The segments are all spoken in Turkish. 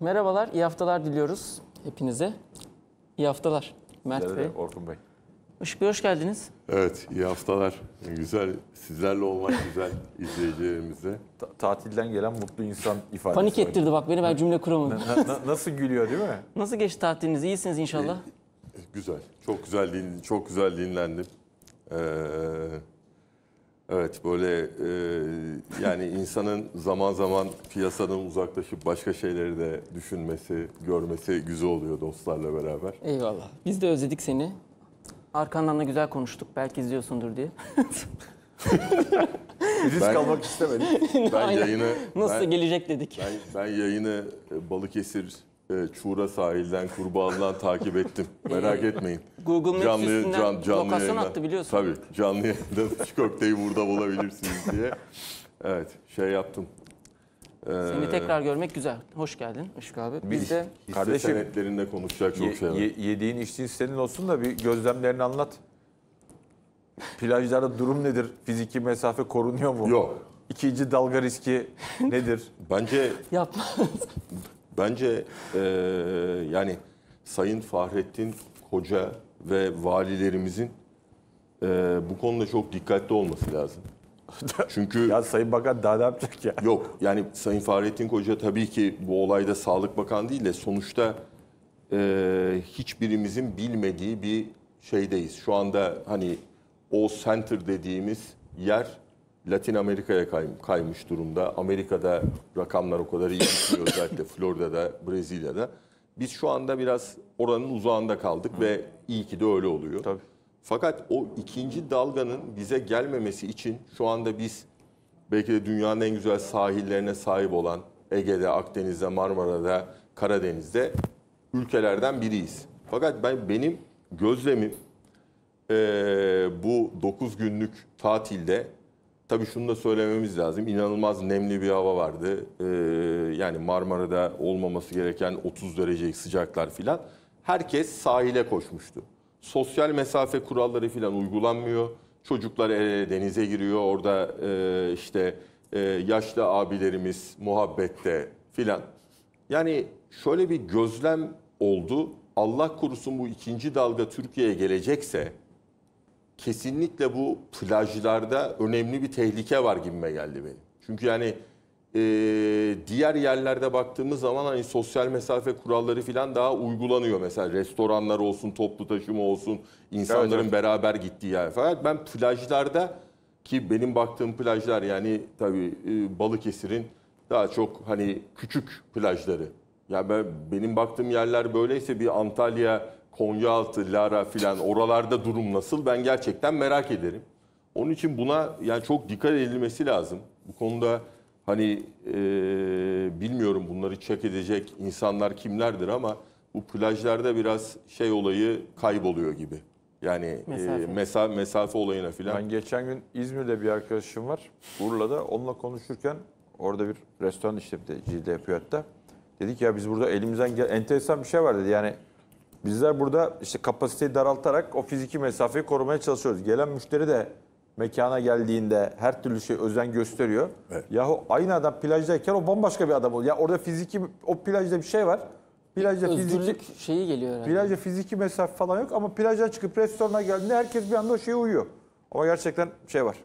Merhabalar, iyi haftalar diliyoruz hepinize. İyi haftalar Mert Sizlere Bey. De, Orkun Bey. Işık Bey hoş geldiniz. Evet, iyi haftalar. Güzel, sizlerle olmak güzel izleyicilerimize. Ta tatilden gelen mutlu insan ifadesi. Panik ettirdi bak beni, ben cümle kuramadım. na, na, nasıl gülüyor değil mi? Nasıl geçti tatiliniz? İyisiniz inşallah. Ee, güzel, çok güzel, çok güzel dinlendim. Ee, Evet böyle e, yani insanın zaman zaman piyasadan uzaklaşıp başka şeyleri de düşünmesi, görmesi güzel oluyor dostlarla beraber. Eyvallah. Biz de özledik seni. Arkandan da güzel konuştuk. Belki izliyorsundur diye. Risk Ben- almak istemedim. Ben yayını Nasıl ben- gelecek dedik. Ben, ben yayını e, Balıkesir Evet, Çuğra sahilden kurbağalan takip ettim. Merak ee, etmeyin. Google Maps canlı, üstünden can, canlı lokasyon yayından. attı biliyorsun. Tabii canlı yayında çikokteyli burada bulabilirsiniz diye. Evet şey yaptım. Ee, Seni tekrar görmek güzel. Hoş geldin Işık abi. Biz, de kardeşim, senetlerinde konuşacak çok şey var. Ye, yediğin içtiğin senin olsun da bir gözlemlerini anlat. Plajlarda durum nedir? Fiziki mesafe korunuyor mu? Yok. İkinci dalga riski nedir? Bence... Yapma. Bence e, yani Sayın Fahrettin Koca ve valilerimizin e, bu konuda çok dikkatli olması lazım. Çünkü ya Sayın Bakan daha ne yapacak ya? Yok yani Sayın Fahrettin Koca tabii ki bu olayda Sağlık Bakan değil de sonuçta e, hiçbirimizin bilmediği bir şeydeyiz. Şu anda hani o center dediğimiz yer Latin Amerika'ya kay, kaymış durumda. Amerika'da rakamlar o kadar iyi gitmiyor özellikle Florida'da, Brezilya'da. Biz şu anda biraz oranın uzağında kaldık Hı. ve iyi ki de öyle oluyor. Tabii. Fakat o ikinci dalganın bize gelmemesi için şu anda biz belki de dünyanın en güzel sahillerine sahip olan Ege'de, Akdeniz'de, Marmara'da, Karadeniz'de ülkelerden biriyiz. Fakat ben benim gözlemim e, bu 9 günlük tatilde Tabii şunu da söylememiz lazım. İnanılmaz nemli bir hava vardı. Ee, yani Marmara'da olmaması gereken 30 derecelik sıcaklar filan. Herkes sahile koşmuştu. Sosyal mesafe kuralları filan uygulanmıyor. Çocuklar ele denize giriyor. Orada e, işte e, yaşlı abilerimiz muhabbette filan. Yani şöyle bir gözlem oldu. Allah korusun bu ikinci dalga Türkiye'ye gelecekse kesinlikle bu plajlarda önemli bir tehlike var gibime geldi benim. Çünkü yani e, diğer yerlerde baktığımız zaman hani sosyal mesafe kuralları falan daha uygulanıyor. Mesela restoranlar olsun, toplu taşıma olsun, insanların evet, evet. beraber gittiği yer. falan ben plajlarda ki benim baktığım plajlar yani tabii e, Balıkesir'in daha çok hani küçük plajları. Yani ben, benim baktığım yerler böyleyse bir Antalya Konyaaltı, Lara filan oralarda durum nasıl ben gerçekten merak ederim. Onun için buna yani çok dikkat edilmesi lazım. Bu konuda hani e, bilmiyorum bunları çek edecek insanlar kimlerdir ama bu plajlarda biraz şey olayı kayboluyor gibi. Yani e, mesafe, e, mesa mesafe olayına filan. Ben geçen gün İzmir'de bir arkadaşım var. Urla'da onunla konuşurken orada bir restoran işte bir de cilde yapıyor hatta. Dedik ya biz burada elimizden gel enteresan bir şey var dedi. Yani Bizler burada işte kapasiteyi daraltarak o fiziki mesafeyi korumaya çalışıyoruz. Gelen müşteri de mekana geldiğinde her türlü şey özen gösteriyor. Evet. Yahu aynı adam plajdayken o bambaşka bir adam oluyor. Ya orada fiziki o plajda bir şey var. Plajda Özgürlük fiziki, şeyi geliyor herhalde. Plajda fiziki mesafe falan yok ama plaja çıkıp restorana geldiğinde herkes bir anda o şeye uyuyor. Ama gerçekten şey var.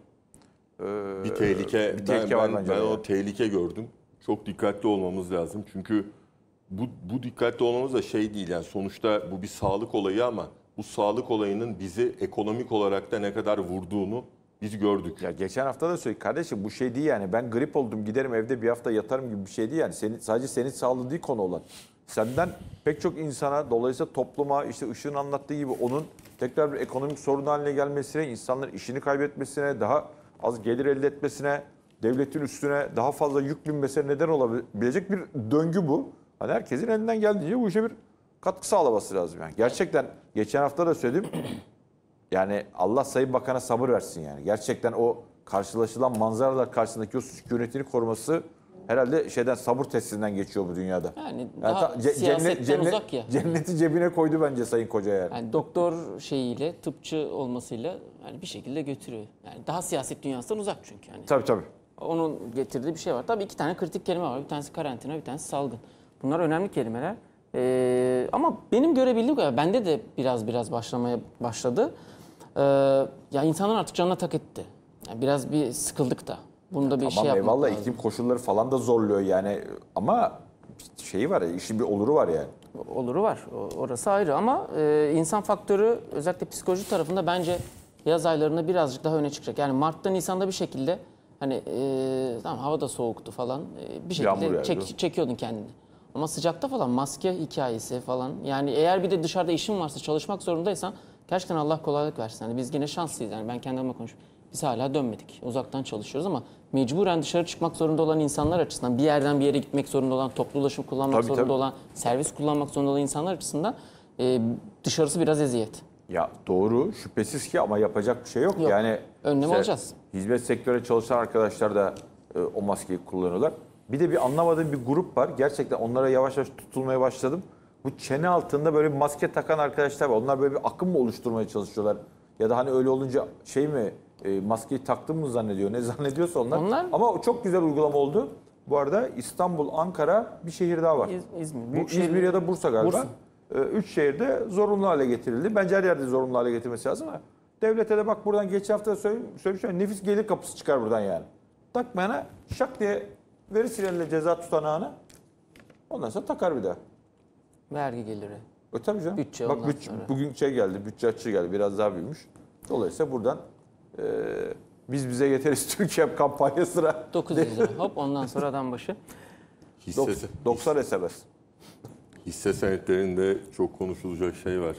Ee, bir tehlike, bir tehlike ben, var ben, ben o tehlike gördüm. Çok dikkatli olmamız lazım. Çünkü bu, bu dikkatli olmamız da şey değil. Yani sonuçta bu bir sağlık olayı ama bu sağlık olayının bizi ekonomik olarak da ne kadar vurduğunu biz gördük. Ya geçen hafta da söyledik kardeşim bu şey değil yani ben grip oldum giderim evde bir hafta yatarım gibi bir şey değil yani. Senin, sadece senin sağlığı değil konu olan. Senden pek çok insana dolayısıyla topluma işte ışığın anlattığı gibi onun tekrar bir ekonomik sorun haline gelmesine, insanların işini kaybetmesine, daha az gelir elde etmesine, devletin üstüne daha fazla yük binmesine neden olabilecek bir döngü bu. Hani herkesin elinden geldiğince bu işe bir katkı sağlaması lazım. Yani gerçekten geçen hafta da söyledim. Yani Allah Sayın Bakan'a sabır versin yani. Gerçekten o karşılaşılan manzaralar karşısındaki o suç yönetini koruması herhalde şeyden sabır testinden geçiyor bu dünyada. Yani, yani daha ce cennet, cennet, uzak ya. Cenneti cebine koydu bence Sayın Koca yani. yani doktor şeyiyle, tıpçı olmasıyla yani bir şekilde götürüyor. Yani daha siyaset dünyasından uzak çünkü yani. Tabii tabii. Onun getirdiği bir şey var. Tabii iki tane kritik kelime var. Bir tanesi karantina, bir tanesi salgın. Bunlar önemli kelimeler. Ee, ama benim görebildiğim kadar bende de biraz biraz başlamaya başladı. Ee, ya insanlar artık canına tak etti. Yani biraz bir sıkıldık da. Bunu da bir tamam, şey yapmak eyvallah, lazım. iklim koşulları falan da zorluyor yani. Ama şeyi var ya, işin bir oluru var yani. Oluru var. Orası ayrı ama e, insan faktörü özellikle psikoloji tarafında bence yaz aylarında birazcık daha öne çıkacak. Yani Mart'ta Nisan'da bir şekilde hani e, tamam hava da soğuktu falan e, bir şekilde çek, çekiyordun kendini. Ama sıcakta falan maske hikayesi falan. Yani eğer bir de dışarıda işin varsa çalışmak zorundaysan gerçekten Allah kolaylık versin. Yani biz yine şanslıyız yani ben kendime konuşuyorum. Biz hala dönmedik. Uzaktan çalışıyoruz ama mecburen dışarı çıkmak zorunda olan insanlar açısından bir yerden bir yere gitmek zorunda olan, toplu ulaşım kullanmak tabii, zorunda tabii. olan, servis kullanmak zorunda olan insanlar açısından e, dışarısı biraz eziyet. Ya doğru şüphesiz ki ama yapacak bir şey yok. yok. Yani önlem alacağız. Hizmet sektöre çalışan arkadaşlar da e, o maskeyi kullanıyorlar. Bir de bir anlamadığım bir grup var. Gerçekten onlara yavaş yavaş tutulmaya başladım. Bu çene altında böyle bir maske takan arkadaşlar var. Onlar böyle bir akım mı oluşturmaya çalışıyorlar? Ya da hani öyle olunca şey mi e, maskeyi taktım mı zannediyor? Ne zannediyorsa onlar. onlar... Ama çok güzel uygulama oldu. Bu arada İstanbul, Ankara bir şehir daha var. İz, İzmir. Bu, İzmir şehir... ya da Bursa galiba. Bursa. E, üç şehirde zorunlu hale getirildi. Bence her yerde zorunlu hale getirmesi lazım ama devlete de bak buradan geçen hafta söylemiştim. Nefis gelir kapısı çıkar buradan yani. Takmayana şak diye Verir ile ceza tutanağını. Ondan sonra takar bir daha. Vergi geliri. E tabii canım. Bütçe Bak ondan sonra. bugün şey geldi, bütçe açığı geldi. Biraz daha büyümüş. Dolayısıyla buradan e, biz bize yeteriz Türkiye sıra 900 lira hop ondan sonra adam başı. Hisse, 90 SMS. hisse senetlerinde çok konuşulacak şey var.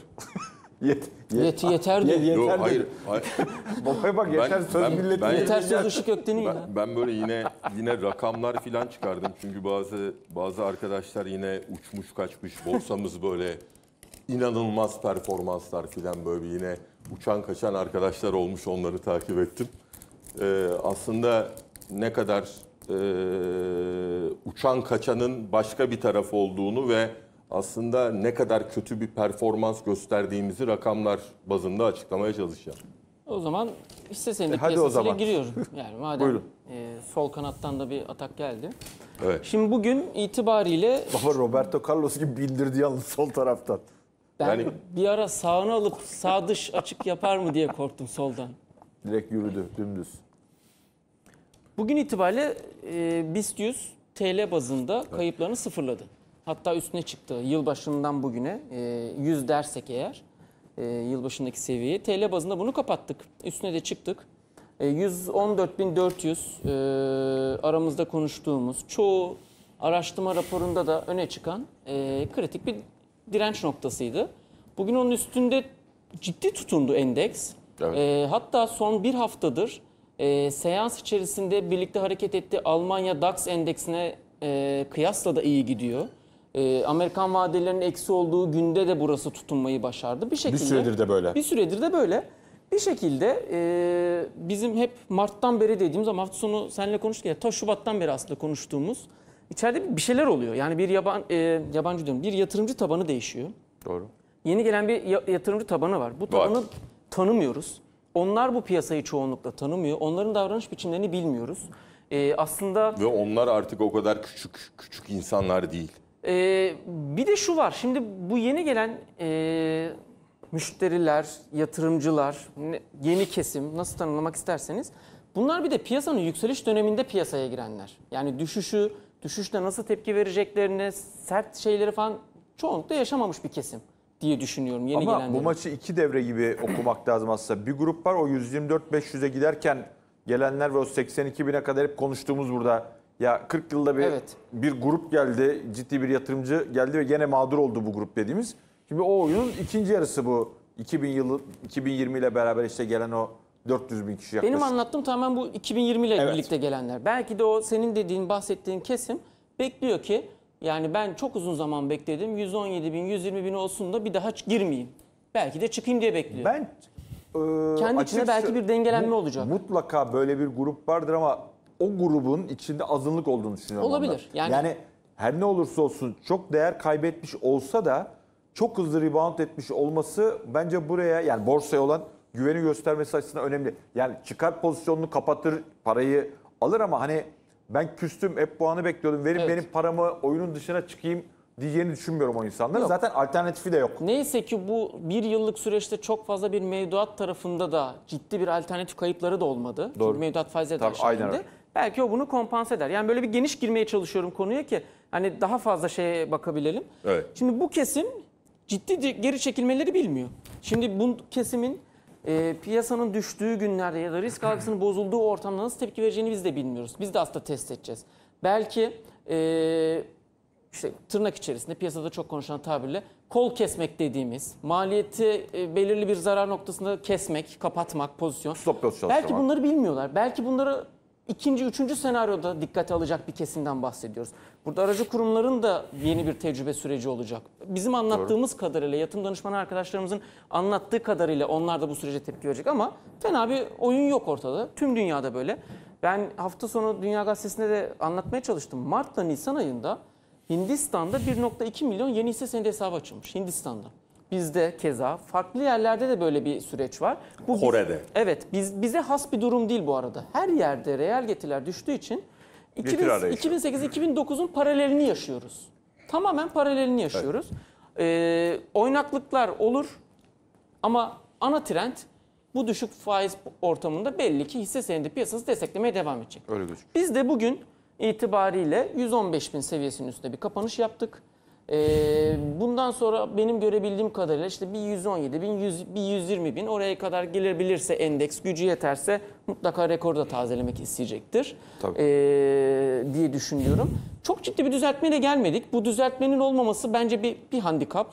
Yet, yet, yeti ah, yeter diyor. Yet, yeter Yok, hayır, hayır. Babaya bak yeter ben, söz ben, yeter söz ışık ökteni ben, ben böyle yine yine rakamlar falan çıkardım. Çünkü bazı bazı arkadaşlar yine uçmuş kaçmış borsamız böyle inanılmaz performanslar falan böyle yine uçan kaçan arkadaşlar olmuş onları takip ettim. Ee, aslında ne kadar e, uçan kaçanın başka bir taraf olduğunu ve aslında ne kadar kötü bir performans gösterdiğimizi rakamlar bazında açıklamaya çalışacağım. O zaman hisse senedi e, hadi giriyorum. Yani madem e, sol kanattan da bir atak geldi. Evet. Şimdi bugün itibariyle... Baba Roberto Carlos gibi bindirdi yalnız sol taraftan. Ben yani... bir ara sağını alıp sağ dış açık yapar mı diye korktum soldan. Direkt yürüdü dümdüz. Bugün itibariyle e, BIST 100 TL bazında evet. kayıplarını sıfırladı. Hatta üstüne çıktı yılbaşından bugüne. 100 e, dersek eğer e, yılbaşındaki seviyeyi. TL bazında bunu kapattık. Üstüne de çıktık. 114.400 e, aramızda konuştuğumuz çoğu araştırma raporunda da öne çıkan kritik bir direnç noktasıydı. Bugün onun üstünde ciddi tutundu endeks. Evet. hatta son bir haftadır seans içerisinde birlikte hareket etti. Almanya DAX endeksine kıyasla da iyi gidiyor. E, Amerikan vadelerinin eksi olduğu günde de burası tutunmayı başardı. Bir şekilde. Bir süredir de böyle. Bir süredir de böyle. Bir şekilde e, bizim hep Mart'tan beri dediğimiz ama hafta sonu seninle konuştuk ya ta Şubat'tan beri aslında konuştuğumuz içeride bir şeyler oluyor. Yani bir yaban e, yabancı diyorum bir yatırımcı tabanı değişiyor. Doğru. Yeni gelen bir yatırımcı tabanı var. Bu tabanı var. tanımıyoruz. Onlar bu piyasayı çoğunlukla tanımıyor. Onların davranış biçimlerini bilmiyoruz. E, aslında ve onlar artık o kadar küçük küçük insanlar değil. Ee, bir de şu var. Şimdi bu yeni gelen e, müşteriler, yatırımcılar, yeni kesim nasıl tanımlamak isterseniz bunlar bir de piyasanın yükseliş döneminde piyasaya girenler. Yani düşüşü, düşüşte nasıl tepki vereceklerini, sert şeyleri falan çoğunlukla yaşamamış bir kesim diye düşünüyorum yeni Ama gelenleri. bu maçı iki devre gibi okumak lazım aslında. Bir grup var o 124-500'e giderken gelenler ve o 82 bine kadar hep konuştuğumuz burada ya 40 yılda bir Evet. bir grup geldi, ciddi bir yatırımcı geldi ve gene mağdur oldu bu grup dediğimiz. Şimdi o oyunun ikinci yarısı bu. 2000 yılı 2020 ile beraber işte gelen o 400 bin kişi yaklaşık. Benim anlattığım tamamen bu 2020 ile Evet. birlikte gelenler. Belki de o senin dediğin, bahsettiğin kesim bekliyor ki yani ben çok uzun zaman bekledim. 117 bin, 120 bin olsun da bir daha ç- girmeyeyim. Belki de çıkayım diye bekliyor. Ben e, Kendi içinde belki bir dengelenme olacak. Mutlaka böyle bir grup vardır ama o grubun içinde azınlık olduğunu düşünüyorum. Olabilir. Yani, yani her ne olursa olsun çok değer kaybetmiş olsa da çok hızlı rebound etmiş olması bence buraya yani borsaya olan güveni göstermesi açısından önemli. Yani çıkar pozisyonunu kapatır, parayı alır ama hani ben küstüm hep puanı bekliyordum. Verin evet. benim paramı oyunun dışına çıkayım diyeceğini düşünmüyorum o insanların. Zaten alternatifi de yok. Neyse ki bu bir yıllık süreçte çok fazla bir mevduat tarafında da ciddi bir alternatif kayıpları da olmadı. Doğru. Çünkü mevduat faizleri de aşağıydı. Belki o bunu kompanse eder. Yani böyle bir geniş girmeye çalışıyorum konuya ki hani daha fazla şeye bakabilelim. Evet. Şimdi bu kesim ciddi geri çekilmeleri bilmiyor. Şimdi bu kesimin e, piyasanın düştüğü günlerde ya da risk algısının bozulduğu ortamda nasıl tepki vereceğini biz de bilmiyoruz. Biz de aslında test edeceğiz. Belki e, işte tırnak içerisinde piyasada çok konuşulan tabirle kol kesmek dediğimiz, maliyeti e, belirli bir zarar noktasında kesmek, kapatmak, pozisyon. Stop loss Belki bunları bilmiyorlar. Belki bunları İkinci üçüncü senaryoda dikkate alacak bir kesimden bahsediyoruz. Burada aracı kurumların da yeni bir tecrübe süreci olacak. Bizim anlattığımız Doğru. kadarıyla, yatım danışmanı arkadaşlarımızın anlattığı kadarıyla onlar da bu sürece tepki verecek ama fena bir oyun yok ortada. Tüm dünyada böyle. Ben hafta sonu Dünya Gazetesi'nde de anlatmaya çalıştım. Mart'la Nisan ayında Hindistan'da 1.2 milyon yeni hisse senedi hesabı açılmış Hindistan'da. Bizde keza farklı yerlerde de böyle bir süreç var. Bu Kore'de. Biz, evet biz, bize has bir durum değil bu arada. Her yerde reel getiriler düştüğü için 2008-2009'un paralelini yaşıyoruz. Tamamen paralelini yaşıyoruz. Evet. Ee, oynaklıklar olur ama ana trend bu düşük faiz ortamında belli ki hisse senedi piyasası desteklemeye devam edecek. Öyle gözüküyor. Biz de bugün itibariyle 115 bin seviyesinin üstünde bir kapanış yaptık. E, bundan sonra benim görebildiğim kadarıyla işte bir 117 bin, 100, bir 120 bin oraya kadar gelebilirse endeks gücü yeterse mutlaka rekoru da tazelemek isteyecektir Tabii. E, diye düşünüyorum. Çok ciddi bir düzeltmeyle gelmedik. Bu düzeltmenin olmaması bence bir, bir handikap.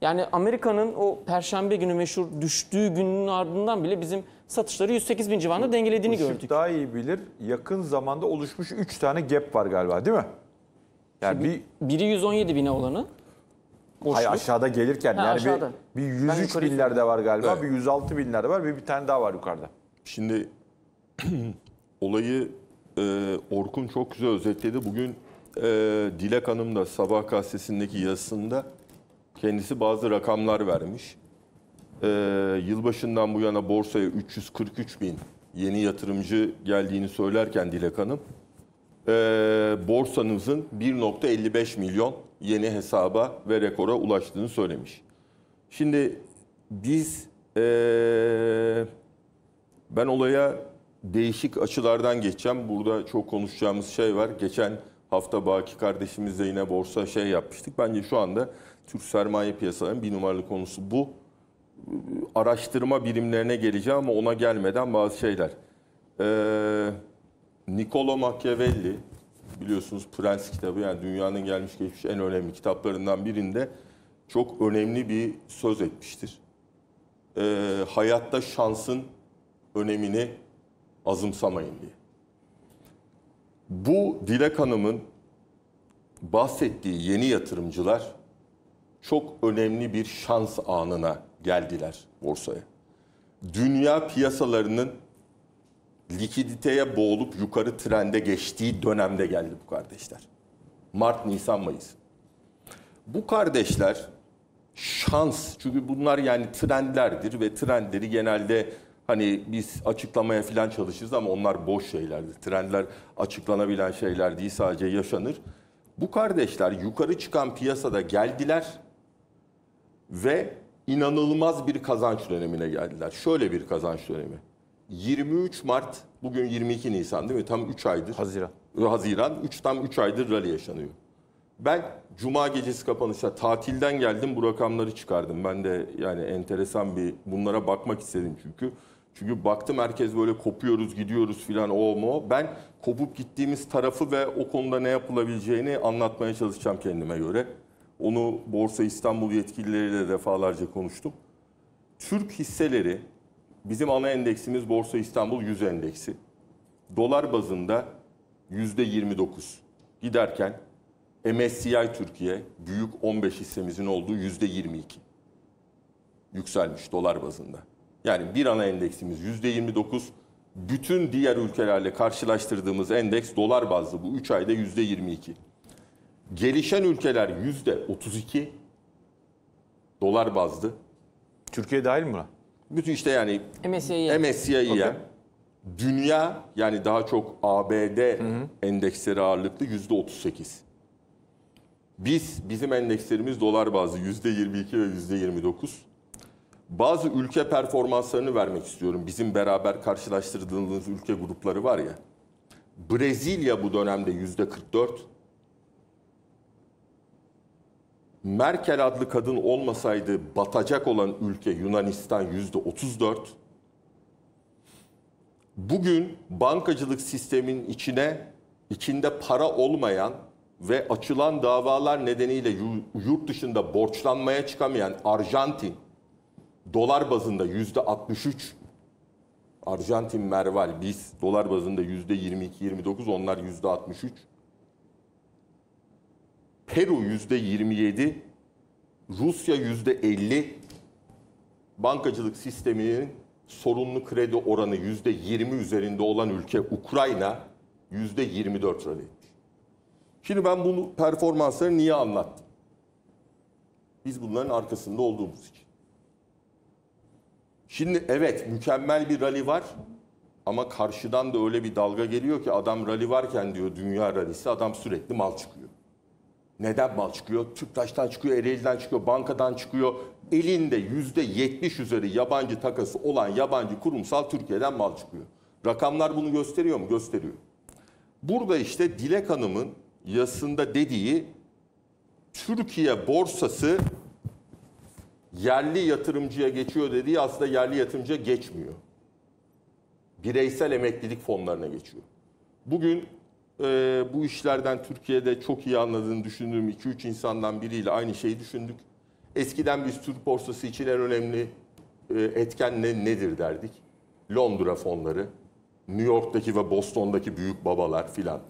Yani Amerika'nın o perşembe günü meşhur düştüğü günün ardından bile bizim satışları 108 bin civarında dengelediğini Bu gördük. Daha iyi bilir yakın zamanda oluşmuş 3 tane gap var galiba değil mi? Yani bir, Biri 117 bine olanı. Boşluk. hayır aşağıda gelirken Ha, yani bir, bir 103 binlerde var galiba, Evet. bir 106 binlerde var, bir bir tane daha var yukarıda. Şimdi olayı e, Orkun çok güzel özetledi. Bugün e, Dilek Hanım da Sabah gazetesindeki yazısında kendisi bazı rakamlar vermiş. E, yılbaşından bu yana borsaya 343 bin yeni yatırımcı geldiğini söylerken Dilek Hanım e, borsamızın 1.55 milyon yeni hesaba ve rekora ulaştığını söylemiş. Şimdi biz e, ben olaya değişik açılardan geçeceğim. Burada çok konuşacağımız şey var. Geçen hafta Baki kardeşimizle yine borsa şey yapmıştık. Bence şu anda Türk sermaye piyasalarının bir numaralı konusu bu. Araştırma birimlerine geleceğim ama ona gelmeden bazı şeyler. Eee Niccolo Machiavelli biliyorsunuz Prens kitabı yani dünyanın gelmiş geçmiş en önemli kitaplarından birinde çok önemli bir söz etmiştir. Ee, hayatta şansın önemini azımsamayın diye. Bu Dilek Hanım'ın bahsettiği yeni yatırımcılar çok önemli bir şans anına geldiler borsaya. Dünya piyasalarının likiditeye boğulup yukarı trende geçtiği dönemde geldi bu kardeşler. Mart, Nisan, Mayıs. Bu kardeşler şans çünkü bunlar yani trendlerdir ve trendleri genelde hani biz açıklamaya falan çalışırız ama onlar boş şeylerdir. Trendler açıklanabilen şeyler değil sadece yaşanır. Bu kardeşler yukarı çıkan piyasada geldiler ve inanılmaz bir kazanç dönemine geldiler. Şöyle bir kazanç dönemi. 23 Mart, bugün 22 Nisan değil mi? Tam 3 aydır. Haziran. Haziran, 3 tam 3 aydır rally yaşanıyor. Ben cuma gecesi kapanışta tatilden geldim bu rakamları çıkardım. Ben de yani enteresan bir bunlara bakmak istedim çünkü. Çünkü baktım herkes böyle kopuyoruz gidiyoruz filan o mu? Ben kopup gittiğimiz tarafı ve o konuda ne yapılabileceğini anlatmaya çalışacağım kendime göre. Onu Borsa İstanbul yetkilileriyle defalarca konuştum. Türk hisseleri Bizim ana endeksimiz Borsa İstanbul 100 endeksi. Dolar bazında %29 giderken MSCI Türkiye büyük 15 hissemizin olduğu %22 yükselmiş dolar bazında. Yani bir ana endeksimiz %29 bütün diğer ülkelerle karşılaştırdığımız endeks dolar bazlı bu 3 ayda %22. Gelişen ülkeler %32 dolar bazlı. Türkiye dahil mi buna? bütün işte yani MSCI, MSCI okay. dünya yani daha çok ABD hı hı. endeksleri ağırlıklı yüzde 38. Biz bizim endekslerimiz dolar bazlı yüzde 22 ve yüzde 29. Bazı ülke performanslarını vermek istiyorum. Bizim beraber karşılaştırdığımız ülke grupları var ya. Brezilya bu dönemde yüzde 44. Merkel adlı kadın olmasaydı batacak olan ülke Yunanistan yüzde 34. Bugün bankacılık sistemin içine içinde para olmayan ve açılan davalar nedeniyle yurt dışında borçlanmaya çıkamayan Arjantin dolar bazında yüzde 63 Arjantin Merval biz dolar bazında yüzde 22-29 onlar yüzde 63 Peru yüzde 27, Rusya yüzde 50, bankacılık sisteminin sorunlu kredi oranı yüzde 20 üzerinde olan ülke Ukrayna yüzde 24 etti. Şimdi ben bunu performansları niye anlattım? Biz bunların arkasında olduğumuz için. Şimdi evet mükemmel bir rally var ama karşıdan da öyle bir dalga geliyor ki adam rally varken diyor dünya rallisi adam sürekli mal çıkıyor. Neden mal çıkıyor? Tüpraş'tan çıkıyor, Ereğli'den çıkıyor, bankadan çıkıyor. Elinde yüzde yetmiş üzeri yabancı takası olan yabancı kurumsal Türkiye'den mal çıkıyor. Rakamlar bunu gösteriyor mu? Gösteriyor. Burada işte Dilek Hanım'ın yasında dediği Türkiye borsası yerli yatırımcıya geçiyor dediği aslında yerli yatırımcıya geçmiyor. Bireysel emeklilik fonlarına geçiyor. Bugün e, bu işlerden Türkiye'de çok iyi anladığını düşündüğüm 2-3 insandan biriyle aynı şeyi düşündük. Eskiden biz Türk borsası için en önemli e, etken ne, nedir derdik. Londra fonları, New York'taki ve Boston'daki büyük babalar filan.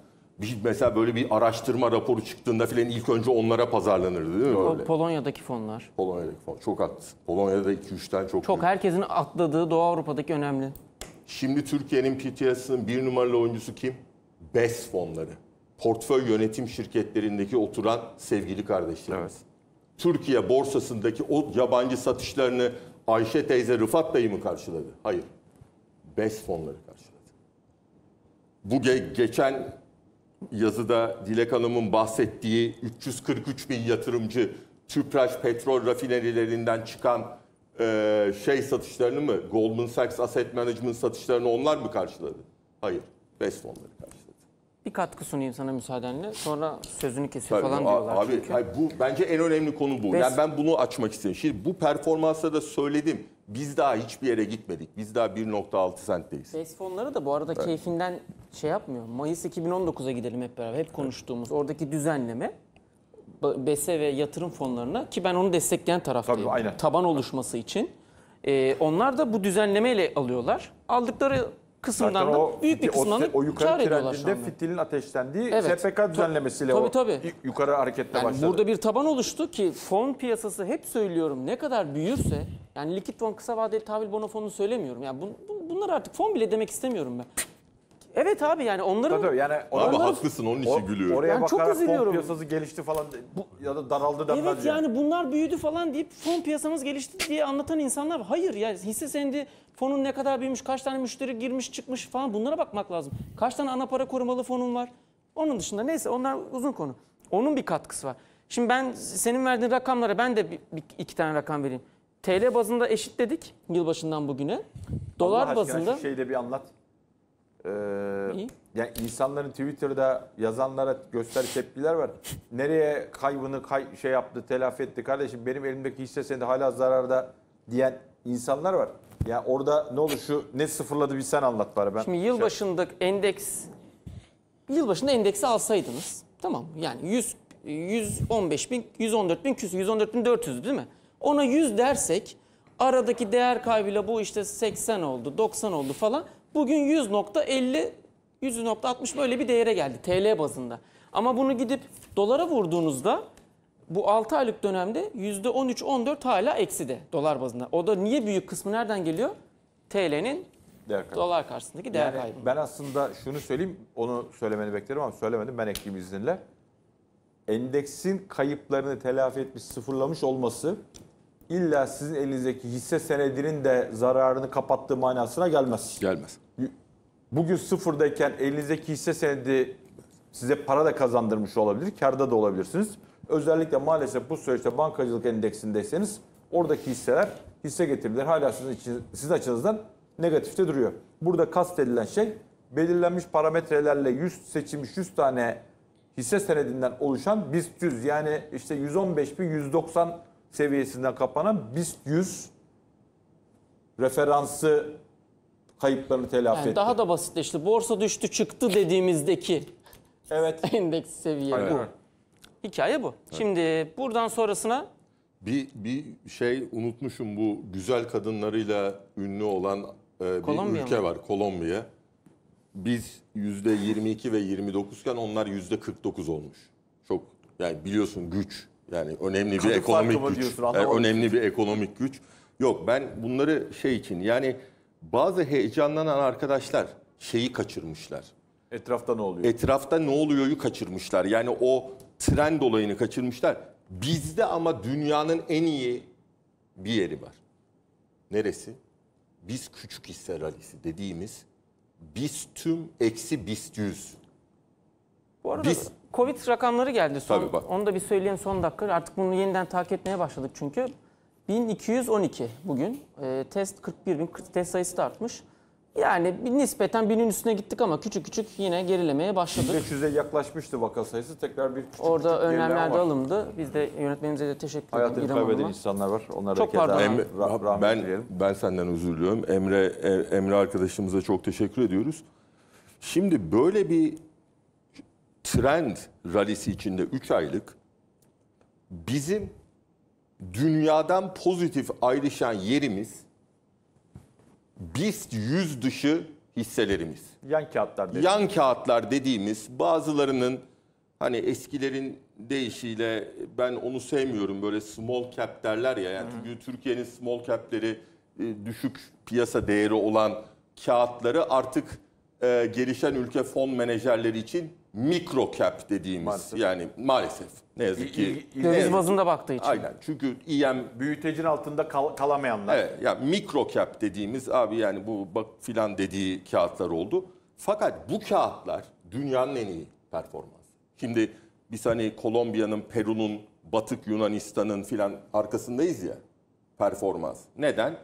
mesela böyle bir araştırma raporu çıktığında filan ilk önce onlara pazarlanırdı değil mi? öyle? Polonya'daki fonlar. Polonya'daki fon. Çok haklısın. Polonya'da 2-3 çok Çok büyük. herkesin atladığı Doğu Avrupa'daki önemli. Şimdi Türkiye'nin piyasasının bir numaralı oyuncusu kim? BES fonları, portföy yönetim şirketlerindeki oturan sevgili kardeşlerimiz. Evet. Türkiye borsasındaki o yabancı satışlarını Ayşe teyze Rıfat Bey mi karşıladı? Hayır. BES fonları karşıladı. Bu ge- geçen yazıda Dilek Hanım'ın bahsettiği 343 bin yatırımcı Tüpraş petrol rafinerilerinden çıkan e, şey satışlarını mı Goldman Sachs Asset Management satışlarını onlar mı karşıladı? Hayır. BES fonları bir katkı sunayım sana müsaadenle. Sonra sözünü kesiyor Tabii, falan diyorlar. Abi çünkü. Hayır, bu bence en önemli konu bu. Ve- Yani ben bunu açmak istiyorum. Şimdi bu performansa da söyledim. Biz daha hiçbir yere gitmedik. Biz daha 1.6 sentteyiz. Ses fonları da bu arada keyfinden şey yapmıyor. Mayıs 2019'a gidelim hep beraber. Hep konuştuğumuz oradaki düzenleme ba- BES'e ve yatırım fonlarına ki ben onu destekleyen taraftayım. Tabii, aynen. Taban oluşması için. Ee, onlar da bu düzenlemeyle alıyorlar. Aldıkları kısımdan Zaten da büyük bir kısmını o, o yukarı trendinde fitilin ateşlendiği evet. SPK düzenlemesiyle tabii, tabii. o yukarı hareketle yani başladı. Burada bir taban oluştu ki fon piyasası hep söylüyorum ne kadar büyürse yani likit fon kısa vadeli tahvil bono fonunu söylemiyorum. Yani bun, bun, bunlar artık fon bile demek istemiyorum ben. Evet abi yani onların... Tabii yani onların, abi haklısın onun için o, gülüyorum. Oraya yani bakarak çok üzülüyorum. fon piyasası gelişti falan bu, ya da daraldı denmez. Evet yani bunlar büyüdü falan deyip fon piyasamız gelişti diye anlatan insanlar var. Hayır yani hisse senedi fonun ne kadar büyümüş, kaç tane müşteri girmiş çıkmış falan bunlara bakmak lazım. Kaç tane ana para korumalı fonun var? Onun dışında neyse onlar uzun konu. Onun bir katkısı var. Şimdi ben senin verdiğin rakamlara ben de bir, bir, iki tane rakam vereyim. TL bazında eşit dedik yılbaşından bugüne. Dolar Allah bazında... şu şeyi de bir anlat. Ee, yani insanların Twitter'da yazanlara göster tepkiler var. Nereye kaybını kay şey yaptı, telafi etti kardeşim benim elimdeki hisse senedi hala zararda diyen insanlar var. Ya orada ne olur şu ne sıfırladı bir sen anlat bari ben. Şimdi şey yılbaşında endeks yılbaşında endeksi alsaydınız tamam yani 100 115 bin 114 bin küsü, 114 bin 400 değil mi? Ona 100 dersek aradaki değer kaybıyla bu işte 80 oldu 90 oldu falan. Bugün 100.50 100.60 böyle bir değere geldi TL bazında. Ama bunu gidip dolara vurduğunuzda bu 6 aylık dönemde %13-14 hala ekside dolar bazında. O da niye büyük kısmı nereden geliyor? TL'nin değer dolar karşısındaki değer yani kaybı. Ben aslında şunu söyleyeyim, onu söylemeni beklerim ama söylemedim ben ekleyeyim izninle. Endeksin kayıplarını telafi etmiş, sıfırlamış olması illa sizin elinizdeki hisse senedinin de zararını kapattığı manasına gelmez. Gelmez. Bugün sıfırdayken elinizdeki hisse senedi size para da kazandırmış olabilir, karda da olabilirsiniz. Özellikle maalesef bu süreçte bankacılık endeksindeyseniz oradaki hisseler hisse getiriler hala sizin, için, sizin açınızdan negatifte duruyor. Burada kastedilen şey belirlenmiş parametrelerle 100 seçilmiş 100 tane hisse senedinden oluşan BIST 100 yani işte 115 bin 190 seviyesinden kapanan BIST 100 referansı kayıplarını telafi yani etti. Daha da basitleşti. Borsa düştü çıktı dediğimizdeki evet. endeks seviyesi. Aynen. Bu. Hikaye bu. Evet. Şimdi buradan sonrasına bir bir şey unutmuşum bu güzel kadınlarıyla ünlü olan e, bir Kolombiya ülke mı? var Kolombiya. Biz yüzde 22 ve 29 iken onlar yüzde 49 olmuş. Çok yani biliyorsun güç yani önemli Kadın bir ekonomik güç. Diyorsun, yani önemli bir ekonomik güç. Yok ben bunları şey için yani bazı heyecanlanan arkadaşlar şeyi kaçırmışlar. Etrafta ne oluyor? Etrafta ne oluyor'yu kaçırmışlar. Yani o trend olayını kaçırmışlar. Bizde ama dünyanın en iyi bir yeri var. Neresi? Biz küçük hisse rallisi dediğimiz biz tüm eksi biz yüz. Bu arada biz, Covid rakamları geldi. Son, tabii bak. Onu da bir söyleyeyim son dakika. Artık bunu yeniden takip etmeye başladık çünkü. 1212 bugün. E, test 41 bin. Test sayısı da artmış. Yani bir nispeten binin üstüne gittik ama küçük küçük yine gerilemeye başladık. 500'e yaklaşmıştı vaka sayısı. Tekrar bir küçük Orada küçük önlemler de alındı. Biz de yönetmenimize de teşekkür ederim. Hayatını kaybeden Hanım'a. insanlar var. Onlara çok da pardon. Emre, rah ben, diyelim. ben senden özür diliyorum. Emre, e, Emre arkadaşımıza çok teşekkür ediyoruz. Şimdi böyle bir trend rallisi içinde 3 aylık bizim dünyadan pozitif ayrışan yerimiz BIST 100 dışı hisselerimiz. Yan kağıtlar dediğimiz. Yan kağıtlar dediğimiz bazılarının hani eskilerin deyişiyle ben onu sevmiyorum böyle small cap derler ya. Yani çünkü Türkiye'nin small cap'leri e, düşük piyasa değeri olan kağıtları artık e, gelişen ülke fon menajerleri için mikro cap dediğimiz maalesef. yani maalesef ne yazık ki. Döviz bazında baktığı için. Aynen çünkü İM büyütecin altında kal kalamayanlar. Evet ya yani mikro cap dediğimiz abi yani bu bak filan dediği kağıtlar oldu. Fakat bu kağıtlar dünyanın en iyi performansı. Şimdi biz hani Kolombiya'nın, Peru'nun, Batık Yunanistan'ın filan arkasındayız ya performans. Neden?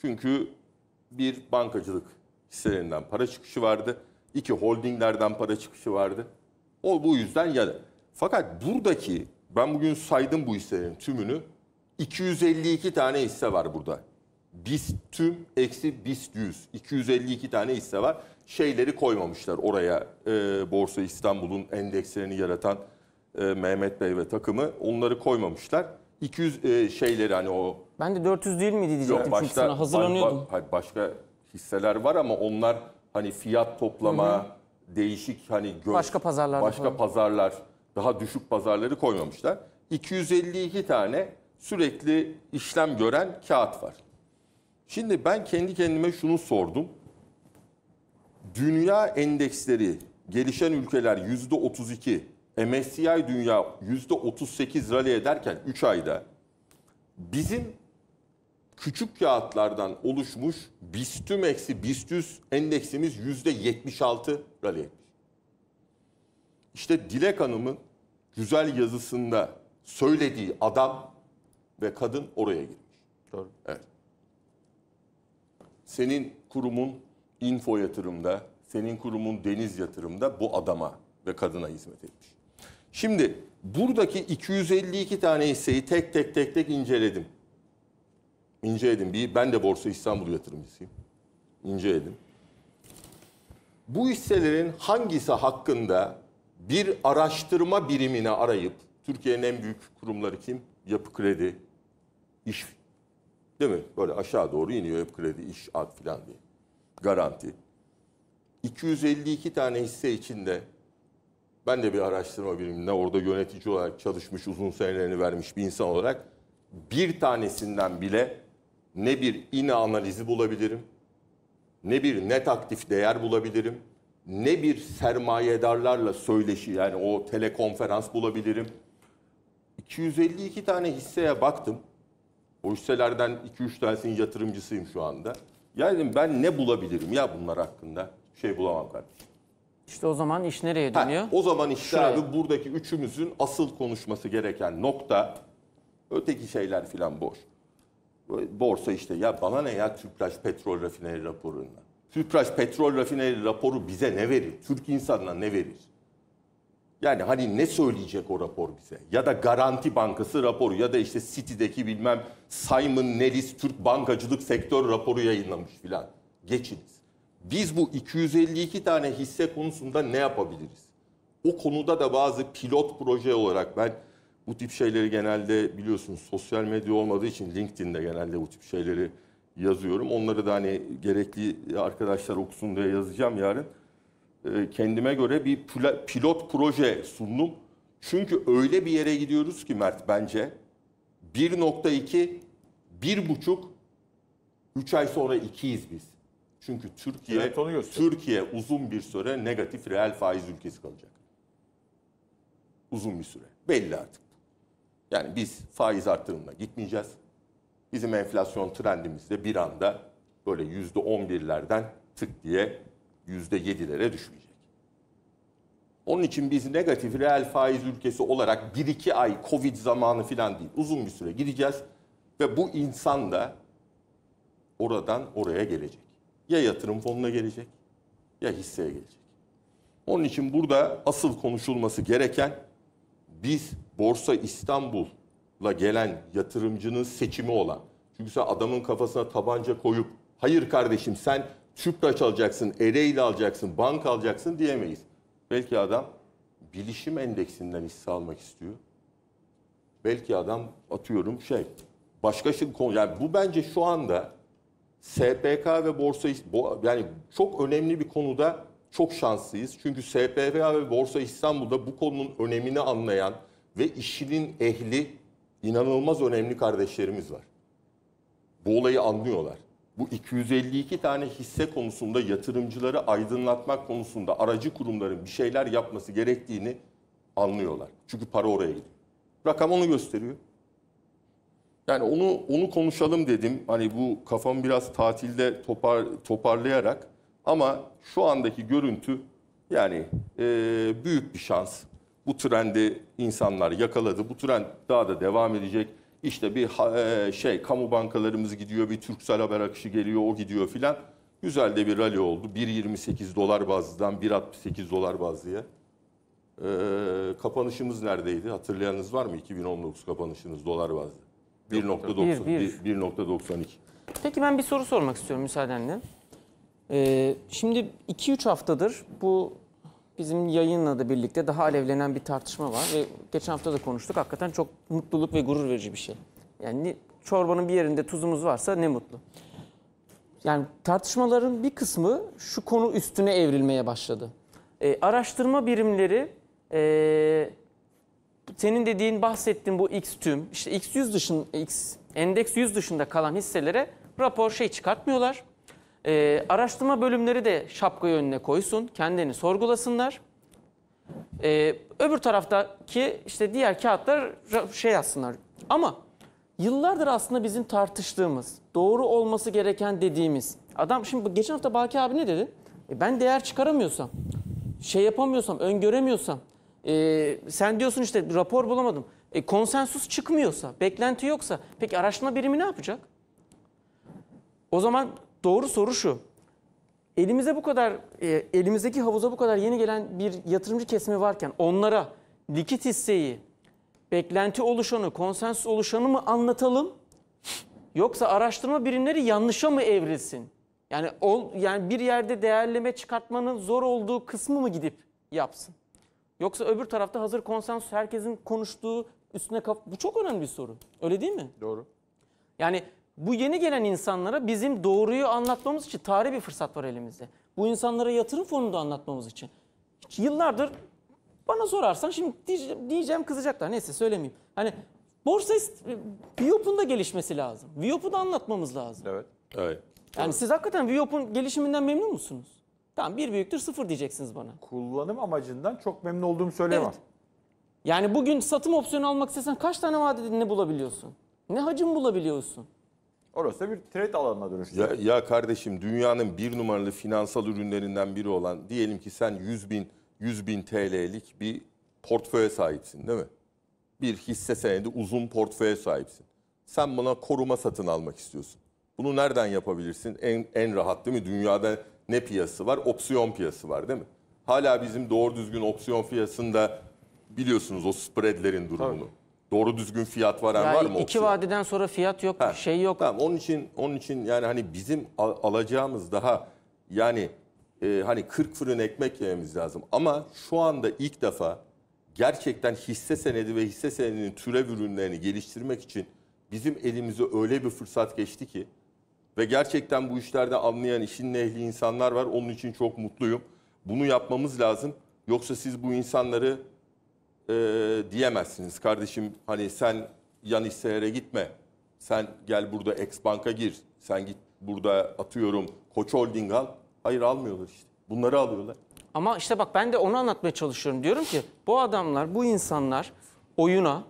Çünkü bir bankacılık hisselerinden para çıkışı vardı. İki holdinglerden para çıkışı vardı. O bu yüzden ya Fakat buradaki ben bugün saydım bu hisselerin tümünü. 252 tane hisse var burada. Biz tüm eksi biz 100. 252 tane hisse var. Şeyleri koymamışlar oraya. E, Borsa İstanbul'un endekslerini yaratan e, Mehmet Bey ve takımı onları koymamışlar. 200 e, şeyleri hani o... Ben de 400 değil miydi diyecektim Yok, başta, hazırlanıyordum. Ba, ba, başka hisseler var ama onlar hani fiyat toplama, hı hı. değişik hani göz, başka pazarlar başka koymuş. pazarlar daha düşük pazarları koymamışlar. 252 tane sürekli işlem gören kağıt var. Şimdi ben kendi kendime şunu sordum. Dünya endeksleri gelişen ülkeler yüzde 32, MSCI dünya yüzde 38 rally ederken 3 ayda bizim küçük kağıtlardan oluşmuş BISTÜM eksi BISTÜS endeksimiz yüzde 76 rally etmiş. İşte Dilek Hanım'ın güzel yazısında söylediği adam ve kadın oraya girmiş. Doğru. Evet. Senin kurumun info yatırımda, senin kurumun deniz yatırımda bu adama ve kadına hizmet etmiş. Şimdi buradaki 252 tane hisseyi tek tek tek tek inceledim. İnce edin. Bir, ben de Borsa İstanbul yatırımcısıyım. İnce edin. Bu hisselerin hangisi hakkında bir araştırma birimine arayıp Türkiye'nin en büyük kurumları kim? Yapı Kredi, İş değil mi? Böyle aşağı doğru iniyor Yapı Kredi, İş, Ad filan diye. Garanti. 252 tane hisse içinde ben de bir araştırma biriminde orada yönetici olarak çalışmış, uzun senelerini vermiş bir insan olarak bir tanesinden bile ne bir INA analizi bulabilirim, ne bir net aktif değer bulabilirim, ne bir sermayedarlarla söyleşi yani o telekonferans bulabilirim. 252 tane hisseye baktım. O hisselerden 2-3 tanesinin yatırımcısıyım şu anda. Yani ben ne bulabilirim ya bunlar hakkında? şey bulamam kardeşim. İşte o zaman iş nereye dönüyor? Ha, o zaman işte abi buradaki üçümüzün asıl konuşması gereken nokta öteki şeyler filan boş borsa işte ya bana ne ya Tüpraş petrol rafineri raporunda Tüpraş petrol rafineri raporu bize ne verir? Türk insanına ne verir? Yani hani ne söyleyecek o rapor bize? Ya da Garanti Bankası raporu ya da işte City'deki bilmem Simon Nellis Türk Bankacılık Sektör raporu yayınlamış filan. Geçiniz. Biz bu 252 tane hisse konusunda ne yapabiliriz? O konuda da bazı pilot proje olarak ben bu tip şeyleri genelde biliyorsunuz sosyal medya olmadığı için LinkedIn'de genelde bu tip şeyleri yazıyorum. Onları da hani gerekli arkadaşlar okusun diye yazacağım yarın. E, kendime göre bir pilot proje sundum. Çünkü öyle bir yere gidiyoruz ki Mert bence 1.2, bir buçuk, üç ay sonra ikiyiz biz. Çünkü Türkiye Türkiye uzun bir süre negatif reel faiz ülkesi kalacak. Uzun bir süre. Belli artık. Yani biz faiz artırımına gitmeyeceğiz. Bizim enflasyon trendimizde bir anda böyle yüzde on birlerden tık diye yüzde yedilere düşmeyecek. Onun için biz negatif reel faiz ülkesi olarak bir iki ay Covid zamanı falan değil uzun bir süre gideceğiz. Ve bu insan da oradan oraya gelecek. Ya yatırım fonuna gelecek ya hisseye gelecek. Onun için burada asıl konuşulması gereken biz Borsa İstanbul'la gelen yatırımcının seçimi olan. Çünkü sen adamın kafasına tabanca koyup hayır kardeşim sen Tüpraş alacaksın, Ereğli alacaksın, bank alacaksın diyemeyiz. Belki adam bilişim endeksinden hisse almak istiyor. Belki adam atıyorum şey başka şey konu. Yani bu bence şu anda SPK ve borsa yani çok önemli bir konuda çok şanslıyız. Çünkü SPK ve Borsa İstanbul'da bu konunun önemini anlayan ve işinin ehli inanılmaz önemli kardeşlerimiz var. Bu olayı anlıyorlar. Bu 252 tane hisse konusunda yatırımcıları aydınlatmak konusunda aracı kurumların bir şeyler yapması gerektiğini anlıyorlar. Çünkü para oraya gidiyor. Rakam onu gösteriyor. Yani onu onu konuşalım dedim. Hani bu kafam biraz tatilde topar, toparlayarak ama şu andaki görüntü yani e, büyük bir şans. Bu trendi insanlar yakaladı. Bu trend daha da devam edecek. İşte bir e, şey kamu bankalarımız gidiyor, bir Türksel haber akışı geliyor, o gidiyor filan. Güzel de bir rally oldu. 1.28 dolar bazlıdan 1.68 dolar bazlıya. Ee, kapanışımız neredeydi? Hatırlayanınız var mı? 2019 kapanışınız dolar bazlı. 1.92. Peki ben bir soru sormak istiyorum müsaadenle. Ee, şimdi 2-3 haftadır bu bizim yayınla da birlikte daha alevlenen bir tartışma var ve geçen hafta da konuştuk. Hakikaten çok mutluluk ve gurur verici bir şey. Yani çorbanın bir yerinde tuzumuz varsa ne mutlu. Yani tartışmaların bir kısmı şu konu üstüne evrilmeye başladı. E, araştırma birimleri e, senin dediğin bahsettiğin bu X tüm işte X 100 dışın X endeks 100 dışında kalan hisselere rapor şey çıkartmıyorlar. E, araştırma bölümleri de şapkayı önüne koysun, kendini sorgulasınlar. E, öbür taraftaki işte diğer kağıtlar şey yazsınlar. Ama yıllardır aslında bizim tartıştığımız, doğru olması gereken dediğimiz. Adam şimdi geçen hafta Baki abi ne dedi? E, ben değer çıkaramıyorsam, şey yapamıyorsam, öngöremiyorsam, e, sen diyorsun işte rapor bulamadım. E, konsensus çıkmıyorsa, beklenti yoksa peki araştırma birimi ne yapacak? O zaman doğru soru şu. Elimize bu kadar, e, elimizdeki havuza bu kadar yeni gelen bir yatırımcı kesimi varken onlara likit hisseyi, beklenti oluşanı, konsensüs oluşanı mı anlatalım? Yoksa araştırma birimleri yanlışa mı evrilsin? Yani ol, yani bir yerde değerleme çıkartmanın zor olduğu kısmı mı gidip yapsın? Yoksa öbür tarafta hazır konsensüs herkesin konuştuğu üstüne kap bu çok önemli bir soru. Öyle değil mi? Doğru. Yani bu yeni gelen insanlara bizim doğruyu anlatmamız için tarihi bir fırsat var elimizde. Bu insanlara yatırım fonunu da anlatmamız için. Hiç yıllardır bana sorarsan şimdi diyeceğim kızacaklar. Neyse söylemeyeyim. Hani borsa Viyop'un da gelişmesi lazım. Viyop'u da anlatmamız lazım. Evet. Evet. Yani siz hakikaten Viyop'un gelişiminden memnun musunuz? Tamam bir büyüktür sıfır diyeceksiniz bana. Kullanım amacından çok memnun olduğumu söyleyemem. Evet. Yani bugün satım opsiyonu almak istesen kaç tane vadede ne bulabiliyorsun? Ne hacim bulabiliyorsun? Orası da bir trade alanına dönüştü. Ya, ya kardeşim dünyanın bir numaralı finansal ürünlerinden biri olan diyelim ki sen 100 bin, 100 bin TL'lik bir portföye sahipsin değil mi? Bir hisse senedi uzun portföye sahipsin. Sen buna koruma satın almak istiyorsun. Bunu nereden yapabilirsin? En, en rahat değil mi? Dünyada ne piyası var? Opsiyon piyası var değil mi? Hala bizim doğru düzgün opsiyon piyasında biliyorsunuz o spreadlerin durumunu. Tabii. Doğru düzgün fiyat varan yani var mı? İki vadeden sonra fiyat yok, ha, şey yok. Tamam onun için onun için yani hani bizim al alacağımız daha yani e, hani 40 fırın ekmek yememiz lazım. Ama şu anda ilk defa gerçekten hisse senedi ve hisse senedinin türev ürünlerini geliştirmek için bizim elimize öyle bir fırsat geçti ki ve gerçekten bu işlerde anlayan işin ehli insanlar var. Onun için çok mutluyum. Bunu yapmamız lazım. Yoksa siz bu insanları e, diyemezsiniz. Kardeşim hani sen yan hisselere gitme. Sen gel burada Ex Bank'a gir. Sen git burada atıyorum Koç Holding al. Hayır almıyorlar işte. Bunları alıyorlar. Ama işte bak ben de onu anlatmaya çalışıyorum. Diyorum ki bu adamlar, bu insanlar oyuna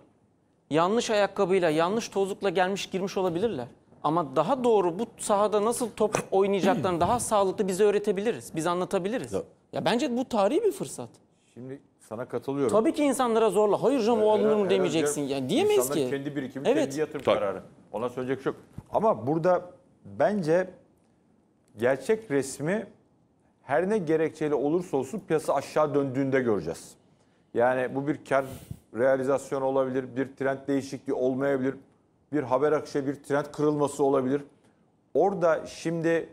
yanlış ayakkabıyla, yanlış tozlukla gelmiş girmiş olabilirler. Ama daha doğru bu sahada nasıl top oynayacaklarını daha sağlıklı bize öğretebiliriz. Biz anlatabiliriz. Ya, ya bence bu tarihi bir fırsat. Şimdi sana katılıyorum. Tabii ki insanlara zorla hayır canım o ee, alınır mı demeyeceksin. Yani diyemeyiz İnsanlar ki. kendi birikimi, Evet. kendi yatırım Tabii. kararı. Ona söyleyecek çok. Şey Ama burada bence gerçek resmi her ne gerekçeyle olursa olsun piyasa aşağı döndüğünde göreceğiz. Yani bu bir kar realizasyon olabilir, bir trend değişikliği olmayabilir, bir haber akışı, bir trend kırılması olabilir. Orada şimdi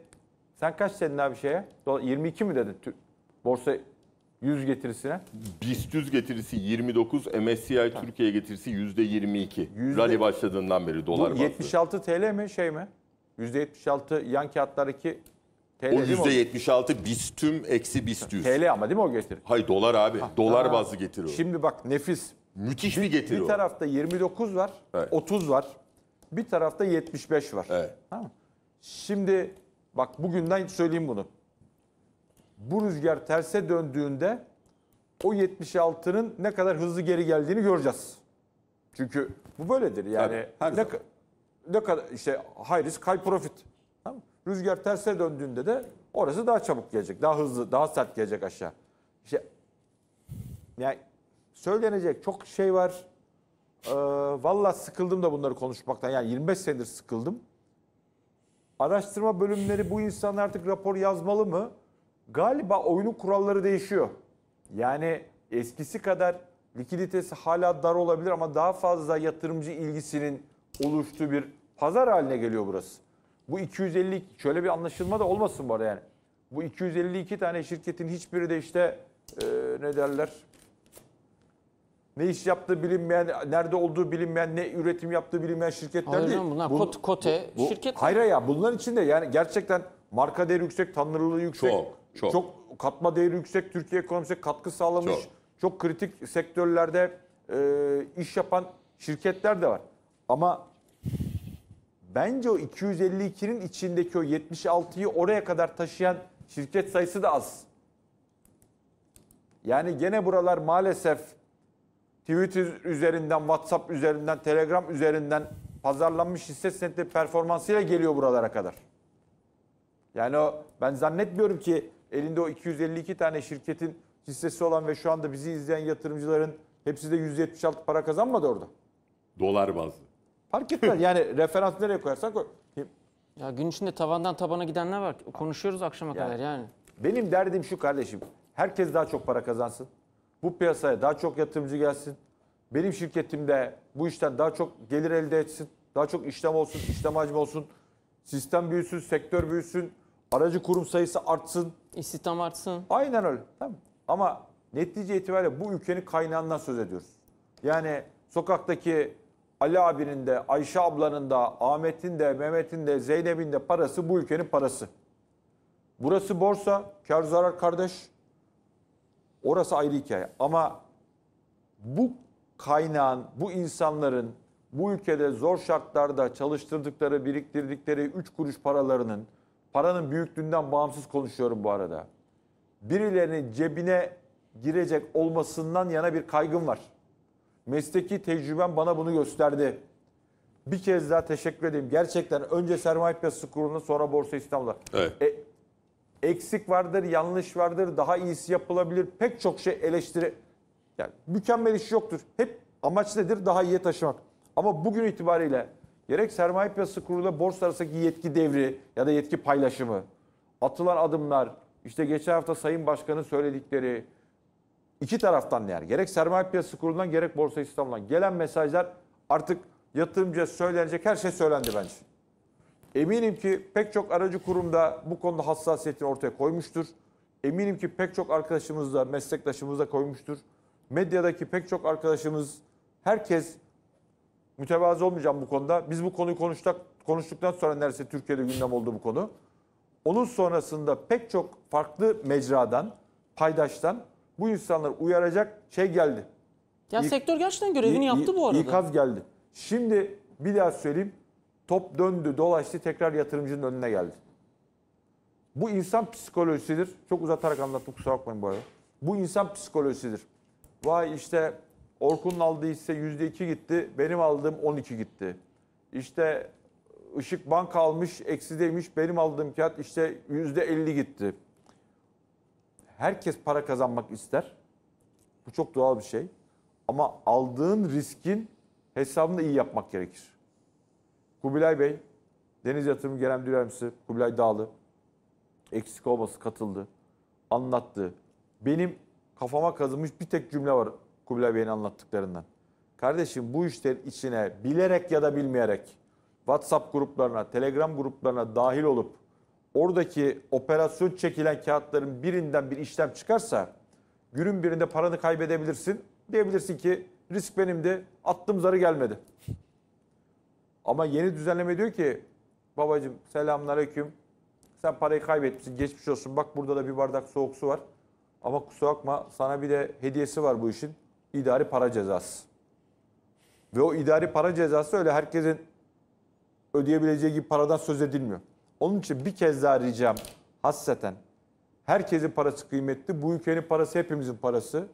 sen kaç dedin abi şeye? 22 mi dedin? Borsa 100 getirisine? BIST 100 getirisi 29, MSCI ha. Türkiye getirisi %22. Yüzde... Rally başladığından beri dolar bazlı. 76 TL mi şey mi? %76 yan kağıtlardaki TL o %76 Bist tüm eksi BIST 100. TL ama değil mi o getiri? Hayır dolar abi. Ha, dolar ha. bazlı getiri o. Şimdi bak nefis. Müthiş bir, bir getiri bir o. Bir tarafta 29 var, evet. 30 var. Bir tarafta 75 var. Evet. Tamam Şimdi bak bugünden söyleyeyim bunu bu rüzgar terse döndüğünde o 76'nın ne kadar hızlı geri geldiğini göreceğiz. Çünkü bu böyledir yani. Tabii, ne, ne kadar işte high risk high profit. Tamam. Rüzgar terse döndüğünde de orası daha çabuk gelecek. Daha hızlı, daha sert gelecek aşağı. İşte yani söylenecek çok şey var. Ee, Valla sıkıldım da bunları konuşmaktan. Yani 25 senedir sıkıldım. Araştırma bölümleri bu insanlar artık rapor yazmalı mı? galiba oyunun kuralları değişiyor. Yani eskisi kadar likiditesi hala dar olabilir ama daha fazla yatırımcı ilgisinin oluştuğu bir pazar haline geliyor burası. Bu 250 şöyle bir anlaşılma da olmasın bana yani. Bu 252 tane şirketin hiçbiri de işte e, ne derler? Ne iş yaptığı bilinmeyen, nerede olduğu bilinmeyen, ne üretim yaptığı bilinmeyen şirketler Hayır, değil. bunlar Bun, kote bu, bu, şirket. Hayır ya bunların içinde yani gerçekten marka değeri yüksek, tanınırlığı yüksek. Çok çok. Çok katma değeri yüksek Türkiye ekonomisine katkı sağlamış. Çok, çok kritik sektörlerde e, iş yapan şirketler de var. Ama bence o 252'nin içindeki o 76'yı oraya kadar taşıyan şirket sayısı da az. Yani gene buralar maalesef Twitter üzerinden, WhatsApp üzerinden, Telegram üzerinden pazarlanmış hisse senedi performansıyla geliyor buralara kadar. Yani o, ben zannetmiyorum ki elinde o 252 tane şirketin hissesi olan ve şu anda bizi izleyen yatırımcıların hepsi de 176 para kazanmadı orada. Dolar bazlı. Fark etmez yani referans nereye koyarsak koy. Ya gün içinde tavandan tabana gidenler var. Konuşuyoruz akşama yani, kadar yani. Benim derdim şu kardeşim. Herkes daha çok para kazansın. Bu piyasaya daha çok yatırımcı gelsin. Benim şirketimde bu işten daha çok gelir elde etsin. Daha çok işlem olsun, işlem hacmi olsun. Sistem büyüsün, sektör büyüsün. Aracı kurum sayısı artsın. İstihdam artsın. Aynen öyle. Tamam. Ama netice itibariyle bu ülkenin kaynağından söz ediyoruz. Yani sokaktaki Ali abinin de, Ayşe ablanın da, Ahmet'in de, Mehmet'in de, Zeynep'in de parası bu ülkenin parası. Burası borsa, kar zarar kardeş. Orası ayrı hikaye. Ama bu kaynağın, bu insanların bu ülkede zor şartlarda çalıştırdıkları, biriktirdikleri üç kuruş paralarının paranın büyüklüğünden bağımsız konuşuyorum bu arada. Birilerinin cebine girecek olmasından yana bir kaygım var. Mesleki tecrüben bana bunu gösterdi. Bir kez daha teşekkür edeyim. Gerçekten önce sermaye piyasası kurulunda sonra Borsa İstanbul'da. Evet. E, eksik vardır, yanlış vardır, daha iyisi yapılabilir. Pek çok şey eleştiri. Yani mükemmel iş yoktur. Hep amaç nedir? Daha iyiye taşımak. Ama bugün itibariyle gerek sermaye piyasası kurulunda borsa arasındaki yetki devri ya da yetki paylaşımı, atılan adımlar, işte geçen hafta Sayın Başkan'ın söyledikleri iki taraftan yani gerek sermaye piyasası kurulundan gerek Borsa İstanbul'dan gelen mesajlar artık yatırımcıya söylenecek her şey söylendi bence. Eminim ki pek çok aracı kurumda bu konuda hassasiyetini ortaya koymuştur. Eminim ki pek çok arkadaşımız da, meslektaşımız da koymuştur. Medyadaki pek çok arkadaşımız, herkes mütevazı olmayacağım bu konuda. Biz bu konuyu konuştuk, konuştuktan sonra neredeyse Türkiye'de gündem oldu bu konu. Onun sonrasında pek çok farklı mecradan, paydaştan bu insanları uyaracak şey geldi. Ya İk, sektör gerçekten görevini i, yaptı bu arada. İkaz geldi. Şimdi bir daha söyleyeyim. Top döndü, dolaştı, tekrar yatırımcının önüne geldi. Bu insan psikolojisidir. Çok uzatarak anlattım kusura bakmayın bu arada. Bu insan psikolojisidir. Vay işte Orkun'un aldığı ise yüzde iki gitti. Benim aldığım 12 gitti. İşte Işık Bank almış eksi demiş. Benim aldığım kağıt işte yüzde 50 gitti. Herkes para kazanmak ister. Bu çok doğal bir şey. Ama aldığın riskin hesabını iyi yapmak gerekir. Kubilay Bey, Deniz Yatırım Genel Müdür Yardımcısı Kubilay Dağlı eksik olması katıldı. Anlattı. Benim kafama kazınmış bir tek cümle var Kubilay Bey'in anlattıklarından. Kardeşim bu işler içine bilerek ya da bilmeyerek WhatsApp gruplarına, Telegram gruplarına dahil olup oradaki operasyon çekilen kağıtların birinden bir işlem çıkarsa günün birinde paranı kaybedebilirsin. Diyebilirsin ki risk benimdi, attım zarı gelmedi. Ama yeni düzenleme diyor ki babacım selamünaleyküm. Sen parayı kaybetmişsin, geçmiş olsun. Bak burada da bir bardak soğuk su var. Ama kusura bakma sana bir de hediyesi var bu işin idari para cezası. Ve o idari para cezası öyle herkesin ödeyebileceği gibi paradan söz edilmiyor. Onun için bir kez daha ricam hasseten herkesin parası kıymetli. Bu ülkenin parası hepimizin parası.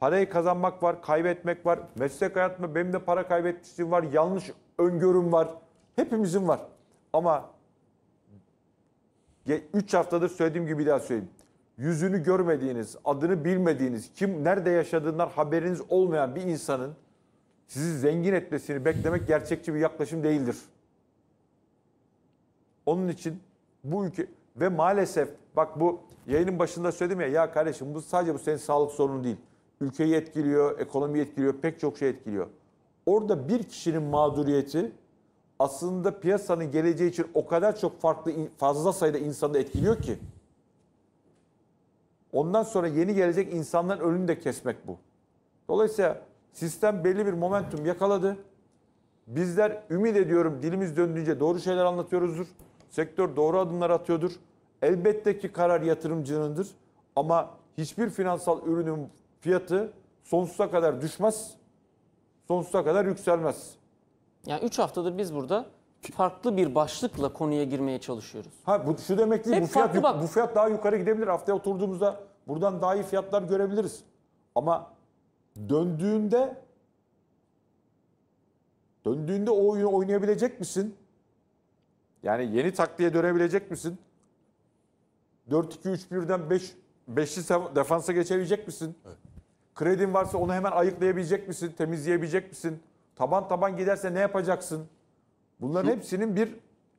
Parayı kazanmak var, kaybetmek var. Meslek hayatımda benim de para kaybetmişim var. Yanlış öngörüm var. Hepimizin var. Ama 3 haftadır söylediğim gibi bir daha söyleyeyim yüzünü görmediğiniz, adını bilmediğiniz, kim nerede yaşadığından haberiniz olmayan bir insanın sizi zengin etmesini beklemek gerçekçi bir yaklaşım değildir. Onun için bu ülke ve maalesef bak bu yayının başında söyledim ya ya kardeşim bu sadece bu senin sağlık sorunu değil. Ülkeyi etkiliyor, ekonomiyi etkiliyor, pek çok şey etkiliyor. Orada bir kişinin mağduriyeti aslında piyasanın geleceği için o kadar çok farklı fazla sayıda insanı etkiliyor ki. Ondan sonra yeni gelecek insanların önünü de kesmek bu. Dolayısıyla sistem belli bir momentum yakaladı. Bizler ümit ediyorum dilimiz döndüğünce doğru şeyler anlatıyoruzdur. Sektör doğru adımlar atıyordur. Elbette ki karar yatırımcınındır. Ama hiçbir finansal ürünün fiyatı sonsuza kadar düşmez. Sonsuza kadar yükselmez. Yani 3 haftadır biz burada farklı bir başlıkla konuya girmeye çalışıyoruz. Ha bu şu demek değil. Hep bu fiyat, bak- bu fiyat daha yukarı gidebilir. Haftaya oturduğumuzda buradan daha iyi fiyatlar görebiliriz. Ama döndüğünde döndüğünde o oyunu oynayabilecek misin? Yani yeni taktiğe dönebilecek misin? 4-2-3-1'den 5 5'li defansa geçebilecek misin? Kredin varsa onu hemen ayıklayabilecek misin? Temizleyebilecek misin? Taban taban giderse ne yapacaksın? Bunların Hı? hepsinin bir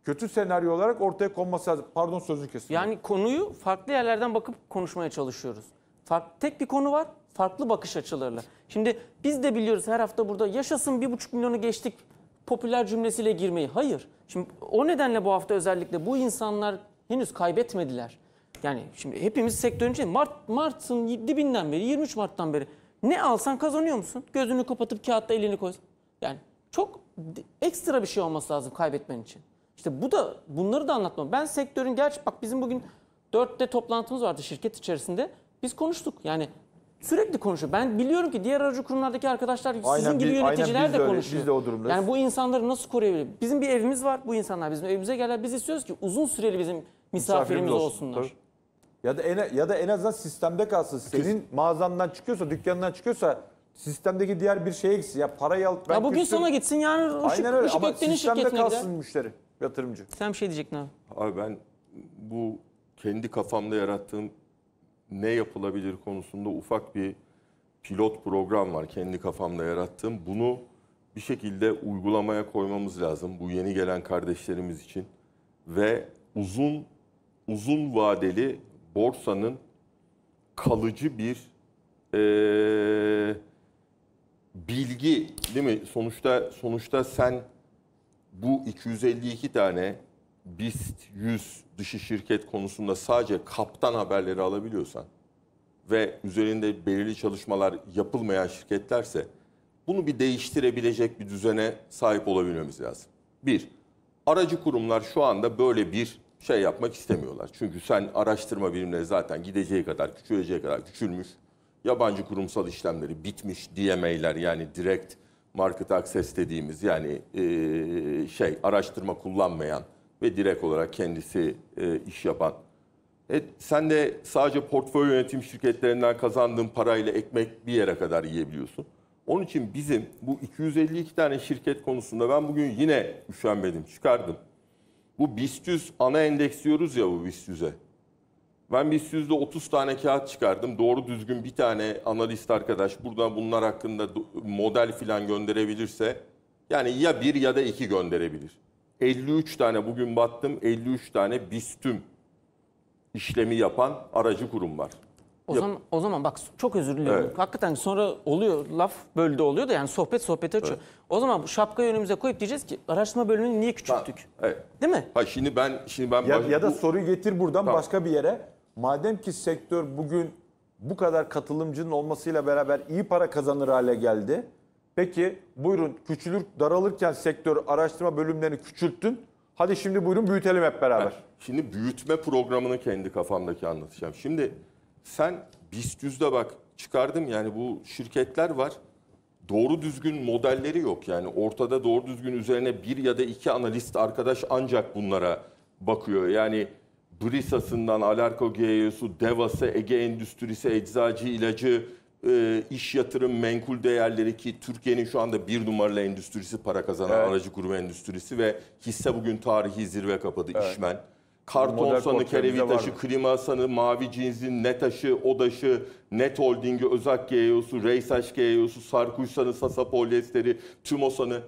kötü senaryo olarak ortaya konması lazım. Pardon sözünü kestim. Yani konuyu farklı yerlerden bakıp konuşmaya çalışıyoruz. Farklı, tek bir konu var, farklı bakış açılarıyla. Şimdi biz de biliyoruz her hafta burada yaşasın bir buçuk milyonu geçtik popüler cümlesiyle girmeyi. Hayır. Şimdi o nedenle bu hafta özellikle bu insanlar henüz kaybetmediler. Yani şimdi hepimiz sektörün içinde Mart, Mart'ın dibinden beri 23 Mart'tan beri ne alsan kazanıyor musun? Gözünü kapatıp kağıtta elini koy. Yani çok ekstra bir şey olması lazım kaybetmen için. İşte bu da bunları da anlatma Ben sektörün gerçi bak bizim bugün dörtte toplantımız vardı şirket içerisinde. Biz konuştuk. Yani sürekli konuşuyor. Ben biliyorum ki diğer aracı kurumlardaki arkadaşlar aynen sizin gibi biz, yöneticiler de, de konuşuyor. Öyle, biz de o durumdayız. Yani bu insanları nasıl koruyabilir? Bizim bir evimiz var. Bu insanlar bizim evimize gelirler. Biz istiyoruz ki uzun süreli bizim misafirimiz, misafirimiz olsunlar. Tabii. Ya da en ya da en azından sistemde kalsın. Senin mağazandan çıkıyorsa, dükkanından çıkıyorsa Sistemdeki diğer bir şey eksik. Ya parayı al. ben Ya bugün küstüm. sana gitsin yani o şirk, Aynen öyle ama şirketlerin sistemde şirketine gider. kalsın müşteri, yatırımcı. Sen bir şey diyecektin abi. Abi ben bu kendi kafamda yarattığım ne yapılabilir konusunda ufak bir pilot program var kendi kafamda yarattığım. Bunu bir şekilde uygulamaya koymamız lazım bu yeni gelen kardeşlerimiz için ve uzun uzun vadeli borsanın kalıcı bir eee bilgi değil mi? Sonuçta sonuçta sen bu 252 tane BIST 100 dışı şirket konusunda sadece kaptan haberleri alabiliyorsan ve üzerinde belirli çalışmalar yapılmayan şirketlerse bunu bir değiştirebilecek bir düzene sahip olabilmemiz lazım. Bir, aracı kurumlar şu anda böyle bir şey yapmak istemiyorlar. Çünkü sen araştırma birimleri zaten gideceği kadar, küçüleceği kadar küçülmüş yabancı kurumsal işlemleri bitmiş DMA'ler yani direkt market access dediğimiz yani e, şey araştırma kullanmayan ve direkt olarak kendisi e, iş yapan. E, sen de sadece portföy yönetim şirketlerinden kazandığın parayla ekmek bir yere kadar yiyebiliyorsun. Onun için bizim bu 252 tane şirket konusunda ben bugün yine üşenmedim, çıkardım. Bu BIST 100 ana endeksliyoruz ya bu BIST 100'e. Ben bir yüzde 30 tane kağıt çıkardım. Doğru düzgün bir tane analist arkadaş buradan bunlar hakkında model filan gönderebilirse yani ya bir ya da iki gönderebilir. 53 tane bugün battım 53 tane bistüm işlemi yapan aracı kurum var. O Yap. zaman o zaman bak çok özür diliyorum. Evet. Hakikaten sonra oluyor laf böldü oluyor da yani sohbet sohbet açıyor. Evet. O zaman bu şapkayı önümüze koyup diyeceğiz ki araştırma bölümünü niye küçülttük? Ha, evet. Değil mi? Ha şimdi ben şimdi ben ya, ya da soruyu getir buradan tamam. başka bir yere. Madem ki sektör bugün bu kadar katılımcının olmasıyla beraber iyi para kazanır hale geldi. Peki buyurun küçülür daralırken sektör araştırma bölümlerini küçülttün. Hadi şimdi buyurun büyütelim hep beraber. şimdi büyütme programını kendi kafamdaki anlatacağım. Şimdi sen BIST 100'de bak çıkardım yani bu şirketler var. Doğru düzgün modelleri yok yani ortada doğru düzgün üzerine bir ya da iki analist arkadaş ancak bunlara bakıyor. Yani Brisas'ından alerko GEO'su, Devası, Ege Endüstrisi, Eczacı ilacı e, iş yatırım, menkul değerleri ki Türkiye'nin şu anda bir numaralı endüstrisi para kazanan evet. aracı kurum endüstrisi ve hisse bugün tarihi zirve kapadı evet. işmen. Karton sanı, kerevi taşı, klima sanı, mavi cinsin, netaşı, odaşı, net holdingi, özak GEO'su, reysaş GEO'su, sarkuş sanı, sasa polyesteri, tümo sanı.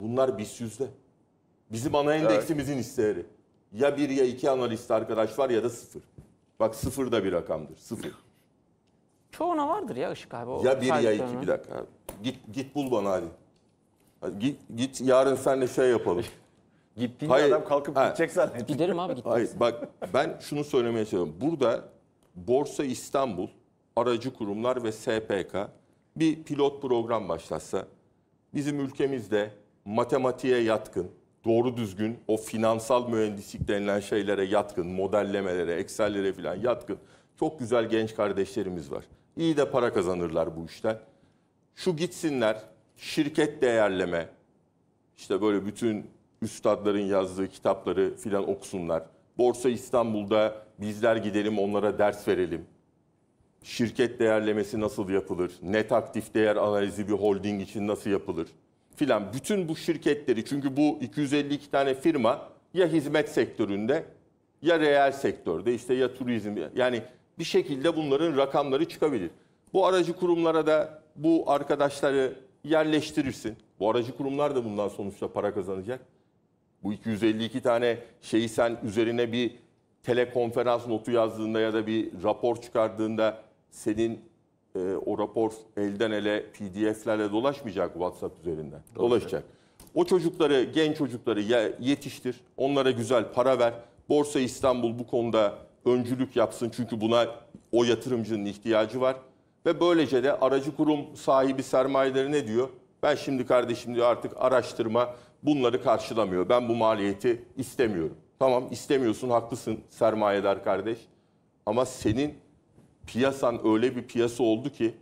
Bunlar BIST yüzde. Bizim ana endeksimizin evet. hisseleri ya bir ya iki analist arkadaş var ya da sıfır. Bak sıfır da bir rakamdır. Sıfır. Çoğuna vardır ya Işık abi. O ya bir ya iki bir dakika. Git, git bul bana hadi. hadi git, git yarın senle şey yapalım. Gittiğinde Hayır. adam kalkıp ha. gidecek zaten. Giderim abi gitmez. Hayır bak ben şunu söylemeye çalışıyorum. Burada Borsa İstanbul, aracı kurumlar ve SPK bir pilot program başlatsa bizim ülkemizde matematiğe yatkın, doğru düzgün o finansal mühendislik denilen şeylere yatkın, modellemelere, Excel'lere falan yatkın çok güzel genç kardeşlerimiz var. İyi de para kazanırlar bu işten. Şu gitsinler şirket değerleme, işte böyle bütün üstadların yazdığı kitapları filan okusunlar. Borsa İstanbul'da bizler gidelim onlara ders verelim. Şirket değerlemesi nasıl yapılır? Net aktif değer analizi bir holding için nasıl yapılır? filan bütün bu şirketleri çünkü bu 252 tane firma ya hizmet sektöründe ya reel sektörde işte ya turizm yani bir şekilde bunların rakamları çıkabilir. Bu aracı kurumlara da bu arkadaşları yerleştirirsin. Bu aracı kurumlar da bundan sonuçta para kazanacak. Bu 252 tane şeyi sen üzerine bir telekonferans notu yazdığında ya da bir rapor çıkardığında senin e, o rapor elden ele PDF'lerle dolaşmayacak WhatsApp üzerinden. Doğru. Dolaşacak. O çocukları, genç çocukları yetiştir. Onlara güzel para ver. Borsa İstanbul bu konuda öncülük yapsın. Çünkü buna o yatırımcının ihtiyacı var. Ve böylece de aracı kurum sahibi sermayeleri ne diyor? Ben şimdi kardeşim diyor artık araştırma bunları karşılamıyor. Ben bu maliyeti istemiyorum. Tamam istemiyorsun haklısın sermayedar kardeş. Ama senin piyasan öyle bir piyasa oldu ki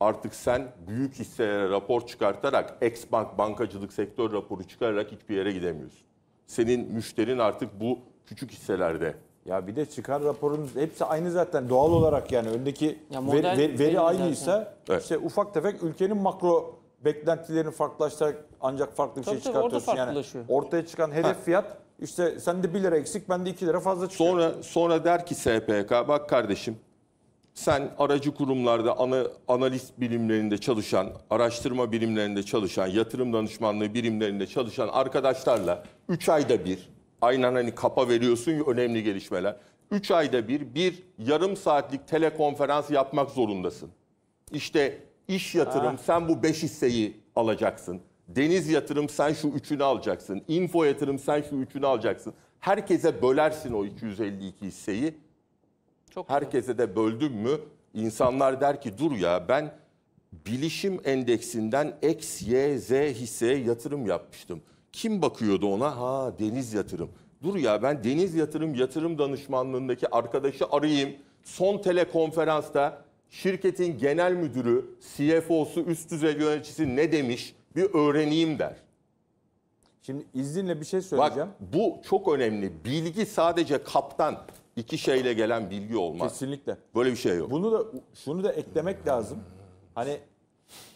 artık sen büyük hisselere rapor çıkartarak ex bank bankacılık sektör raporu çıkararak hiçbir yere gidemiyorsun. Senin müşterin artık bu küçük hisselerde ya bir de çıkar raporunuz hepsi aynı zaten doğal olarak yani öndeki ya veri, veri, veri aynıysa zaten. işte ufak tefek ülkenin makro beklentilerini farklılaştırarak ancak farklı bir şey tabii şey çıkartıyorsun. Yani ortaya çıkan hedef ha. fiyat işte sen de 1 lira eksik ben de 2 lira fazla çıkıyor. Sonra, sonra der ki SPK bak kardeşim sen aracı kurumlarda, ana, analiz bilimlerinde çalışan, araştırma bilimlerinde çalışan, yatırım danışmanlığı bilimlerinde çalışan arkadaşlarla 3 ayda bir, aynen hani kapa veriyorsun ya önemli gelişmeler. 3 ayda bir, bir yarım saatlik telekonferans yapmak zorundasın. İşte iş yatırım, ah. sen bu 5 hisseyi alacaksın. Deniz yatırım sen şu üçünü alacaksın. Info yatırım sen şu üçünü alacaksın. Herkese bölersin o 252 hisseyi. Çok güzel. de böldüm mü insanlar der ki dur ya ben bilişim endeksinden X, Y, Z hisseye yatırım yapmıştım. Kim bakıyordu ona? Ha deniz yatırım. Dur ya ben deniz yatırım yatırım danışmanlığındaki arkadaşı arayayım. Son telekonferansta şirketin genel müdürü, CFO'su, üst düzey yöneticisi ne demiş bir öğreneyim der. Şimdi izninle bir şey söyleyeceğim. Bak bu çok önemli. Bilgi sadece kaptan iki şeyle gelen bilgi olmaz. Kesinlikle. Böyle bir şey yok. Bunu da şunu da eklemek lazım. Hani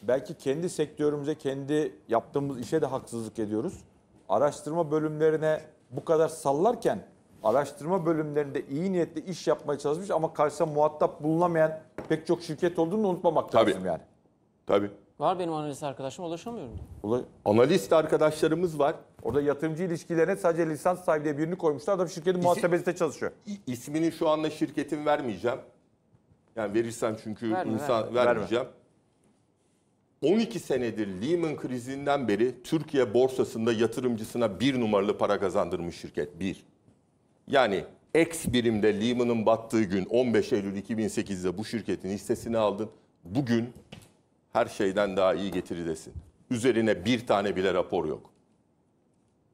belki kendi sektörümüze, kendi yaptığımız işe de haksızlık ediyoruz. Araştırma bölümlerine bu kadar sallarken araştırma bölümlerinde iyi niyetle iş yapmaya çalışmış ama karşısına muhatap bulunamayan pek çok şirket olduğunu unutmamak Tabii. lazım yani. Tabii. Var benim analist arkadaşım ulaşamıyorum. Ula- analist arkadaşlarımız var. Orada yatırımcı ilişkilerine sadece lisans sahibi diye birini koymuşlar. Adam şirketin muhasebesinde çalışıyor. İsmini şu anda şirketin vermeyeceğim. Yani verirsem çünkü Verme, insan vermeyeceğim. 12 senedir Lehman krizinden beri Türkiye borsasında yatırımcısına bir numaralı para kazandırmış şirket. Bir. Yani X birimde Lehman'ın battığı gün 15 Eylül 2008'de bu şirketin hissesini aldın. Bugün her şeyden daha iyi getiridesin. Üzerine bir tane bile rapor yok.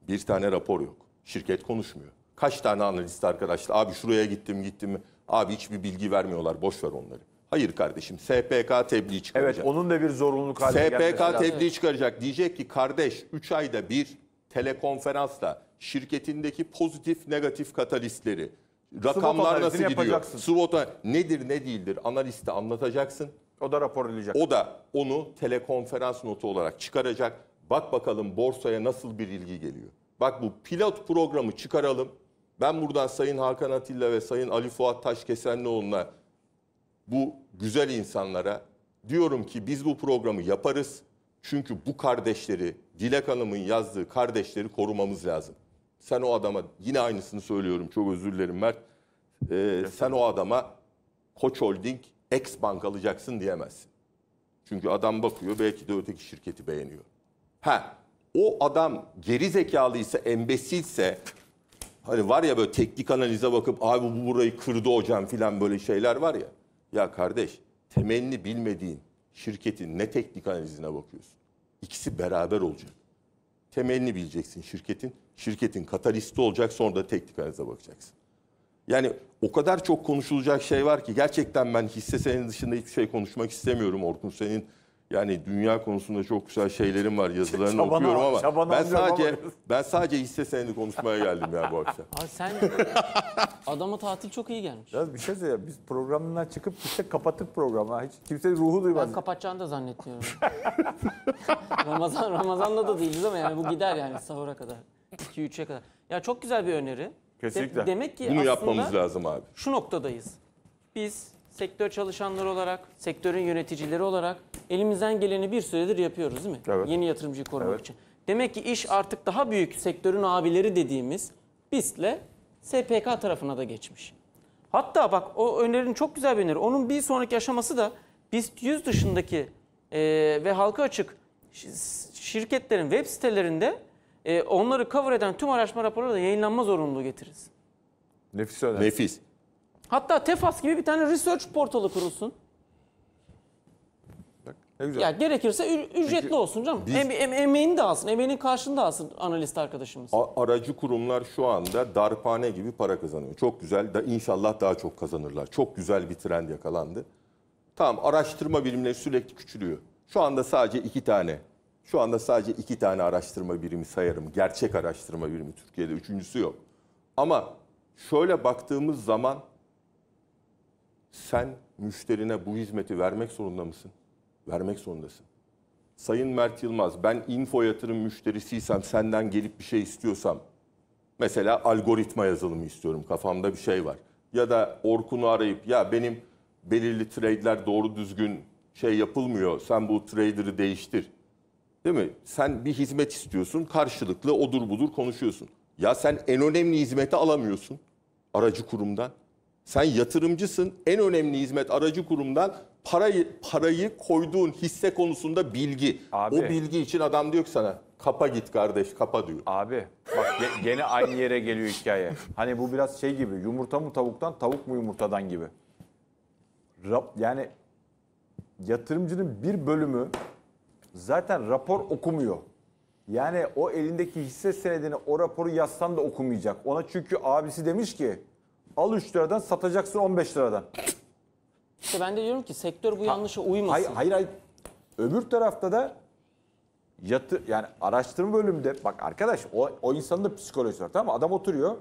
Bir tane rapor yok. Şirket konuşmuyor. Kaç tane analist arkadaşlar abi şuraya gittim gittim mi? Abi hiçbir bilgi vermiyorlar boş ver onları. Hayır kardeşim SPK tebliğ çıkaracak. Evet onun da bir zorunluluk haline gelmesi SPK tebliğ çıkaracak. Diyecek ki kardeş 3 ayda bir telekonferansla şirketindeki pozitif negatif katalistleri, rakamlar nasıl gidiyor? Svota nedir ne değildir analiste anlatacaksın. O da rapor edecek. O da onu telekonferans notu olarak çıkaracak. Bak bakalım borsaya nasıl bir ilgi geliyor. Bak bu pilot programı çıkaralım. Ben buradan Sayın Hakan Atilla ve Sayın Ali Fuat Taşkesenlioğlu'na bu güzel insanlara diyorum ki biz bu programı yaparız. Çünkü bu kardeşleri, Dilek Hanım'ın yazdığı kardeşleri korumamız lazım. Sen o adama, yine aynısını söylüyorum çok özür dilerim Mert. Ee, sen o adama Koç Holding, ex Bank alacaksın diyemezsin. Çünkü adam bakıyor belki de öteki şirketi beğeniyor. Ha o adam geri zekalıysa, embesilse hani var ya böyle teknik analize bakıp abi bu burayı kırdı hocam filan böyle şeyler var ya. Ya kardeş temelini bilmediğin şirketin ne teknik analizine bakıyorsun? İkisi beraber olacak. Temelini bileceksin şirketin. Şirketin katalisti olacak sonra da teknik analize bakacaksın. Yani o kadar çok konuşulacak şey var ki gerçekten ben hisse senin dışında hiçbir şey konuşmak istemiyorum Orkun. Senin yani dünya konusunda çok güzel şeylerim var. Yazılarını Çabana, okuyorum ama ben sadece ama. ben sadece hisse senedi konuşmaya geldim ya bu akşam. Abi sen Adamı tatil çok iyi gelmiş. Ya bir şey söyleyeyim. Biz programından çıkıp işte kapattık programı. Hiç kimse ruhu duymaz. Ben kapatacağını da zannetmiyorum. Ramazan Ramazan'da da değiliz ama yani bu gider yani sahura kadar. 2 3'e kadar. Ya çok güzel bir öneri. Kesinlikle. De demek ki Bunu yapmamız lazım abi. Şu noktadayız. Biz sektör çalışanları olarak, sektörün yöneticileri olarak elimizden geleni bir süredir yapıyoruz değil mi? Evet. Yeni yatırımcıyı korumak evet. için. Demek ki iş artık daha büyük sektörün abileri dediğimiz BIST'le SPK tarafına da geçmiş. Hatta bak o önerin çok güzel bir öneri. Onun bir sonraki aşaması da BIST 100 dışındaki e, ve halka açık şirketlerin web sitelerinde e, onları cover eden tüm araştırma raporları da yayınlanma zorunluluğu getiririz. Nefis öner. Nefis. Hatta Tefas gibi bir tane research portalı kurulsun. Bak, ne güzel. Ya gerekirse ücretli Çünkü olsun canım. Biz, em, em, emeğini de alsın. Emeğinin karşını da alsın analist arkadaşımız. aracı kurumlar şu anda darpane gibi para kazanıyor. Çok güzel. Da, inşallah daha çok kazanırlar. Çok güzel bir trend yakalandı. Tamam araştırma birimleri sürekli küçülüyor. Şu anda sadece iki tane. Şu anda sadece iki tane araştırma birimi sayarım. Gerçek araştırma birimi Türkiye'de. Üçüncüsü yok. Ama şöyle baktığımız zaman sen müşterine bu hizmeti vermek zorunda mısın? Vermek zorundasın. Sayın Mert Yılmaz, ben info yatırım müşterisiysem, senden gelip bir şey istiyorsam, mesela algoritma yazılımı istiyorum, kafamda bir şey var. Ya da Orkun'u arayıp, ya benim belirli trade'ler doğru düzgün şey yapılmıyor, sen bu trader'ı değiştir. Değil mi? Sen bir hizmet istiyorsun, karşılıklı odur budur konuşuyorsun. Ya sen en önemli hizmeti alamıyorsun aracı kurumdan. Sen yatırımcısın. En önemli hizmet aracı kurumdan parayı parayı koyduğun hisse konusunda bilgi. Abi. O bilgi için adam diyor ki sana kapa git kardeş kapa diyor. Abi bak gene aynı yere geliyor hikaye. Hani bu biraz şey gibi yumurta mı tavuktan tavuk mu yumurtadan gibi. Yani yatırımcının bir bölümü zaten rapor okumuyor. Yani o elindeki hisse senedini o raporu yazsan da okumayacak. Ona çünkü abisi demiş ki Al 3 liradan satacaksın 15 liradan. İşte ben de diyorum ki sektör bu yanlışa uymasın. Hayır hayır. hayır. Öbür tarafta da yatı yani araştırma bölümünde bak arkadaş o, o insanın da psikolojisi var tamam mı? Adam oturuyor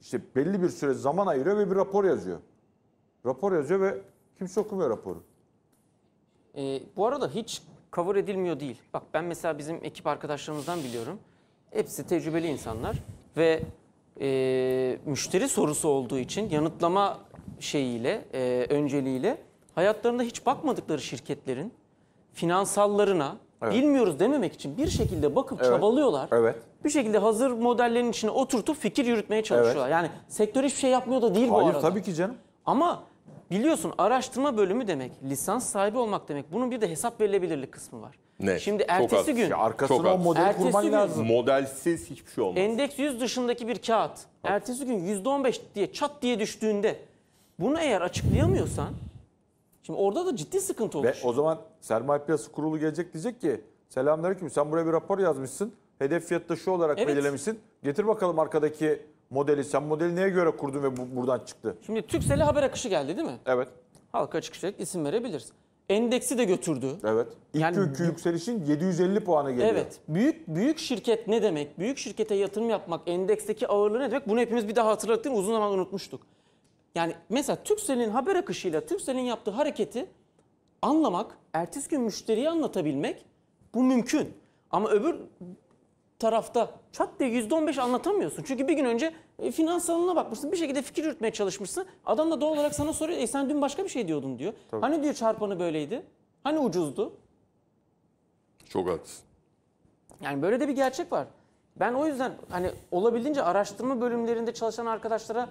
işte belli bir süre zaman ayırıyor ve bir rapor yazıyor. Rapor yazıyor ve kimse okumuyor raporu. Ee, bu arada hiç cover edilmiyor değil. Bak ben mesela bizim ekip arkadaşlarımızdan biliyorum. Hepsi tecrübeli insanlar ve e, müşteri sorusu olduğu için yanıtlama şeyiyle, e, önceliğiyle hayatlarında hiç bakmadıkları şirketlerin finansallarına evet. bilmiyoruz dememek için bir şekilde bakıp evet. çabalıyorlar. Evet. Bir şekilde hazır modellerin içine oturtup fikir yürütmeye çalışıyorlar. Evet. Yani sektör hiçbir şey yapmıyor da değil Hayır, bu arada. Hayır tabii ki canım. Ama Biliyorsun araştırma bölümü demek lisans sahibi olmak demek. Bunun bir de hesap verilebilirlik kısmı var. Ne? Şimdi ertesi gün Ya Çok o az. Ertesi kurman gün- lazım. Modelsiz hiçbir şey olmaz. endeks 100 dışındaki bir kağıt ertesi gün %15 diye çat diye düştüğünde bunu eğer açıklayamıyorsan şimdi orada da ciddi sıkıntı olur. Ve o zaman sermaye piyasası kurulu gelecek diyecek ki selamünaleyküm sen buraya bir rapor yazmışsın. Hedef fiyatı da şu olarak Evet. belirlemişsin. Getir bakalım arkadaki modeli sen modeli neye göre kurdun ve bu, buradan çıktı? Şimdi Türkcell'e haber akışı geldi değil mi? Evet. Halka açık açık isim verebiliriz. Endeksi de götürdü. Evet. İlk yani, günkü yükselişin 750 puanı geliyor. Evet. Büyük büyük şirket ne demek? Büyük şirkete yatırım yapmak, endeksteki ağırlığı ne demek? Bunu hepimiz bir daha hatırladık değil mi? Uzun zaman unutmuştuk. Yani mesela Türkcell'in haber akışıyla Türkcell'in yaptığı hareketi anlamak, ertesi gün müşteriye anlatabilmek bu mümkün. Ama öbür tarafta çat diye %15 anlatamıyorsun. Çünkü bir gün önce e, finansalına bakmışsın. Bir şekilde fikir yürütmeye çalışmışsın. Adam da doğal olarak sana soruyor. E sen dün başka bir şey diyordun diyor. Tabii. Hani diyor çarpanı böyleydi? Hani ucuzdu? Çok haklısın. Yani böyle de bir gerçek var. Ben o yüzden hani olabildiğince araştırma bölümlerinde çalışan arkadaşlara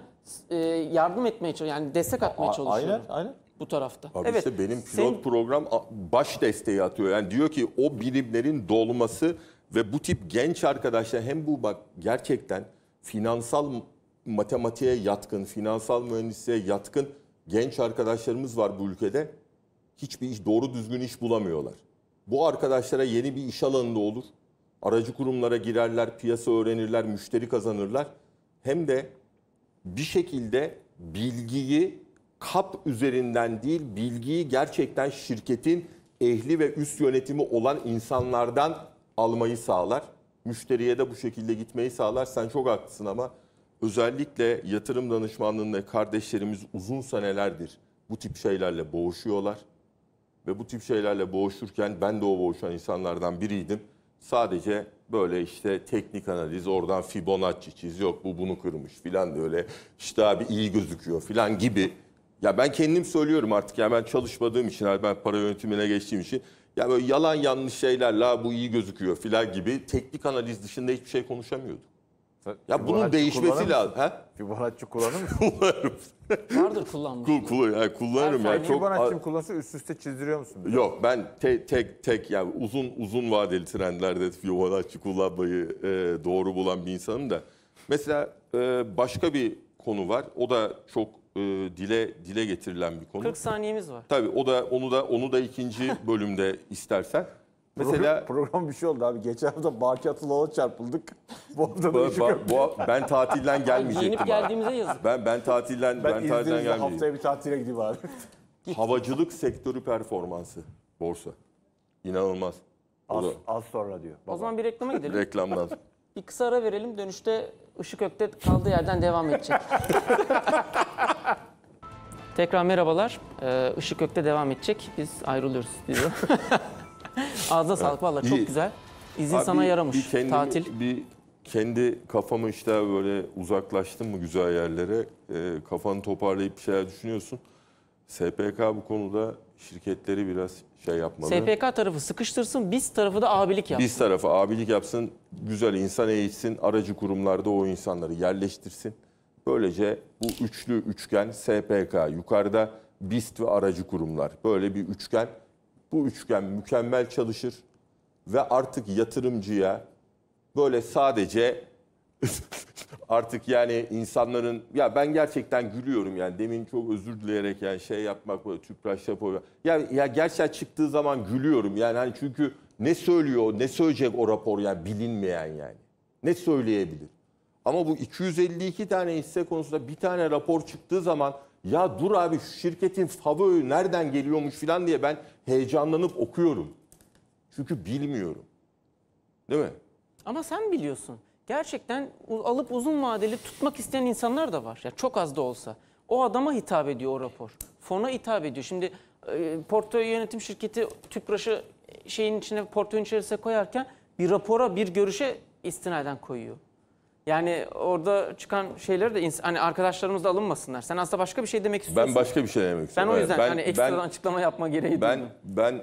e, yardım etmeye çalışıyorum. Yani destek atmaya A- çalışıyorum. Aynen, aynen. Bu tarafta. Abi evet. işte benim pilot Sen... program baş desteği atıyor. Yani diyor ki o bilimlerin dolması ve bu tip genç arkadaşlar hem bu bak gerçekten finansal matematiğe yatkın, finansal mühendisliğe yatkın genç arkadaşlarımız var bu ülkede. Hiçbir iş, doğru düzgün iş bulamıyorlar. Bu arkadaşlara yeni bir iş alanında olur. Aracı kurumlara girerler, piyasa öğrenirler, müşteri kazanırlar. Hem de bir şekilde bilgiyi kap üzerinden değil, bilgiyi gerçekten şirketin ehli ve üst yönetimi olan insanlardan almayı sağlar. Müşteriye de bu şekilde gitmeyi sağlar. Sen çok haklısın ama özellikle yatırım danışmanlığında kardeşlerimiz uzun senelerdir bu tip şeylerle boğuşuyorlar. Ve bu tip şeylerle boğuşurken ben de o boğuşan insanlardan biriydim. Sadece böyle işte teknik analiz oradan Fibonacci çiz yok bu bunu kırmış filan öyle işte abi iyi gözüküyor filan gibi. Ya ben kendim söylüyorum artık ya ben çalışmadığım için ben para yönetimine geçtiğim için ya böyle yalan yanlış şeyler la bu iyi gözüküyor filan gibi teknik analiz dışında hiçbir şey konuşamıyordu. Ya bunun değişmesi lazım. Ha? Fibonacci kullanır mısın? kullanırım. Vardır kullanmış. Kul, kul, yani kullanırım. Yani çok... Fibonacci kullanırsa üst üste çizdiriyor musun? Biraz? Yok ben te, tek tek yani uzun uzun vadeli trendlerde Fibonacci kullanmayı e, doğru bulan bir insanım da. Mesela e, başka bir konu var. O da çok e, dile dile getirilen bir konu. 40 saniyemiz var. Tabii o da onu da onu da ikinci bölümde istersen. Mesela program, program bir şey oldu abi. Geçen hafta Baki Atılal'a çarpıldık. Bu hafta da ba, ba, bu, ben tatilden gelmeyecektim. Yenip geldiğimize yazık. Ben ben tatilden ben, ben tatilden gelmeyeceğim. haftaya bir tatile gideyim abi. Havacılık sektörü performansı borsa. İnanılmaz. Az, az sonra diyor. Baba. O zaman bir reklama gidelim. Reklamdan. bir kısa ara verelim. Dönüşte Işık Ök'te kaldığı yerden devam edecek. Tekrar merhabalar. Ee, Işık Gök'te devam edecek. Biz ayrılıyoruz diyor. Ağzına sağlık valla çok İyi. güzel. İzin Abi sana yaramış. bir kendimi- Tatil. Bir kendi kafamı işte böyle uzaklaştım mı güzel yerlere e, kafanı toparlayıp bir şeyler düşünüyorsun. SPK bu konuda şirketleri biraz şey yapmalı. SPK tarafı sıkıştırsın, biz tarafı da abilik yapsın. Biz tarafı abilik yapsın, güzel insan eğitsin, aracı kurumlarda o insanları yerleştirsin. Böylece bu üçlü üçgen SPK yukarıda BIST ve aracı kurumlar böyle bir üçgen. Bu üçgen mükemmel çalışır ve artık yatırımcıya böyle sadece artık yani insanların ya ben gerçekten gülüyorum yani demin çok özür dileyerek yani şey yapmak böyle tüpraş yapıyor Ya, ya gerçekten çıktığı zaman gülüyorum yani hani çünkü ne söylüyor ne söyleyecek o rapor yani bilinmeyen yani. Ne söyleyebilir? Ama bu 252 tane hisse konusunda bir tane rapor çıktığı zaman ya dur abi şu şirketin favori nereden geliyormuş falan diye ben heyecanlanıp okuyorum. Çünkü bilmiyorum. Değil mi? Ama sen biliyorsun. Gerçekten alıp uzun vadeli tutmak isteyen insanlar da var. Ya yani çok az da olsa. O adama hitap ediyor o rapor. Fona hitap ediyor. Şimdi e, portföy yönetim şirketi tüpraşı şeyin içine portföyün içerisine koyarken bir rapora, bir görüşe istinaden koyuyor. Yani orada çıkan şeyler de hani arkadaşlarımız da alınmasınlar. Sen aslında başka bir şey demek istiyorsun. Ben başka bir şey demek istiyorum. Ben o Evet, yüzden hani ekstradan açıklama yapma gereği Ben duydum. ben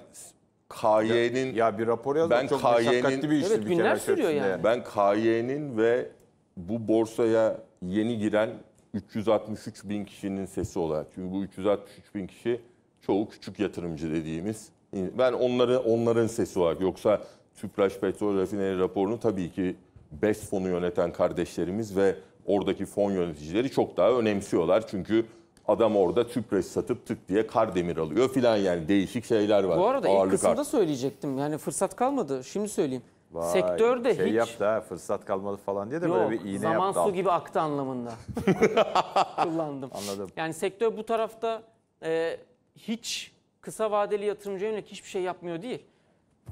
KY'nin Ya bir rapor yaz. Ben çok KY'nin meşakkatli bir işti Evet, bir günler kere sürüyor yani. yani. Ben KY'nin ve bu borsaya yeni giren 363 bin kişinin sesi olarak. Çünkü bu 363 bin kişi çoğu küçük yatırımcı dediğimiz. Ben onları onların sesi olarak. Yoksa Tüpraş Petrol Rafineri raporunu tabii ki BES fonu yöneten kardeşlerimiz ve oradaki fon yöneticileri çok daha önemsiyorlar. Çünkü adam orada tüpres satıp tık diye kar demir alıyor filan yani değişik şeyler var. Bu arada Ağırlık ilk kısımda art. söyleyecektim yani fırsat kalmadı şimdi söyleyeyim. Vay, Sektörde şey hiç... yaptı ha fırsat kalmadı falan diye de Yok, böyle bir iğne zaman yaptı. Zaman su gibi aktı anlamında. Kullandım. Anladım. Yani sektör bu tarafta e, hiç kısa vadeli yatırımcı yönelik hiçbir şey yapmıyor değil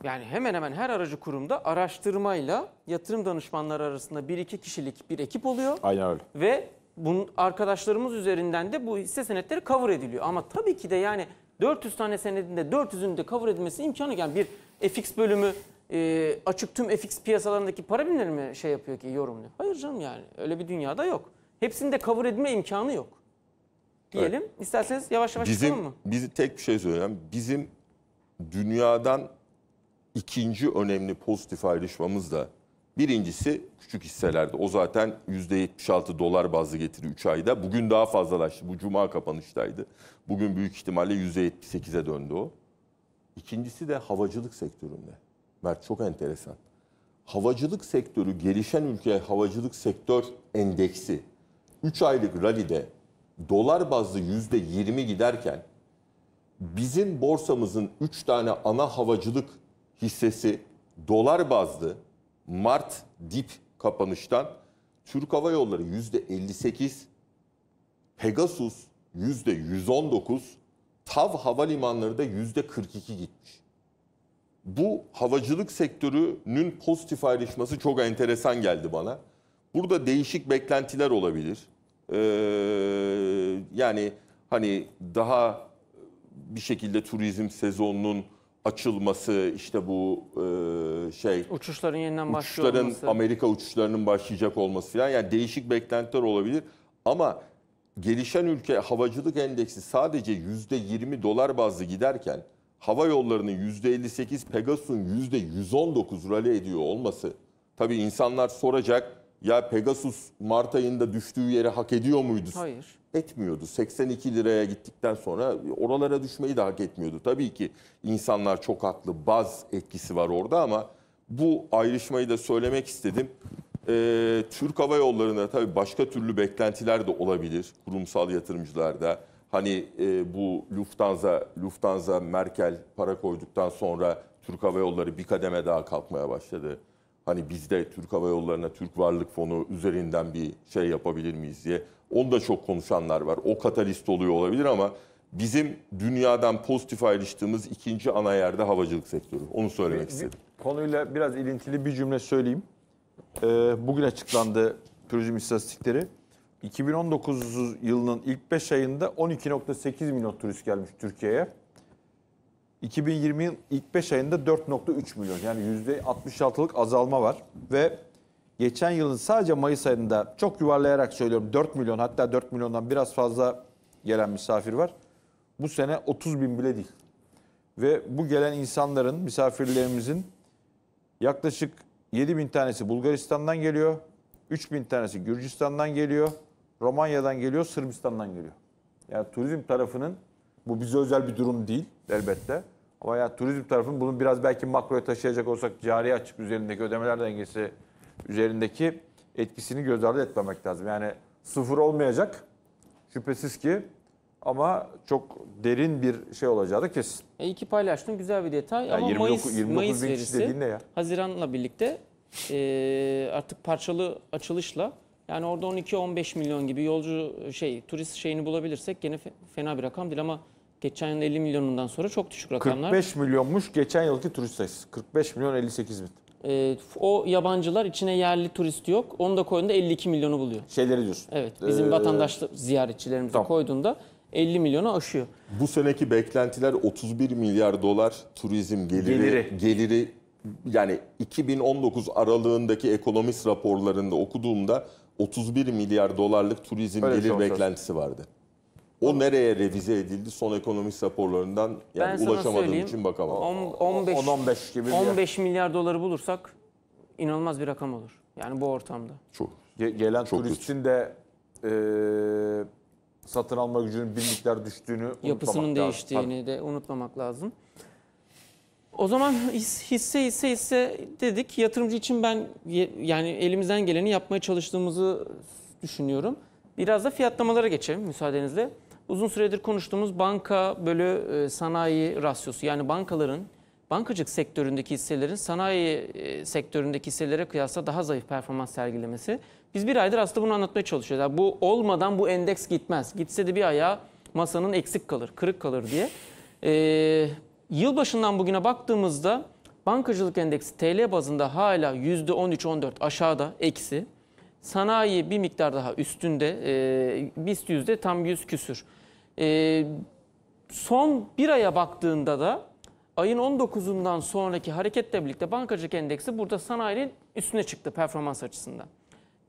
yani hemen hemen her aracı kurumda araştırmayla yatırım danışmanları arasında bir iki kişilik bir ekip oluyor. Aynen öyle. Ve bunun arkadaşlarımız üzerinden de bu hisse senetleri cover ediliyor. Ama tabii ki de yani 400 tane senedinde 400'ün de cover edilmesi imkanı yani bir FX bölümü e, açık tüm FX piyasalarındaki para bilimleri mi şey yapıyor ki yorumluyor? Hayır canım yani öyle bir dünyada yok. Hepsinde de cover edilme imkanı yok. Diyelim. Evet. İsterseniz yavaş yavaş bizim, çıkalım mı? Bizim tek bir şey söyleyeyim. Bizim dünyadan ikinci önemli pozitif ayrışmamız da birincisi küçük hisselerde. O zaten %76 dolar bazlı getiri 3 ayda. Bugün daha fazlalaştı. Bu cuma kapanıştaydı. Bugün büyük ihtimalle %78'e döndü o. İkincisi de havacılık sektöründe. Mert çok enteresan. Havacılık sektörü gelişen ülke havacılık sektör endeksi 3 aylık rallide dolar bazlı %20 giderken bizim borsamızın 3 tane ana havacılık hissesi dolar bazlı Mart dip kapanıştan Türk Hava Yolları %58, Pegasus %119, TAV havalimanları da %42 gitmiş. Bu havacılık sektörünün pozitif ayrışması çok enteresan geldi bana. Burada değişik beklentiler olabilir. Ee, yani hani daha bir şekilde turizm sezonunun açılması işte bu e, şey uçuşların yeniden başlıyor olması. Amerika uçuşlarının başlayacak olması falan yani değişik beklentiler olabilir ama gelişen ülke havacılık endeksi sadece yüzde %20 dolar bazlı giderken hava yollarının yüzde %58 Pegasus'un %119 rally ediyor olması tabi insanlar soracak ya Pegasus Mart ayında düştüğü yeri hak ediyor muydu? Hayır etmiyordu. 82 liraya gittikten sonra oralara düşmeyi de hak etmiyordu. Tabii ki insanlar çok haklı. Baz etkisi var orada ama bu ayrışmayı da söylemek istedim. Ee, Türk Hava yollarında tabii başka türlü beklentiler de olabilir kurumsal yatırımcılarda. Hani e, bu Lufthansa, Lufthansa Merkel para koyduktan sonra Türk Hava Yolları bir kademe daha kalkmaya başladı hani biz de Türk Hava Yolları'na Türk Varlık Fonu üzerinden bir şey yapabilir miyiz diye. Onu da çok konuşanlar var. O katalist oluyor olabilir ama bizim dünyadan pozitif ayrıştığımız ikinci ana yerde havacılık sektörü. Onu söylemek istedim. Konuyla biraz ilintili bir cümle söyleyeyim. Ee, bugün açıklandı turizm istatistikleri. 2019 yılının ilk 5 ayında 12.8 milyon turist gelmiş Türkiye'ye. 2020 yıl ilk 5 ayında 4.3 milyon yani %66'lık azalma var ve geçen yılın sadece Mayıs ayında çok yuvarlayarak söylüyorum 4 milyon hatta 4 milyondan biraz fazla gelen misafir var. Bu sene 30 bin bile değil. Ve bu gelen insanların, misafirlerimizin yaklaşık 7 bin tanesi Bulgaristan'dan geliyor, 3 bin tanesi Gürcistan'dan geliyor, Romanya'dan geliyor, Sırbistan'dan geliyor. Yani turizm tarafının bu bize özel bir durum değil elbette. Ama ya turizm tarafının bunu biraz belki makroya taşıyacak olsak cari açık üzerindeki ödemeler dengesi üzerindeki etkisini göz ardı etmemek lazım. Yani sıfır olmayacak şüphesiz ki ama çok derin bir şey olacağı da kesin. E iki paylaştın güzel bir detay ya ama 20 Mayıs, 29 Mayıs verisi dediğin ne ya? Haziran'la birlikte e, artık parçalı açılışla yani orada 12-15 milyon gibi yolcu şey turist şeyini bulabilirsek gene fena bir rakam değil ama Geçen yıl 50 milyonundan sonra çok düşük rakamlar. 45 milyonmuş geçen yılki turist sayısı. 45 milyon 58 bin. Ee, o yabancılar içine yerli turist yok. Onu da koyduğunda 52 milyonu buluyor. Şeyleri diyorsun. Evet bizim Ee, vatandaş ziyaretçilerimizi tamam. koyduğunda 50 milyonu aşıyor. Bu seneki beklentiler 31 milyar dolar turizm geliri. Geliri. Geliri. yani 2019 aralığındaki ekonomist raporlarında okuduğumda 31 milyar dolarlık turizm Öyle gelir şey beklentisi vardı. O nereye revize edildi son ekonomist raporlarından yani Ben ulaşamadığım için bakamam. 15 gibi 15 milyar doları bulursak inanılmaz bir rakam olur. Yani bu ortamda. Çok. gelen Çok turistin de e, satın alma gücünün bir miktar düştüğünü unutmamak Yapısının lazım. değiştiğini de unutmamak lazım. O zaman hisse hisse hisse dedik. Yatırımcı için ben yani elimizden geleni yapmaya çalıştığımızı düşünüyorum. Biraz da fiyatlamalara geçelim müsaadenizle uzun süredir konuştuğumuz banka bölü e, sanayi rasyosu yani bankaların bankacık sektöründeki hisselerin sanayi e, sektöründeki hisselere kıyasla daha zayıf performans sergilemesi. Biz bir aydır aslında bunu anlatmaya çalışıyoruz. Yani bu olmadan bu endeks gitmez. Gitse de bir ayağı masanın eksik kalır, kırık kalır diye. Ee, yılbaşından bugüne baktığımızda bankacılık endeksi TL bazında hala %13-14 aşağıda eksi. Sanayi bir miktar daha üstünde, e, BIST yüzde tam 100 küsür. E, son bir aya baktığında da ayın 19'undan sonraki hareketle birlikte bankacılık endeksi burada sanayinin üstüne çıktı performans açısından.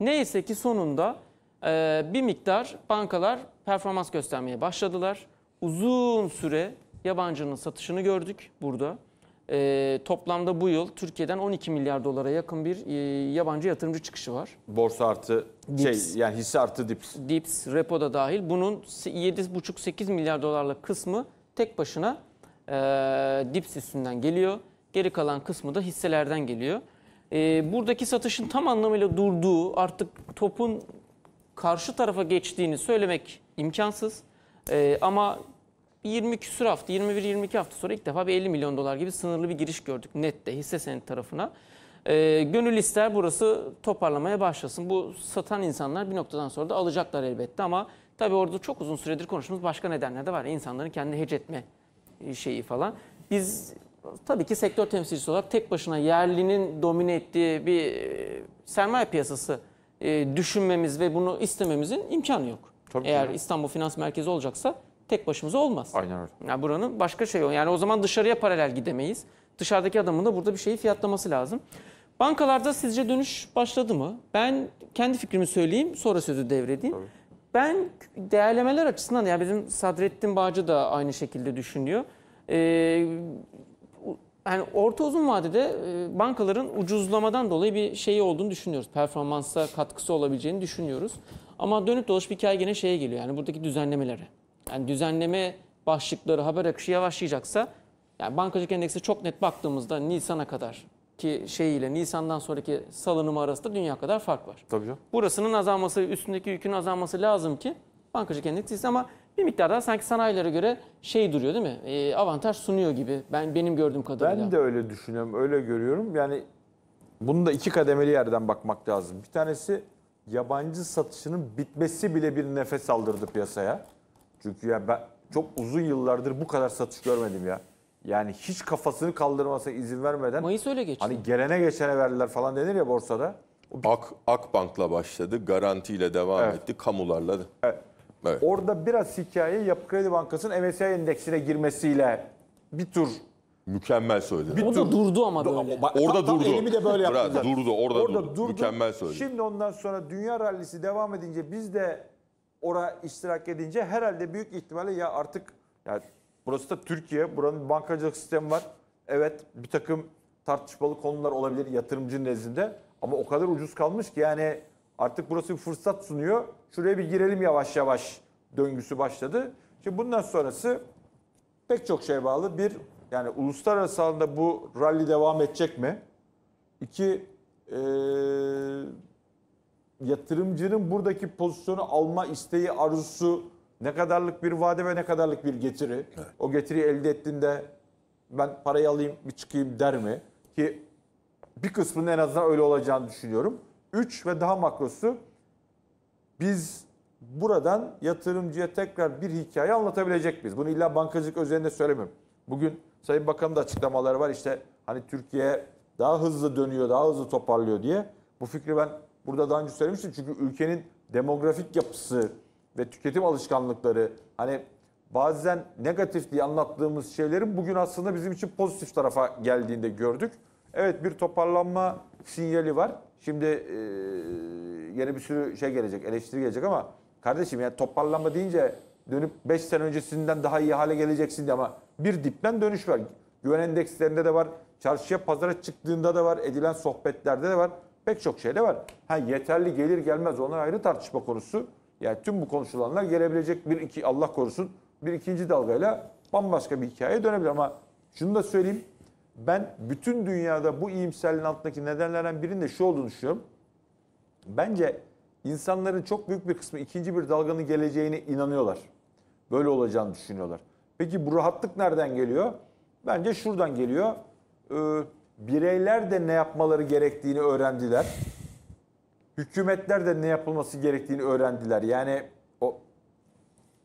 Neyse ki sonunda e, bir miktar bankalar performans göstermeye başladılar. Uzun süre yabancının satışını gördük burada. E, toplamda bu yıl Türkiye'den 12 milyar dolara yakın bir e, yabancı yatırımcı çıkışı var. Borsa artı Dips. şey yani hisse artı dips. Dips, repo da dahil. Bunun 7,5-8 milyar dolarla kısmı tek başına e, dips üstünden geliyor. Geri kalan kısmı da hisselerden geliyor. E, buradaki satışın tam anlamıyla durduğu, artık topun karşı tarafa geçtiğini söylemek imkansız. E, ama 20 küsur hafta, 21-22 hafta sonra ilk defa bir 50 milyon dolar gibi sınırlı bir giriş gördük nette hisse senedi tarafına. E, gönül ister burası toparlamaya başlasın. Bu satan insanlar bir noktadan sonra da alacaklar elbette ama tabii orada çok uzun süredir konuştuğumuz başka nedenler de var. İnsanların kendi hece etme e, şeyi falan. Biz tabii ki sektör temsilcisi olarak tek başına yerlinin domine ettiği bir e, sermaye piyasası e, düşünmemiz ve bunu istememizin imkanı yok. Çok Eğer güzel. İstanbul Finans Merkezi olacaksa tek başımıza olmaz. Aynen öyle. Yani buranın başka şey o. Yani o zaman dışarıya paralel gidemeyiz. Dışarıdaki adamın da burada bir şeyi fiyatlaması lazım. Bankalarda sizce dönüş başladı mı? Ben kendi fikrimi söyleyeyim sonra sözü devredeyim. Tabii. Ben değerlemeler açısından yani bizim Sadrettin Bağcı da aynı şekilde düşünüyor. Ee, yani orta uzun vadede e, bankaların ucuzlamadan dolayı bir şeyi olduğunu düşünüyoruz. Performansa katkısı olabileceğini düşünüyoruz. Ama dönüp dolaşıp hikaye gene şeye geliyor yani buradaki düzenlemelere yani düzenleme başlıkları haber akışı yavaşlayacaksa yani bankacılık endeksi çok net baktığımızda Nisan'a kadar ki şey ile Nisan'dan sonraki salınımı arasında dünya kadar fark var. Tabii canım. Burasının azalması, üstündeki yükün azalması lazım ki bankacılık endeksi ama bir miktar daha sanki sanayilere göre şey duruyor değil mi? E, avantaj sunuyor gibi. Ben benim gördüğüm kadarıyla. Ben de öyle düşünüyorum, öyle görüyorum. Yani bunu da iki kademeli yerden bakmak lazım. Bir tanesi yabancı satışının bitmesi bile bir nefes aldırdı piyasaya. Çünkü ya ben çok uzun yıllardır bu kadar satış görmedim ya. Yani hiç kafasını kaldırmasa izin vermeden. Mayıs öyle geçti. Hani gelene geçene verdiler falan denir ya borsada. Ak, Akbank'la başladı, garantiyle devam evet. etti, kamularla. Evet. Evet. Orada biraz hikaye Yapı Kredi Bankası'nın MSCI endeksine girmesiyle bir tur Mükemmel söyledi. Bir o da durdu ama böyle. Bak, orada tam, tam durdu. Elimi de böyle yaptı. durdu, orada, orada durdu. durdu. Mükemmel söyledi. Şimdi ondan sonra dünya rallisi devam edince biz de Oraya iştirak edince herhalde büyük ihtimalle ya artık yani burası da Türkiye, buranın bankacılık sistemi var. Evet bir takım tartışmalı konular olabilir yatırımcının nezdinde ama o kadar ucuz kalmış ki yani artık burası bir fırsat sunuyor. Şuraya bir girelim yavaş yavaş döngüsü başladı. Şimdi bundan sonrası pek çok şey bağlı. Bir yani uluslararası alanda bu rally devam edecek mi? İki ee, yatırımcının buradaki pozisyonu alma isteği, arzusu ne kadarlık bir vade ve ne kadarlık bir getiri. Evet. O getiriyi elde ettiğinde ben parayı alayım bir çıkayım der mi? Ki bir kısmının en azından öyle olacağını düşünüyorum. üç ve daha makrosu biz buradan yatırımcıya tekrar bir hikaye anlatabilecek biz. Bunu illa bankacılık özelinde söylemiyorum. Bugün Sayın Bakan'ın da açıklamaları var işte hani Türkiye daha hızlı dönüyor, daha hızlı toparlıyor diye. Bu fikri ben burada daha önce söylemiştim. Çünkü ülkenin demografik yapısı ve tüketim alışkanlıkları hani bazen negatif diye anlattığımız şeylerin bugün aslında bizim için pozitif tarafa geldiğinde gördük. Evet bir toparlanma sinyali var. Şimdi e, yeni bir sürü şey gelecek, eleştiri gelecek ama kardeşim yani toparlanma deyince dönüp 5 sene öncesinden daha iyi hale geleceksin diye ama bir dipten dönüş var. Güven endekslerinde de var, çarşıya pazara çıktığında da var, edilen sohbetlerde de var. Pek çok şeyle var. Ha yeterli gelir gelmez onlar ayrı tartışma konusu. Yani tüm bu konuşulanlar gelebilecek bir iki Allah korusun bir ikinci dalgayla bambaşka bir hikayeye dönebilir ama şunu da söyleyeyim. Ben bütün dünyada bu iyimserliğin altındaki nedenlerden birinin de şu olduğunu düşünüyorum. Bence insanların çok büyük bir kısmı ikinci bir dalganın geleceğine inanıyorlar. Böyle olacağını düşünüyorlar. Peki bu rahatlık nereden geliyor? Bence şuradan geliyor. Ee, bireyler de ne yapmaları gerektiğini öğrendiler. Hükümetler de ne yapılması gerektiğini öğrendiler. Yani o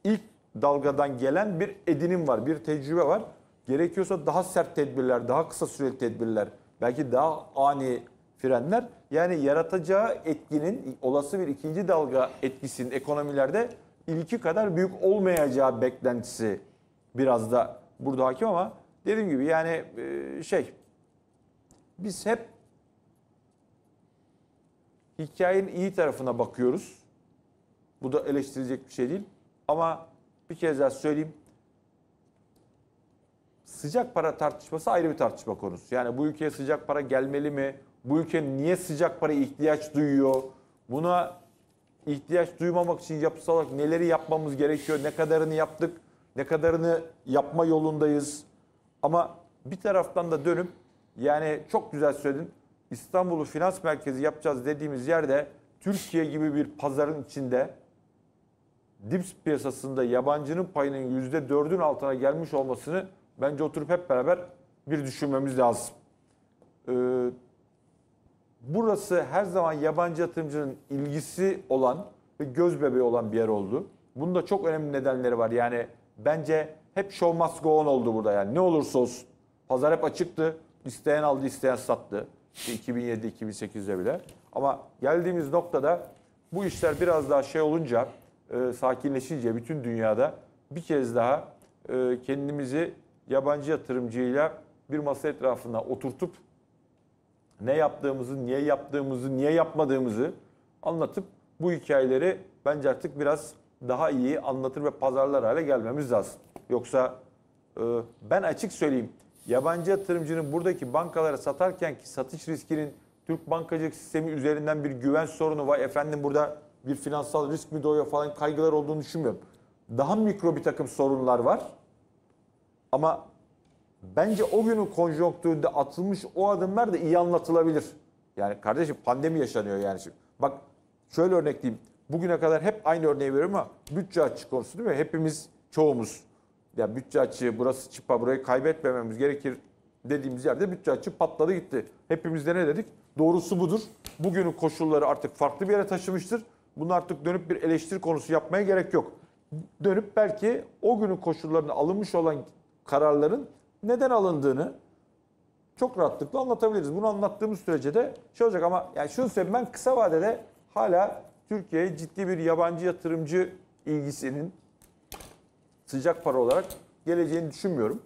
ilk dalgadan gelen bir edinim var, bir tecrübe var. Gerekiyorsa daha sert tedbirler, daha kısa süreli tedbirler, belki daha ani frenler. Yani yaratacağı etkinin olası bir ikinci dalga etkisinin ekonomilerde ilki kadar büyük olmayacağı beklentisi biraz da burada hakim ama dediğim gibi yani e, şey biz hep hikayenin iyi tarafına bakıyoruz. Bu da eleştirilecek bir şey değil. Ama bir kez daha söyleyeyim. Sıcak para tartışması ayrı bir tartışma konusu. Yani bu ülkeye sıcak para gelmeli mi? Bu ülke niye sıcak para ihtiyaç duyuyor? Buna ihtiyaç duymamak için yapısal olarak neleri yapmamız gerekiyor? Ne kadarını yaptık? Ne kadarını yapma yolundayız? Ama bir taraftan da dönüp yani çok güzel söyledin. İstanbul'u finans merkezi yapacağız dediğimiz yerde Türkiye gibi bir pazarın içinde dips piyasasında yabancının payının yüzde dördün altına gelmiş olmasını bence oturup hep beraber bir düşünmemiz lazım. Ee, burası her zaman yabancı yatırımcının ilgisi olan ve göz bebeği olan bir yer oldu. Bunun da çok önemli nedenleri var. Yani bence hep show must go on oldu burada yani. Ne olursa olsun. Pazar hep açıktı. İsteyen aldı, isteyen sattı. 2007-2008'de bile. Ama geldiğimiz noktada bu işler biraz daha şey olunca, e, sakinleşince bütün dünyada bir kez daha e, kendimizi yabancı yatırımcıyla bir masa etrafına oturtup ne yaptığımızı, niye yaptığımızı, niye yapmadığımızı anlatıp bu hikayeleri bence artık biraz daha iyi anlatır ve pazarlar hale gelmemiz lazım. Yoksa e, ben açık söyleyeyim yabancı yatırımcının buradaki bankalara satarken ki satış riskinin Türk bankacılık sistemi üzerinden bir güven sorunu var. Efendim burada bir finansal risk mi doğuyor falan kaygılar olduğunu düşünmüyorum. Daha mikro bir takım sorunlar var. Ama bence o günün konjonktüründe atılmış o adımlar da iyi anlatılabilir. Yani kardeşim pandemi yaşanıyor yani şimdi. Bak şöyle örnekleyeyim. Bugüne kadar hep aynı örneği veriyorum ama bütçe açık konusu değil mi? Hepimiz çoğumuz ya bütçe açığı burası çıpa burayı kaybetmememiz gerekir dediğimiz yerde bütçe açığı patladı gitti. Hepimiz de ne dedik? Doğrusu budur. Bugünün koşulları artık farklı bir yere taşımıştır. Bunu artık dönüp bir eleştiri konusu yapmaya gerek yok. Dönüp belki o günün koşullarına alınmış olan kararların neden alındığını çok rahatlıkla anlatabiliriz. Bunu anlattığımız sürece de şey olacak ama yani şunu söyleyeyim ben kısa vadede hala Türkiye'ye ciddi bir yabancı yatırımcı ilgisinin sıcak para olarak geleceğini düşünmüyorum.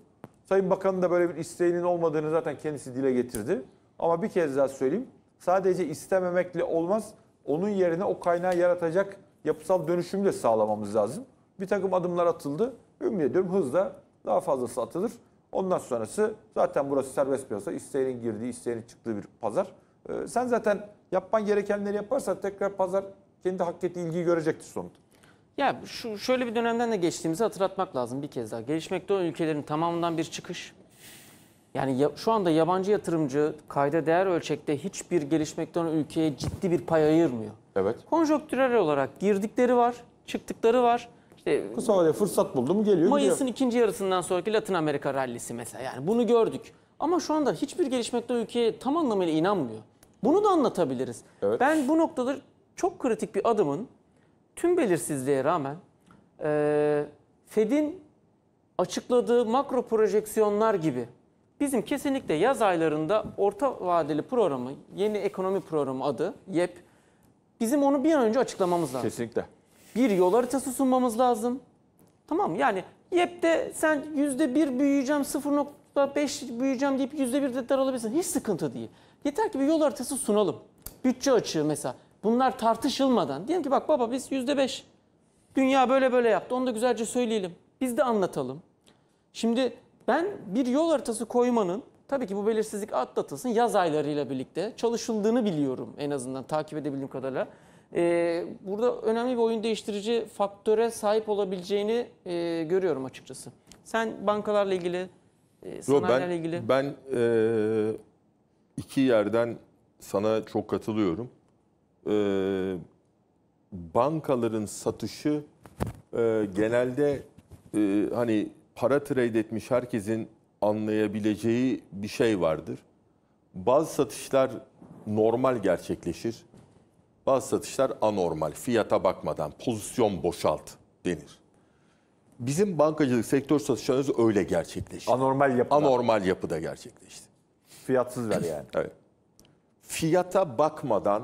Sayın Bakan'ın da böyle bir isteğinin olmadığını zaten kendisi dile getirdi. Ama bir kez daha söyleyeyim. Sadece istememekle olmaz. Onun yerine o kaynağı yaratacak yapısal dönüşümü de sağlamamız lazım. Bir takım adımlar atıldı. Ümit ediyorum hızla daha fazlası atılır. Ondan sonrası zaten burası serbest piyasa. İsteyenin girdiği, isteyenin çıktığı bir pazar. Ee, sen zaten yapman gerekenleri yaparsan tekrar pazar kendi hak ettiği ilgiyi görecektir sonunda. Ya şu şöyle bir dönemden de geçtiğimizi hatırlatmak lazım bir kez daha. Gelişmekte olan ülkelerin tamamından bir çıkış. Yani ya, şu anda yabancı yatırımcı kayda değer ölçekte hiçbir gelişmekte olan ülkeye ciddi bir pay ayırmıyor. Evet. Konjonktürel olarak girdikleri var, çıktıkları var. İşte Kısa vadede fırsat buldum geliyor. Mayıs'ın gidiyor. ikinci yarısından sonraki Latin Amerika rallisi mesela. Yani bunu gördük. Ama şu anda hiçbir gelişmekte olan ülkeye tam anlamıyla inanmıyor. Bunu da anlatabiliriz. Evet. Ben bu noktada çok kritik bir adımın tüm belirsizliğe rağmen e, Fed'in açıkladığı makro projeksiyonlar gibi bizim kesinlikle yaz aylarında orta vadeli programı, yeni ekonomi programı adı YEP, bizim onu bir an önce açıklamamız lazım. Kesinlikle. Bir yol haritası sunmamız lazım. Tamam yani YEP'te sen %1 büyüyeceğim, 0.5 büyüyeceğim deyip %1 de daralabilirsin. Hiç sıkıntı değil. Yeter ki bir yol haritası sunalım. Bütçe açığı mesela bunlar tartışılmadan diyelim ki bak baba biz yüzde beş dünya böyle böyle yaptı onu da güzelce söyleyelim. Biz de anlatalım. Şimdi ben bir yol haritası koymanın tabii ki bu belirsizlik atlatılsın yaz aylarıyla birlikte çalışıldığını biliyorum en azından takip edebildiğim kadarıyla. Ee, burada önemli bir oyun değiştirici faktöre sahip olabileceğini e, görüyorum açıkçası. Sen bankalarla ilgili, e, sanayilerle ilgili... Ben e, iki yerden sana çok katılıyorum e, bankaların satışı e, genelde e, hani para trade etmiş herkesin anlayabileceği bir şey vardır. Bazı satışlar normal gerçekleşir. Bazı satışlar anormal, fiyata bakmadan pozisyon boşalt denir. Bizim bankacılık sektör satışlarımız öyle gerçekleşti. Anormal yapıda. Anormal yapıda gerçekleşti. Fiyatsız ver yani. evet. Fiyata bakmadan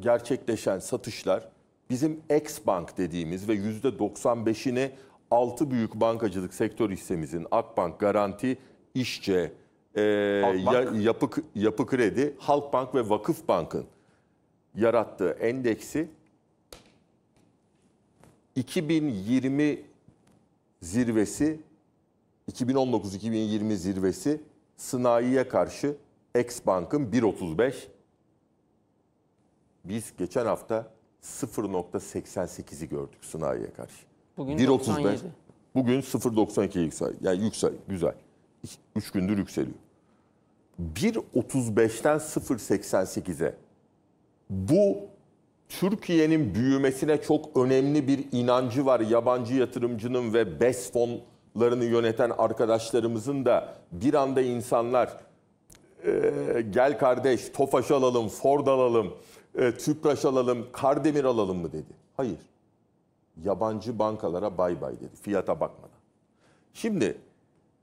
gerçekleşen satışlar bizim X Bank dediğimiz ve %95'ini 6 büyük bankacılık sektör hissemizin Akbank, Garanti, İşçe, e, ya, yapı, yapı Kredi, Halkbank ve Vakıf Bank'ın yarattığı endeksi 2020 zirvesi 2019-2020 zirvesi sanayiye karşı X Bank'ın 1.35 biz geçen hafta 0.88'i gördük sınavıya karşı. Bugün 1.35. Bugün 0.92 yüksel. Yani yüksel, güzel. 3 gündür yükseliyor. 1.35'ten 0.88'e bu Türkiye'nin büyümesine çok önemli bir inancı var. Yabancı yatırımcının ve BES fonlarını yöneten arkadaşlarımızın da bir anda insanlar e, gel kardeş Tofaş alalım, Ford alalım, e, Tüpraş alalım, Kardemir alalım mı dedi. Hayır. Yabancı bankalara bay bay dedi fiyata bakmadan. Şimdi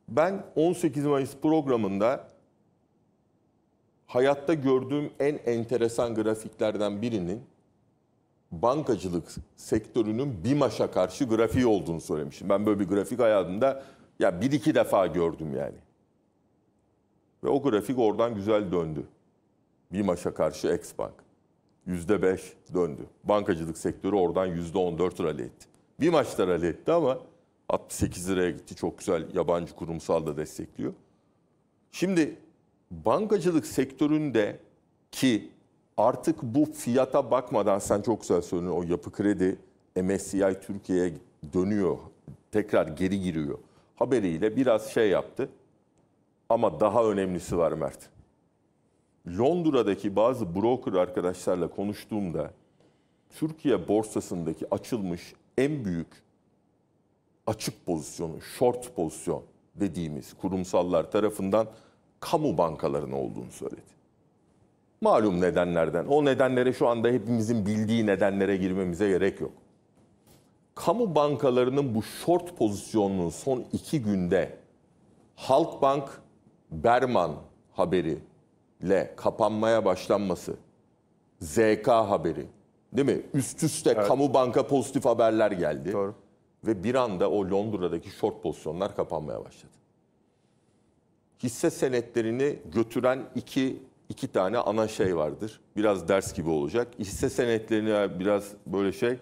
ben 18 Mayıs programında hayatta gördüğüm en enteresan grafiklerden birinin bankacılık sektörünün BİMAŞ'a karşı grafiği olduğunu söylemişim. Ben böyle bir grafik hayatımda ya bir iki defa gördüm yani. Ve o grafik oradan güzel döndü. BİMAŞ'a karşı Exbank. %5 döndü. Bankacılık sektörü oradan %14 rally etti. Bir maçta rally etti ama 68 liraya gitti. Çok güzel yabancı kurumsal da destekliyor. Şimdi bankacılık sektöründe ki artık bu fiyata bakmadan sen çok güzel söylüyorsun. o yapı kredi MSCI Türkiye'ye dönüyor. Tekrar geri giriyor. Haberiyle biraz şey yaptı. Ama daha önemlisi var Mert. Londra'daki bazı broker arkadaşlarla konuştuğumda Türkiye borsasındaki açılmış en büyük açık pozisyonu, short pozisyon dediğimiz kurumsallar tarafından kamu bankalarının olduğunu söyledi. Malum nedenlerden. O nedenlere şu anda hepimizin bildiği nedenlere girmemize gerek yok. Kamu bankalarının bu short pozisyonunun son iki günde Halkbank, Berman haberi ile kapanmaya başlanması, ZK haberi değil mi? Üst üste evet. kamu banka pozitif haberler geldi. Doğru. Ve bir anda o Londra'daki short pozisyonlar kapanmaya başladı. Hisse senetlerini götüren iki iki tane ana şey vardır. Biraz ders gibi olacak. Hisse senetlerine biraz böyle şey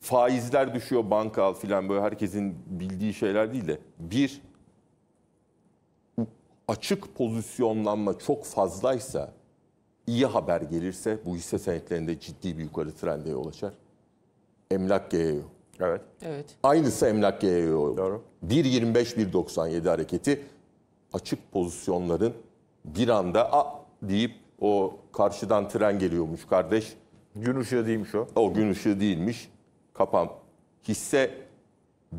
faizler düşüyor banka al filan böyle herkesin bildiği şeyler değil de bir açık pozisyonlanma çok fazlaysa, iyi haber gelirse bu hisse senetlerinde ciddi bir yukarı trende yol açar. Emlak GEO. Evet. Evet. Aynısı Emlak GEO. Doğru. 1.25-1.97 hareketi açık pozisyonların bir anda a deyip o karşıdan tren geliyormuş kardeş. Gün ışığı değilmiş o. O gün ışığı değilmiş. Kapan. Hisse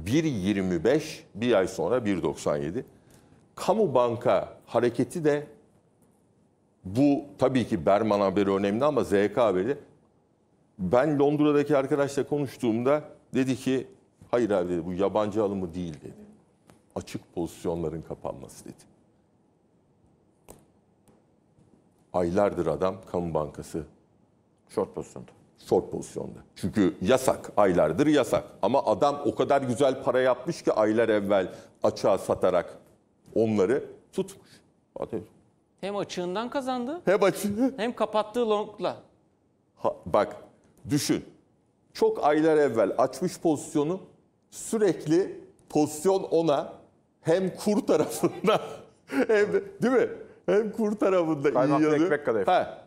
1.25 bir ay sonra 1.97 kamu banka hareketi de bu tabii ki Berman haberi önemli ama ZK haberi. Ben Londra'daki arkadaşla konuştuğumda dedi ki hayır abi dedi, bu yabancı alımı değil dedi. Açık pozisyonların kapanması dedi. Aylardır adam kamu bankası. Short pozisyonda. Short pozisyonda. Çünkü yasak. Aylardır yasak. Ama adam o kadar güzel para yapmış ki aylar evvel açığa satarak onları tutmuş. Fatih Hem açığından kazandı Hem açı. hem kapattığı longla. Ha, bak düşün. Çok aylar evvel açmış pozisyonu sürekli pozisyon ona hem kur tarafında hem değil mi? Hem kur tarafında iyi Kaymaklı yanı. ekmek kadayıf. Ha.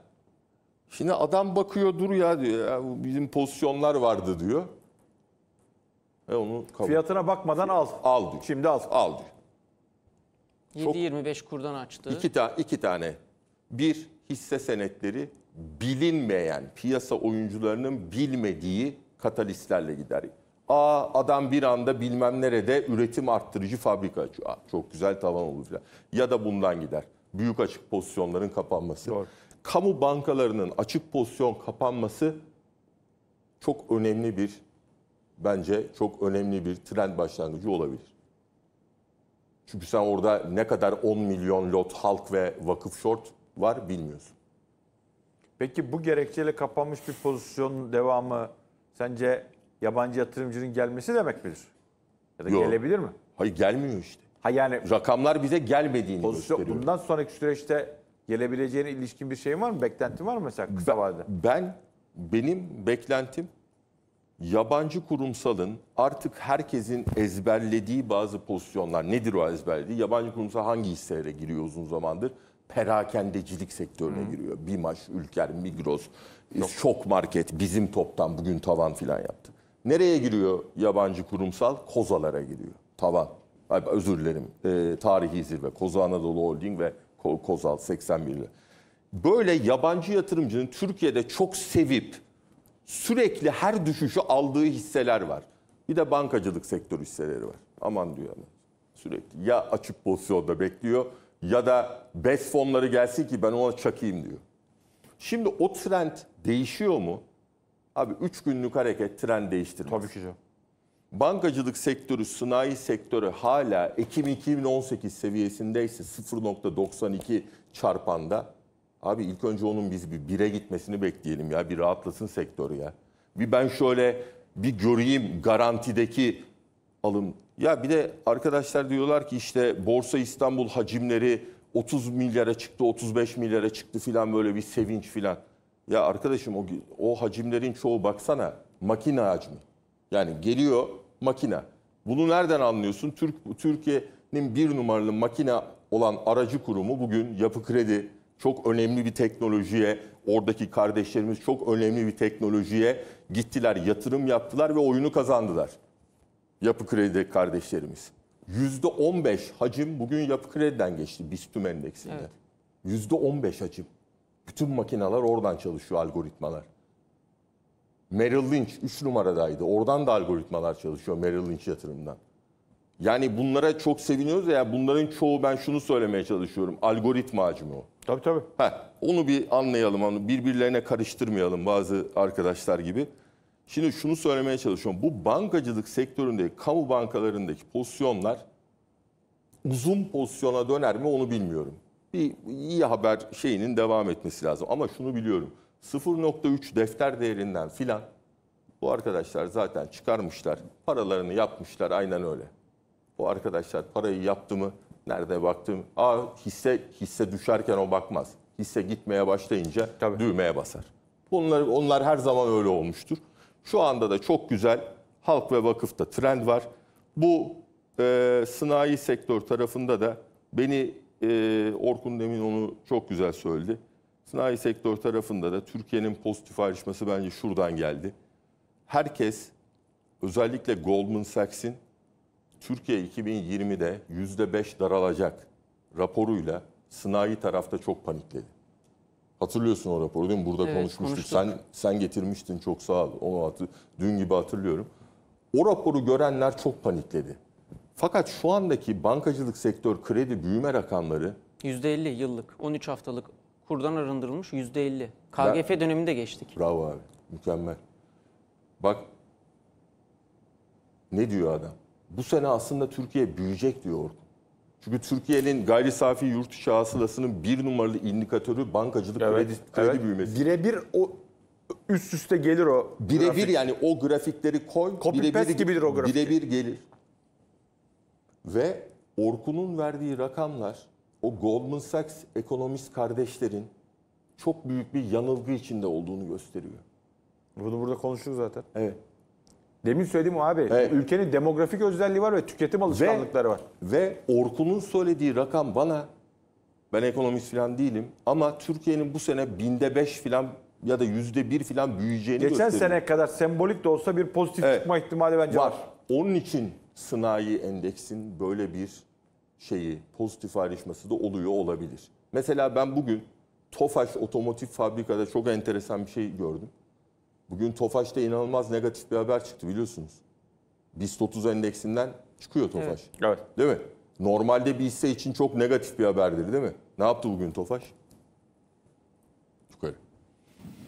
Şimdi adam bakıyor dur ya diyor. Ya, bizim pozisyonlar vardı diyor. Ve onu kabul. Fiyatına bakmadan al. Al diyor. Şimdi al. Al diyor. 7.25 kurdan açtı. İki, ta iki tane. Bir hisse senetleri bilinmeyen piyasa oyuncularının bilmediği katalistlerle gider. Aa adam bir anda bilmem nerede üretim arttırıcı fabrika açıyor. Aa, çok güzel tavan olur falan. Ya da bundan gider. Büyük açık pozisyonların kapanması. Doğru. Kamu bankalarının açık pozisyon kapanması çok önemli bir bence çok önemli bir trend başlangıcı olabilir. Çünkü sen orada ne kadar 10 milyon lot halk ve vakıf short var bilmiyorsun. Peki bu gerekçeyle kapanmış bir pozisyonun devamı sence yabancı yatırımcının gelmesi demek midir? Ya da Yok. gelebilir mi? Hayır gelmiyor işte. Ha yani rakamlar bize gelmediğini pozisyon, gösteriyor. Bundan sonraki süreçte gelebileceğine ilişkin bir şey var mı? Beklentin var mı mesela kısa ben, vadede? Ben benim beklentim yabancı kurumsalın artık herkesin ezberlediği bazı pozisyonlar nedir o ezberlediği? Yabancı kurumsal hangi hisselere giriyor uzun zamandır? Perakendecilik sektörüne Hı. giriyor. Bimaş, Ülker, Migros, e, Yok. Şok Market, Bizim Top'tan bugün tavan filan yaptı. Nereye giriyor yabancı kurumsal? Kozalara giriyor. Tavan. Ay, özür dilerim. E, tarihi zirve. Koza Anadolu Holding ve Ko Kozal 81'li. Böyle yabancı yatırımcının Türkiye'de çok sevip sürekli her düşüşü aldığı hisseler var. Bir de bankacılık sektörü hisseleri var. Aman diyor ama sürekli. Ya açık pozisyonda bekliyor ya da BES fonları gelsin ki ben ona çakayım diyor. Şimdi o trend değişiyor mu? Abi 3 günlük hareket trend değiştirmez. Tabii ki canım. Bankacılık sektörü, sanayi sektörü hala Ekim 2018 seviyesindeyse 0.92 çarpanda Abi ilk önce onun biz bir bire gitmesini bekleyelim ya. Bir rahatlasın sektör ya. Bir ben şöyle bir göreyim garantideki alım. Ya bir de arkadaşlar diyorlar ki işte Borsa İstanbul hacimleri 30 milyara çıktı, 35 milyara çıktı filan böyle bir sevinç filan. Ya arkadaşım o, o hacimlerin çoğu baksana makine hacmi. Yani geliyor makine. Bunu nereden anlıyorsun? Türk Türkiye'nin bir numaralı makine olan aracı kurumu bugün Yapı Kredi çok önemli bir teknolojiye, oradaki kardeşlerimiz çok önemli bir teknolojiye gittiler, yatırım yaptılar ve oyunu kazandılar. Yapı Kredi kardeşlerimiz. Yüzde 15 hacim bugün Yapı Kredi'den geçti BİSTÜM endeksinde. Yüzde evet. 15 hacim. Bütün makineler oradan çalışıyor algoritmalar. Merrill Lynch 3 numaradaydı. Oradan da algoritmalar çalışıyor Merrill Lynch yatırımdan. Yani bunlara çok seviniyoruz ya bunların çoğu ben şunu söylemeye çalışıyorum. Algoritma hacmi o. Tabii tabii. Heh, onu bir anlayalım, onu birbirlerine karıştırmayalım bazı arkadaşlar gibi. Şimdi şunu söylemeye çalışıyorum. Bu bankacılık sektöründeki, kamu bankalarındaki pozisyonlar uzun pozisyona döner mi onu bilmiyorum. Bir iyi haber şeyinin devam etmesi lazım. Ama şunu biliyorum. 0.3 defter değerinden filan bu arkadaşlar zaten çıkarmışlar. Paralarını yapmışlar aynen öyle. Bu arkadaşlar parayı yaptı mı nerede baktım? Aa hisse hisse düşerken o bakmaz. Hisse gitmeye başlayınca Tabii. düğmeye basar. Bunlar onlar her zaman öyle olmuştur. Şu anda da çok güzel halk ve vakıfta trend var. Bu e, sanayi sektör tarafında da beni e, Orkun demin onu çok güzel söyledi. Sınai sektör tarafında da Türkiye'nin pozitif ayrışması bence şuradan geldi. Herkes özellikle Goldman Sachs'in Türkiye 2020'de %5 daralacak raporuyla sınai tarafta çok panikledi. Hatırlıyorsun o raporu değil mi? Burada evet, konuşmuştuk. Konuştuk. Sen sen getirmiştin çok sağ ol. Onu hatır, dün gibi hatırlıyorum. O raporu görenler çok panikledi. Fakat şu andaki bankacılık sektör kredi büyüme rakamları %50 yıllık, 13 haftalık kurdan arındırılmış %50. KGF ben, döneminde geçtik. Bravo abi. Mükemmel. Bak ne diyor adam? bu sene aslında Türkiye büyüyecek diyor. Çünkü Türkiye'nin gayri safi yurt içi hasılasının bir numaralı indikatörü bankacılık evet, kredi, kredi evet. büyümesi. Birebir o üst üste gelir o. Birebir yani o grafikleri koy. Copy paste gibidir o grafik. Birebir gelir. Ve Orkun'un verdiği rakamlar o Goldman Sachs ekonomist kardeşlerin çok büyük bir yanılgı içinde olduğunu gösteriyor. Bunu burada konuştuk zaten. Evet. Demin söyledim abi. Evet. Ülkenin demografik özelliği var ve tüketim alışkanlıkları ve, var. Ve Orkun'un söylediği rakam bana ben ekonomist falan değilim ama Türkiye'nin bu sene binde beş falan ya da yüzde bir falan büyüyeceğini Geçen gösteriyor. Geçen sene kadar sembolik de olsa bir pozitif evet. çıkma ihtimali bence var. var. Onun için sınai endeksin böyle bir şeyi pozitif ayrışması da oluyor olabilir. Mesela ben bugün Tofaş Otomotiv Fabrika'da çok enteresan bir şey gördüm. Bugün Tofaş'ta inanılmaz negatif bir haber çıktı biliyorsunuz. BIST 30 endeksinden çıkıyor Tofaş. Evet. evet. Değil mi? Normalde bir hisse için çok negatif bir haberdir değil mi? Ne yaptı bugün Tofaş? Yukarı.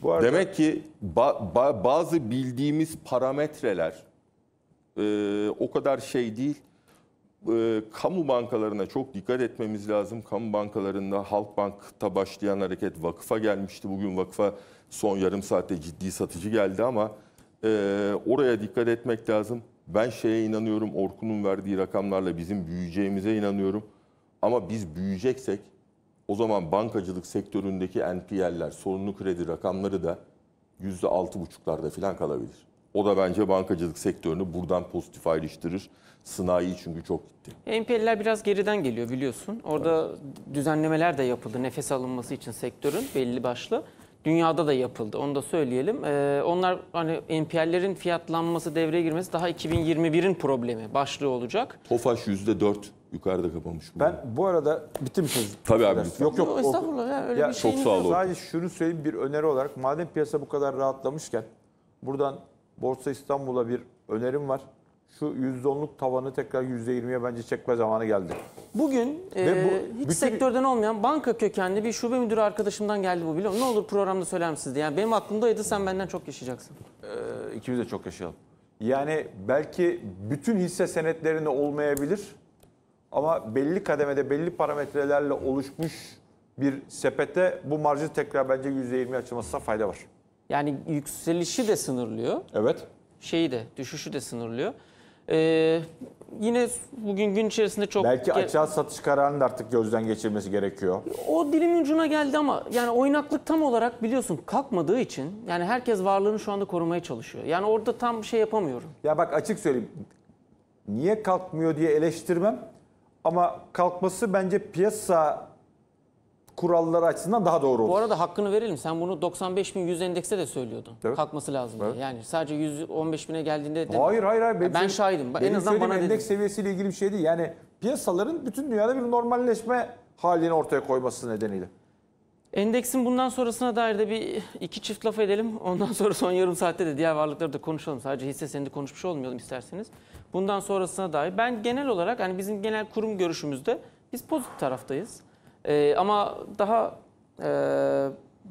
Bu arada... Demek ki ba- ba- bazı bildiğimiz parametreler e, o kadar şey değil. E, kamu bankalarına çok dikkat etmemiz lazım. Kamu bankalarında Halkbank'ta başlayan hareket vakıfa gelmişti. Bugün vakıfa Son yarım saatte ciddi satıcı geldi ama e, oraya dikkat etmek lazım. Ben şeye inanıyorum, Orkun'un verdiği rakamlarla bizim büyüyeceğimize inanıyorum. Ama biz büyüyeceksek o zaman bankacılık sektöründeki NPL'ler, sorunlu kredi rakamları da %6,5'larda falan kalabilir. O da bence bankacılık sektörünü buradan pozitif ayrıştırır. Sınayi çünkü çok gitti. NPL'ler biraz geriden geliyor biliyorsun. Orada evet. düzenlemeler de yapıldı nefes alınması için sektörün belli başlı. Dünyada da yapıldı. Onu da söyleyelim. Ee, onlar hani NPL'lerin fiyatlanması devreye girmesi daha 2021'in problemi başlığı olacak. TOFAŞ dört yukarıda kapamış. bunu. Ben bu arada bitti mi sözüm? Tabii abi, lütfen. Yok yok. Yok, estağfurullah ya, öyle Ya, bir çok sağ olun. Sadece şunu söyleyeyim bir öneri olarak. Madem piyasa bu kadar rahatlamışken buradan Borsa İstanbul'a bir önerim var şu %10'luk tavanı tekrar %20'ye bence çekme zamanı geldi. Bugün e, bu, hiç bütün... sektörden olmayan banka kökenli bir şube müdürü arkadaşımdan geldi bu biliyor musun? Ne olur programda söyler misiniz diye. Yani benim aklımdaydı sen benden çok yaşayacaksın. Ee, ikimiz de çok yaşayalım. Yani belki bütün hisse senetlerinde olmayabilir ama belli kademede belli parametrelerle oluşmuş bir sepete bu marjı tekrar bence %20 açılmasına fayda var. Yani yükselişi de sınırlıyor. Evet. Şeyi de düşüşü de sınırlıyor. Ee, yine bugün gün içerisinde çok... Belki açığa satış kararını da artık gözden geçirmesi gerekiyor. O dilim ucuna geldi ama yani oynaklık tam olarak biliyorsun kalkmadığı için yani herkes varlığını şu anda korumaya çalışıyor. Yani orada tam şey yapamıyorum. Ya bak açık söyleyeyim. Niye kalkmıyor diye eleştirmem ama kalkması bence piyasa kuralları açısından daha doğru olur. Bu arada hakkını verelim. Sen bunu 95.100 endekse de söylüyordun. Evet. Kalkması lazım evet. diye. Yani sadece 115.000'e geldiğinde... Hayır hayır. hayır. Benim, ben şahidim. en azından bana endeks seviyesiyle ilgili bir şey değil. Yani piyasaların bütün dünyada bir normalleşme halini ortaya koyması nedeniyle. Endeksin bundan sonrasına dair de bir iki çift laf edelim. Ondan sonra son yarım saatte de diğer varlıkları da konuşalım. Sadece hisse senedi konuşmuş olmayalım isterseniz. Bundan sonrasına dair ben genel olarak hani bizim genel kurum görüşümüzde biz pozitif taraftayız. E, ama daha e,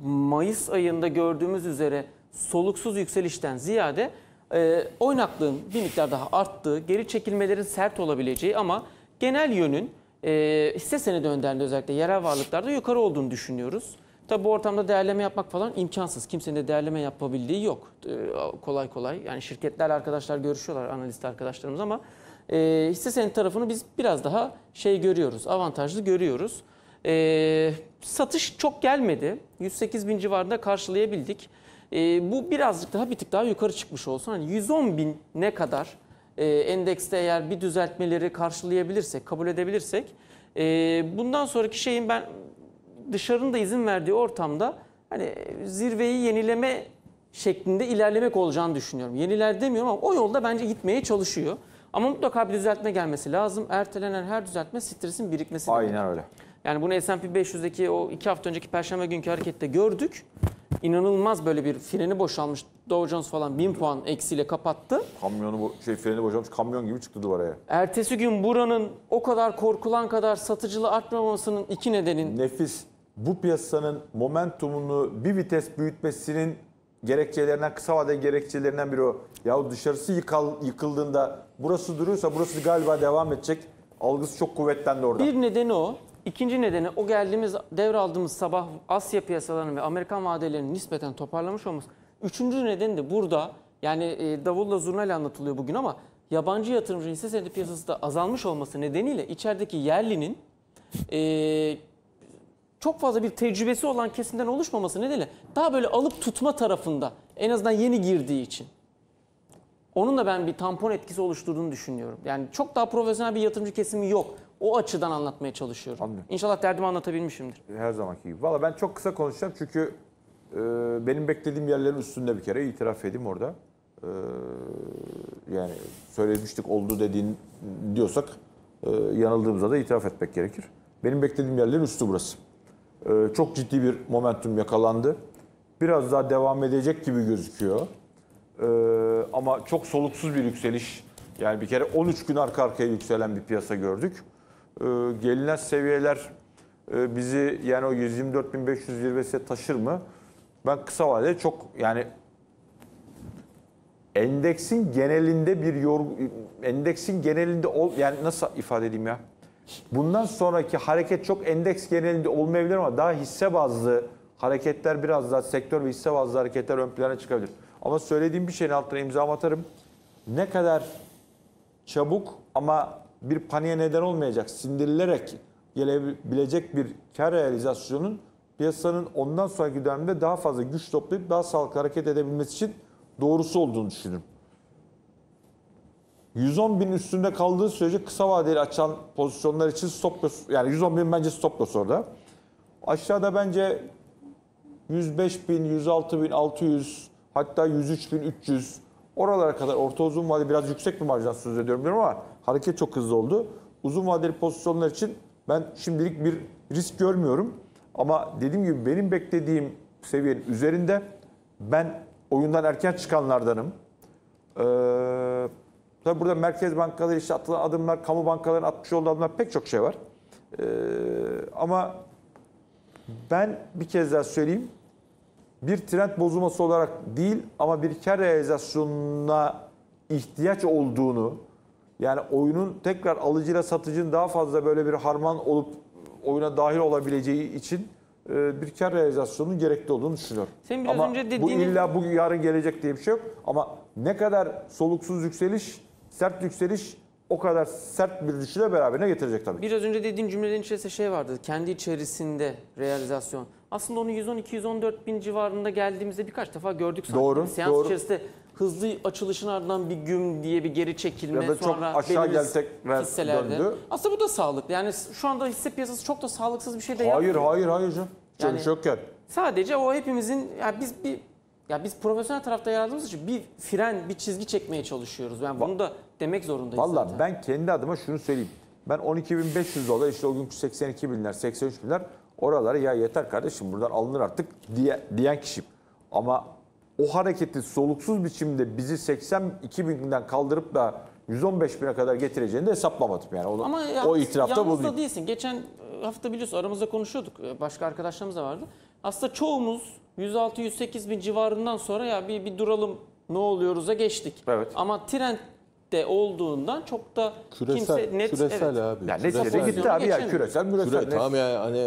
Mayıs ayında gördüğümüz üzere soluksuz yükselişten ziyade e, oynaklığın bir miktar daha arttığı, geri çekilmelerin sert olabileceği ama genel yönün e, hisse senedi önderliği özellikle yerel varlıklarda yukarı olduğunu düşünüyoruz. Tabi bu ortamda değerleme yapmak falan imkansız. Kimsenin de değerleme yapabildiği yok e, kolay kolay. Yani şirketler arkadaşlar görüşüyorlar analist arkadaşlarımız ama e, hisse senedi tarafını biz biraz daha şey görüyoruz, avantajlı görüyoruz. E, satış çok gelmedi. 108 bin civarında karşılayabildik. E, bu birazcık daha bir tık daha yukarı çıkmış olsun. yani 110 bin ne kadar e, endekste eğer bir düzeltmeleri karşılayabilirsek, kabul edebilirsek e, bundan sonraki şeyin ben dışarında izin verdiği ortamda hani zirveyi yenileme şeklinde ilerlemek olacağını düşünüyorum. Yeniler demiyorum ama o yolda bence gitmeye çalışıyor. Ama mutlaka bir düzeltme gelmesi lazım. Ertelenen her düzeltme stresin birikmesi. Aynen demek. öyle. Yani bunu S&P 500'deki o iki hafta önceki perşembe günkü harekette gördük. İnanılmaz böyle bir freni boşalmış. Dow Jones falan 1000 puan eksiyle kapattı. Kamyonu bu şey freni boşalmış kamyon gibi çıktı duvara. Ertesi gün buranın o kadar korkulan kadar satıcılığı artmamasının iki nedenin Nefis. Bu piyasanın momentumunu bir vites büyütmesinin gerekçelerinden, kısa vadeli gerekçelerinden biri o. Ya dışarısı yıkal, yıkıldığında burası duruyorsa burası galiba devam edecek. Algısı çok kuvvetlendi orada. bir nedeni o. İkinci nedeni o geldiğimiz devraldığımız sabah Asya piyasalarının ve Amerikan vadelerinin nispeten toparlamış olması. Üçüncü nedeni de burada yani e, davulla zurnayla anlatılıyor bugün ama yabancı yatırımcı hisse senedi piyasası da azalmış olması nedeniyle içerideki yerlinin e, çok fazla bir tecrübesi olan kesimden oluşmaması nedeniyle daha böyle alıp tutma tarafında en azından yeni girdiği için. Onun da ben bir tampon etkisi oluşturduğunu düşünüyorum. Yani çok daha profesyonel bir yatırımcı kesimi yok. O açıdan anlatmaya çalışıyorum. Anladım. İnşallah derdimi anlatabilmişimdir. Her zamanki gibi. Valla ben çok kısa konuşacağım çünkü e, benim beklediğim yerlerin üstünde bir kere itiraf edeyim orada. E, yani söylemiştik oldu dediğin diyorsak e, yanıldığımıza da itiraf etmek gerekir. Benim beklediğim yerlerin üstü burası. E, çok ciddi bir momentum yakalandı. Biraz daha devam edecek gibi gözüküyor. E, ama çok soluksuz bir yükseliş. Yani bir kere 13 gün arka arkaya yükselen bir piyasa gördük. Ee, gelinen seviyeler e, bizi yani o 124.500 zirvesine taşır mı? Ben kısa vadede çok yani endeksin genelinde bir yorgu, endeksin genelinde ol yani nasıl ifade edeyim ya? Bundan sonraki hareket çok endeks genelinde olmayabilir ama daha hisse bazlı hareketler biraz daha sektör ve hisse bazlı hareketler ön plana çıkabilir. Ama söylediğim bir şeyin altına imza atarım. Ne kadar çabuk ama bir paniğe neden olmayacak, sindirilerek gelebilecek bir kar realizasyonun piyasanın ondan sonraki dönemde daha fazla güç toplayıp daha sağlıklı hareket edebilmesi için doğrusu olduğunu düşünüyorum. 110 bin üstünde kaldığı sürece kısa vadeli açan pozisyonlar için stop loss, yani 110 bin bence stop loss orada. Aşağıda bence 105 bin, 106 bin, 600 hatta 103 bin, 300 oralara kadar orta uzun vade biraz yüksek bir marjdan söz ediyorum ama hareket çok hızlı oldu. Uzun vadeli pozisyonlar için ben şimdilik bir risk görmüyorum. Ama dediğim gibi benim beklediğim seviyenin üzerinde ben oyundan erken çıkanlardanım. Ee, tabii burada merkez bankaları işte atılan adımlar, kamu bankalarının atmış olduğu adımlar pek çok şey var. Ee, ama ben bir kez daha söyleyeyim. Bir trend bozulması olarak değil ama bir kar realizasyonuna ihtiyaç olduğunu yani oyunun tekrar alıcıyla satıcının daha fazla böyle bir harman olup oyuna dahil olabileceği için e, bir kar realizasyonunun gerekli olduğunu düşünüyorum. Senin biraz ama önce dediğin... bu illa bu yarın gelecek diye bir şey yok. Ama ne kadar soluksuz yükseliş, sert yükseliş o kadar sert bir dişi de beraberine getirecek tabii. Biraz önce dediğim cümlelerin içerisinde şey vardı. Kendi içerisinde realizasyon. Aslında onu 110-214 bin civarında geldiğimizde birkaç defa gördük sanki. Doğru, Seans doğru. içerisinde hızlı açılışın ardından bir güm diye bir geri çekilme ya da sonra çok aşağı gel hisselerde. döndü. Aslında bu da sağlıklı. Yani şu anda hisse piyasası çok da sağlıksız bir şey de hayır, yapmıyor. Hayır hayır canım. Yani, Çöl, çok şey yani. Sadece o hepimizin ya biz bir ya biz profesyonel tarafta yer için bir fren, bir çizgi çekmeye çalışıyoruz. Yani bunu da demek zorundayız. Valla ben kendi adıma şunu söyleyeyim. Ben 12.500 dolar işte o günkü 82 binler, 83 binler oraları ya yeter kardeşim buradan alınır artık diye, diyen kişiyim. Ama o hareketi soluksuz biçimde bizi 82 binden kaldırıp da 115 bine kadar getireceğini de hesaplamadım yani. Onu, Ama yalnız, o itirafta yalnız da değilsin. Geçen hafta biliyorsun aramızda konuşuyorduk. Ee, başka arkadaşlarımız da vardı. Aslında çoğumuz 106-108 bin civarından sonra ya bir, bir duralım ne oluyoruz'a geçtik. Evet. Ama trend de olduğundan çok da küresel, kimse net küresel evet. abi. Yani küresel neticede gitti abi ya küresel müresel. Küre, tamam yani hani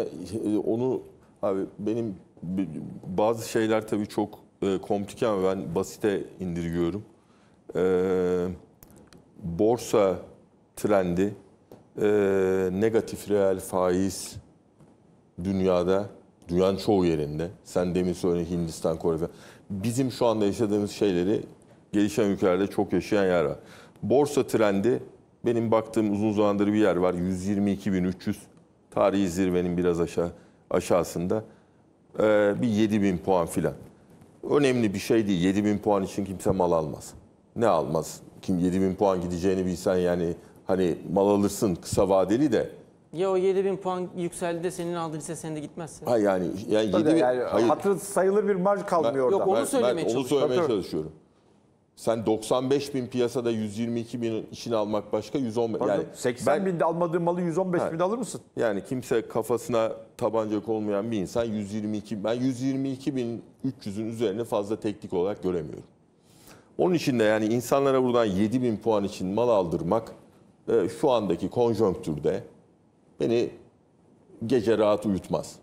e, onu abi benim bazı şeyler tabii çok e, komplike ama ben basite indirgiyorum. E, borsa trendi e, negatif reel faiz dünyada dünyanın çoğu yerinde. Sen demin söyledin Hindistan, Kore falan. Bizim şu anda yaşadığımız şeyleri gelişen ülkelerde çok yaşayan yer var. Borsa trendi benim baktığım uzun zamandır bir yer var. 122.300 tarihi zirvenin biraz aşağı aşağısında ee, bir 7000 puan filan. Önemli bir şey değil. 7000 puan için kimse mal almaz. Ne almaz? Kim 7000 puan gideceğini bilsen yani hani mal alırsın kısa vadeli de ya o 7000 puan yükseldi de senin ise sen de gitmezsin. Ha yani yani, Tabii 7000, yani hayır. hatır sayılır bir marj kalmıyor ben, orada. Yok onu söylemeye, ben, ben onu söylemeye çalışıyorum. Sen 95 bin piyasada 122 bin işini almak başka 110 bin. yani 80 ben, de almadığın malı 115 he, bin alır mısın? Yani kimse kafasına tabanca olmayan bir insan 122 ben 122 bin 300'ün üzerine fazla teknik olarak göremiyorum. Onun için de yani insanlara buradan 7 bin puan için mal aldırmak e, şu andaki konjonktürde beni gece rahat uyutmaz.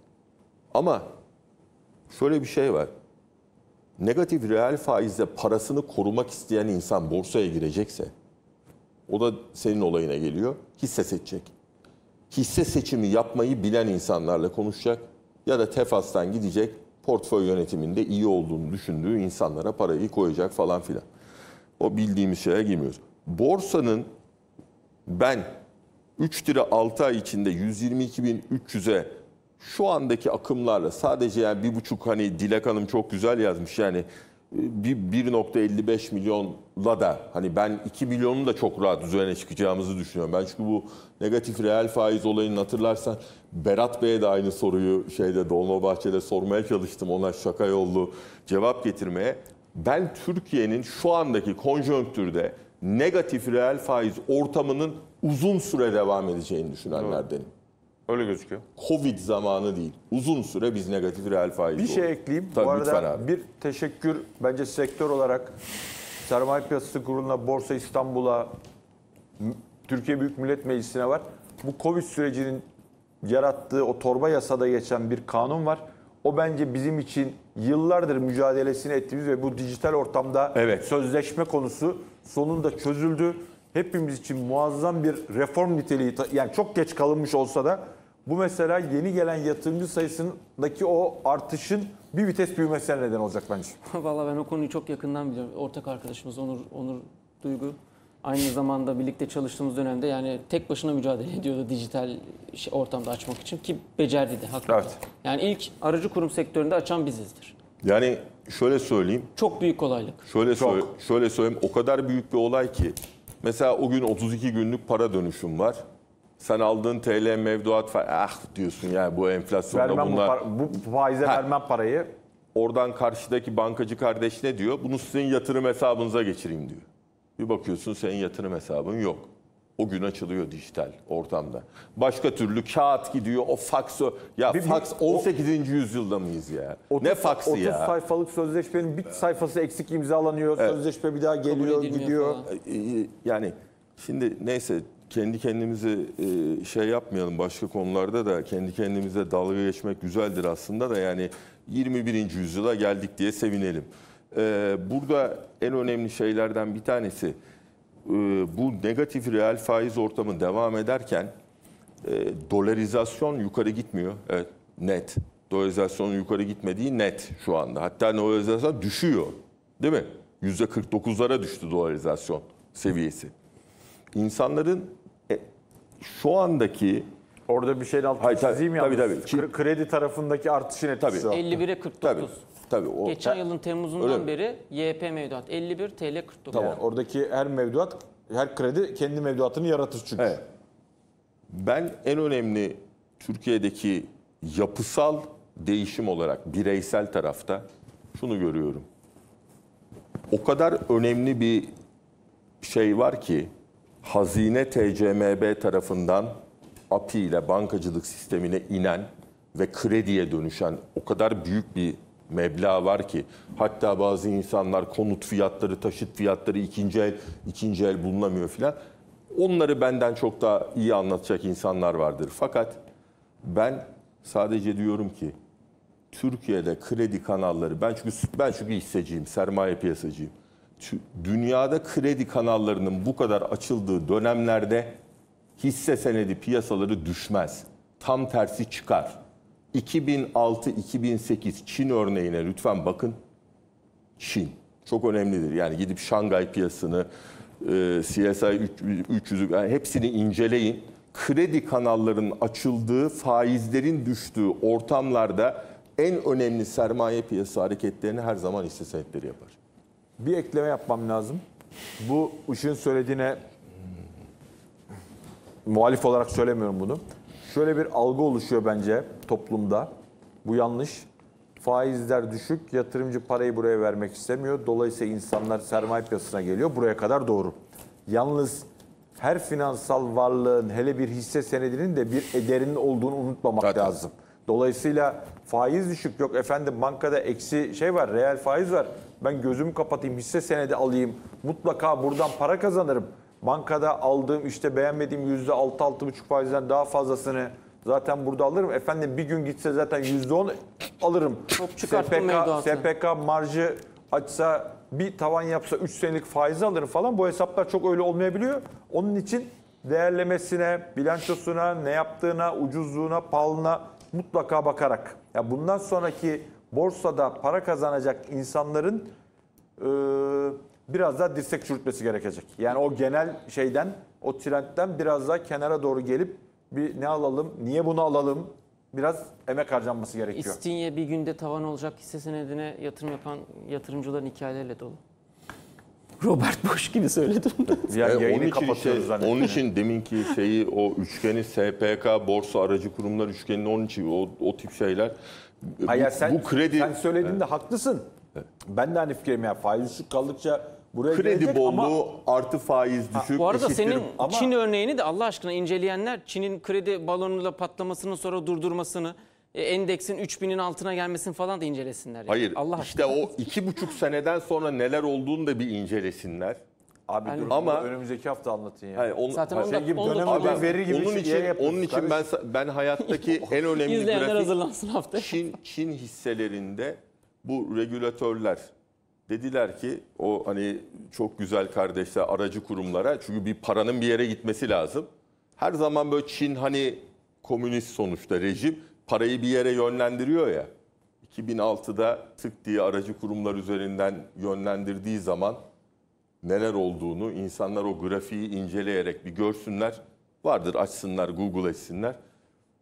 Ama şöyle bir şey var negatif reel faizle parasını korumak isteyen insan borsaya girecekse o da senin olayına geliyor. Hisse seçecek. Hisse seçimi yapmayı bilen insanlarla konuşacak ya da tefastan gidecek portföy yönetiminde iyi olduğunu düşündüğü insanlara parayı koyacak falan filan. O bildiğimiz şeye girmiyoruz. Borsanın ben 3 lira 6 ay içinde 122.300'e şu andaki akımlarla sadece yani bir buçuk hani Dilek Hanım çok güzel yazmış yani 1.55 e, milyonla da hani ben 2 milyonun da çok rahat üzerine çıkacağımızı düşünüyorum. Ben çünkü bu negatif reel faiz olayını hatırlarsan Berat Bey'e de aynı soruyu şeyde Dolmabahçe'de sormaya çalıştım. Ona şaka yollu cevap getirmeye. Ben Türkiye'nin şu andaki konjonktürde negatif reel faiz ortamının uzun süre devam edeceğini düşünenlerdenim. Evet. Öyle gözüküyor. Covid zamanı değil. Uzun süre biz negatif reel faiz Bir şey olduk. şey ekleyeyim. Tabii, Bu arada bir teşekkür bence sektör olarak Sermaye Piyasası Kurulu'na, Borsa İstanbul'a, Türkiye Büyük Millet Meclisi'ne var. Bu Covid sürecinin yarattığı o torba yasada geçen bir kanun var. O bence bizim için yıllardır mücadelesini ettiğimiz ve bu dijital ortamda evet. sözleşme konusu sonunda çözüldü. Hepimiz için muazzam bir reform niteliği yani çok geç kalınmış olsa da bu mesela yeni gelen yatırımcı sayısındaki o artışın bir vites büyümesine neden olacak bence. Valla ben o konuyu çok yakından biliyorum. Ortak arkadaşımız Onur, Onur Duygu. Aynı zamanda birlikte çalıştığımız dönemde yani tek başına mücadele ediyordu dijital şey, ortamda açmak için ki becerdi de hakikaten. Evet. Yani ilk aracı kurum sektöründe açan bizizdir. Yani şöyle söyleyeyim. Çok büyük kolaylık. Şöyle Çok. Söyle, şöyle söyleyeyim o kadar büyük bir olay ki mesela o gün 32 günlük para dönüşüm var sen aldığın TL mevduat falan ah diyorsun yani bu enflasyonda vermem bunlar. Bu, bu faize ha. vermem parayı. Oradan karşıdaki bankacı kardeş ne diyor? Bunu sizin yatırım hesabınıza geçireyim diyor. Bir bakıyorsun senin yatırım hesabın yok. O gün açılıyor dijital ortamda. Başka türlü kağıt gidiyor o faksı. Ya bir, faks 18. O, yüzyılda mıyız ya? 30, ne faksı 30 ya? 30 sayfalık sözleşmenin bir sayfası eksik imzalanıyor. Evet. Sözleşme bir daha geliyor gidiyor. Falan. E, e, yani şimdi neyse kendi kendimizi e, şey yapmayalım başka konularda da kendi kendimize dalga geçmek güzeldir aslında da yani 21. yüzyıla geldik diye sevinelim. E, burada en önemli şeylerden bir tanesi e, bu negatif reel faiz ortamı devam ederken dolarizasyon yukarı gitmiyor. Evet net. Dolarizasyon yukarı gitmediği net şu anda. Hatta dolarizasyon düşüyor. Değil mi? %49'lara düştü dolarizasyon seviyesi. İnsanların şu andaki Orada bir şeyin altını Hayır, tabii, tabii, tabii. Kre- Kredi tarafındaki artışın etkisi var. 51'e 49. Tabii, tabii. O, Geçen yılın Öyle beri YP mevduat 51 TL 49. Tamam. Oradaki her mevduat, her kredi kendi mevduatını yaratır çünkü. Evet. Ben en önemli Türkiye'deki yapısal değişim olarak bireysel tarafta şunu görüyorum. O kadar önemli bir şey var ki Hazine TCMB tarafından API ile bankacılık sistemine inen ve krediye dönüşen o kadar büyük bir meblağ var ki hatta bazı insanlar konut fiyatları, taşıt fiyatları ikinci el, ikinci el bulunamıyor filan. Onları benden çok daha iyi anlatacak insanlar vardır. Fakat ben sadece diyorum ki Türkiye'de kredi kanalları ben çünkü ben çünkü hisseciyim, sermaye piyasacıyım dünyada kredi kanallarının bu kadar açıldığı dönemlerde hisse senedi piyasaları düşmez. Tam tersi çıkar. 2006-2008 Çin örneğine lütfen bakın. Çin çok önemlidir. Yani gidip Şangay piyasını, e, CSI 300'ü hepsini inceleyin. Kredi kanallarının açıldığı, faizlerin düştüğü ortamlarda en önemli sermaye piyasa hareketlerini her zaman hisse senetleri yapar bir ekleme yapmam lazım. Bu Işın söylediğine muhalif olarak söylemiyorum bunu. Şöyle bir algı oluşuyor bence toplumda. Bu yanlış. Faizler düşük, yatırımcı parayı buraya vermek istemiyor. Dolayısıyla insanlar sermaye piyasasına geliyor. Buraya kadar doğru. Yalnız her finansal varlığın hele bir hisse senedinin de bir ederinin olduğunu unutmamak Zaten. lazım. Dolayısıyla faiz düşük yok efendim bankada eksi şey var reel faiz var ben gözümü kapatayım hisse senedi alayım mutlaka buradan para kazanırım. Bankada aldığım işte beğenmediğim yüzde altı altı buçuk faizden daha fazlasını zaten burada alırım. Efendim bir gün gitse zaten yüzde on alırım. Çok SPK, SPK marjı açsa bir tavan yapsa 3 senelik faizi alırım falan. Bu hesaplar çok öyle olmayabiliyor. Onun için değerlemesine, bilançosuna, ne yaptığına, ucuzluğuna, pahalına mutlaka bakarak. Ya bundan sonraki borsada para kazanacak insanların e, biraz daha dirsek çürütmesi gerekecek. Yani o genel şeyden, o trendten biraz daha kenara doğru gelip bir ne alalım, niye bunu alalım biraz emek harcanması gerekiyor. İstinye bir günde tavan olacak hisse senedine yatırım yapan yatırımcıların hikayeleriyle dolu. Robert Boş gibi söyledim. Ya yani e, yayını onun için işte, zannettim. Onun için deminki şeyi o üçgeni SPK borsa aracı kurumlar üçgenini onun için o, o tip şeyler Hayır, bu, sen, bu kredi sen söylediğinde evet. haklısın. Evet. Ben de aynı fikirim ya. faiz düşük kaldıkça buraya kredi bolluğu ama... artı faiz düşük. Ha, bu arada eşittir. senin ama... Çin örneğini de Allah aşkına inceleyenler Çin'in kredi balonuyla patlamasını sonra durdurmasını e, endeksin 3000'in altına gelmesini falan da incelesinler. Yani. Hayır Allah işte aşkına. o iki buçuk seneden sonra neler olduğunu da bir incelesinler. Abi Hani- dur ama Ama- önümüzdeki hafta anlatın ya. Hayır, onu, Zaten şey onu Şey gibi onu Abi haberi gibi onun bir şey için onun için ben ben hayattaki en önemli İzleyenler grafik hazırlansın hafta. Çin Çin hisselerinde bu regülatörler dediler ki o hani çok güzel kardeşler aracı kurumlara çünkü bir paranın bir yere gitmesi lazım. Her zaman böyle Çin hani komünist sonuçta rejim parayı bir yere yönlendiriyor ya. 2006'da tık diye aracı kurumlar üzerinden yönlendirdiği zaman neler olduğunu insanlar o grafiği inceleyerek bir görsünler. Vardır açsınlar, Google etsinler.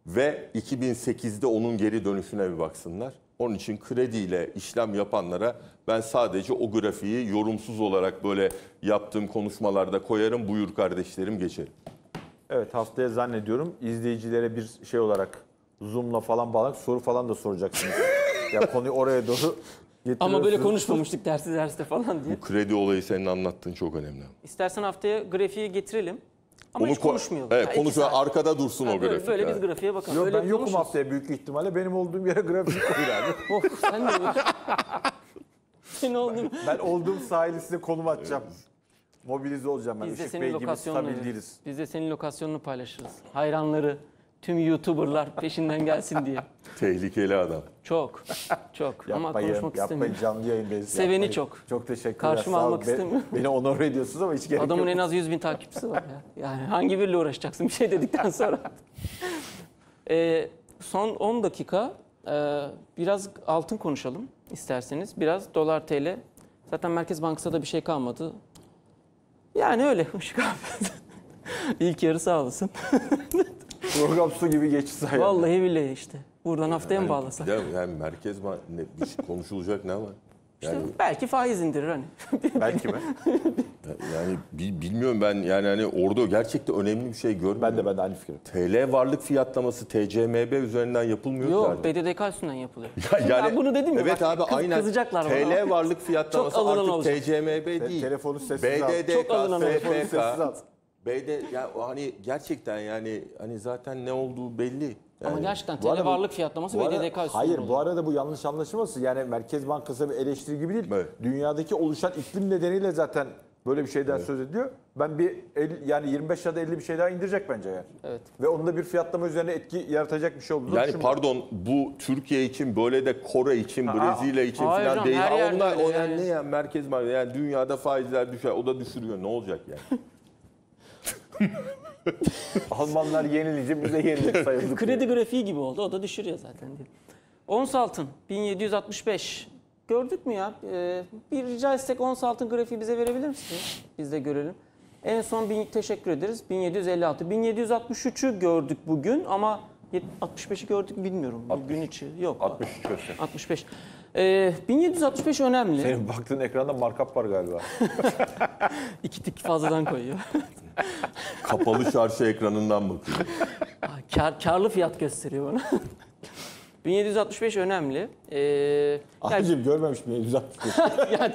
Ve 2008'de onun geri dönüşüne bir baksınlar. Onun için krediyle işlem yapanlara ben sadece o grafiği yorumsuz olarak böyle yaptığım konuşmalarda koyarım. Buyur kardeşlerim geçelim. Evet haftaya zannediyorum izleyicilere bir şey olarak Zoom'la falan bağlanak soru falan da soracaksınız. ya konuyu oraya doğru ama böyle konuşmamıştık dersi derste falan diye. Bu kredi olayı senin anlattığın çok önemli. İstersen haftaya grafiği getirelim. Ama Onu hiç ko- Evet, iki Arkada dursun Ha, o böyle, grafik. böyle yani. biz grafiğe bakalım. Yok Öyle ben yokum haftaya büyük ihtimalle. Benim olduğum yere grafik koyun abi. Oh sen de öyle. Senin oldun. ben olduğum sahili size konum atacağım. Mobilize olacağım ben. Biz de Işık Bey senin gibi lokasyonunu stabil Biz de senin lokasyonunu paylaşırız. Hayranları tüm YouTuber'lar peşinden gelsin diye. Tehlikeli adam. Çok, çok. ama konuşmak yapmayın, istemiyorum. canlı yayındayız. Seveni yapmayın. çok. Çok teşekkürler. Karşıma almak be, istemiyorum. Beni onur ediyorsunuz ama hiç gerek Adamın yok. en az 100 bin takipçisi var ya. Yani hangi biriyle uğraşacaksın bir şey dedikten sonra. e, son 10 dakika e, biraz altın konuşalım isterseniz. Biraz dolar TL. Zaten Merkez Bankası'da da bir şey kalmadı. Yani öyle Işık abi. İlk yarı sağ olasın. Program su gibi geçti sayede. Vallahi billahi işte. Buradan haftaya mı bağlasak? Ya, yani merkez ma- ne, şey konuşulacak ne var? İşte belki faiz indirir hani. Belki mi? yani bi- bilmiyorum ben yani hani orada gerçekten önemli bir şey görmüyorum. Ben de ben de aynı fikrim. TL varlık fiyatlaması TCMB üzerinden yapılmıyor Yok zaten. BDDK üstünden yapılıyor. Yani ben bunu dedim ya. Evet bak, abi kız- aynen. Kızacaklar bana. TL varlık fiyatlaması artık olacak. TCMB değil. Telefonu sessiz al. BDDK, Çok Telefonu sessiz al. B'de ya hani gerçekten yani hani zaten ne olduğu belli. Yani, Ama gerçekten tele varlık fiyatlaması ve DDK üstünde. Hayır bu arada bu yanlış anlaşılması Yani Merkez Bankası bir eleştiri gibi değil. Evet. Dünyadaki oluşan iklim nedeniyle zaten böyle bir şeyden evet. söz ediyor. Ben bir el, yani 25 ya da 50 bir şey daha indirecek bence yani. Evet. Ve onun da bir fiyatlama üzerine etki yaratacak bir şey oldu. Yani Şimdi... pardon bu Türkiye için böyle de Kore için, ha, Brezilya için ha, falan hocam, değil. Ha, onlar, onlar yani. ne ya Merkez Bankası yani dünyada faizler düşer o da düşürüyor ne olacak yani. Almanlar biz de yenilik sayıldık. Kredi grafiği gibi oldu. O da düşürüyor zaten. Ons altın 1765. Gördük mü ya? Ee, bir rica etsek ons altın grafiği bize verebilir misiniz? Biz de görelim. En son bin, teşekkür ederiz. 1756. 1763'ü gördük bugün ama 65'i gördük bilmiyorum. 60, Gün içi yok. 63 65. Ee, 1765 önemli. Senin baktığın ekranda markup var galiba. İki tik fazladan koyuyor. Kapalı şarjı ekranından bakıyor. kar, karlı fiyat gösteriyor bana. 1765 önemli. Ee, Abicim yani, görmemiş 1765. yani,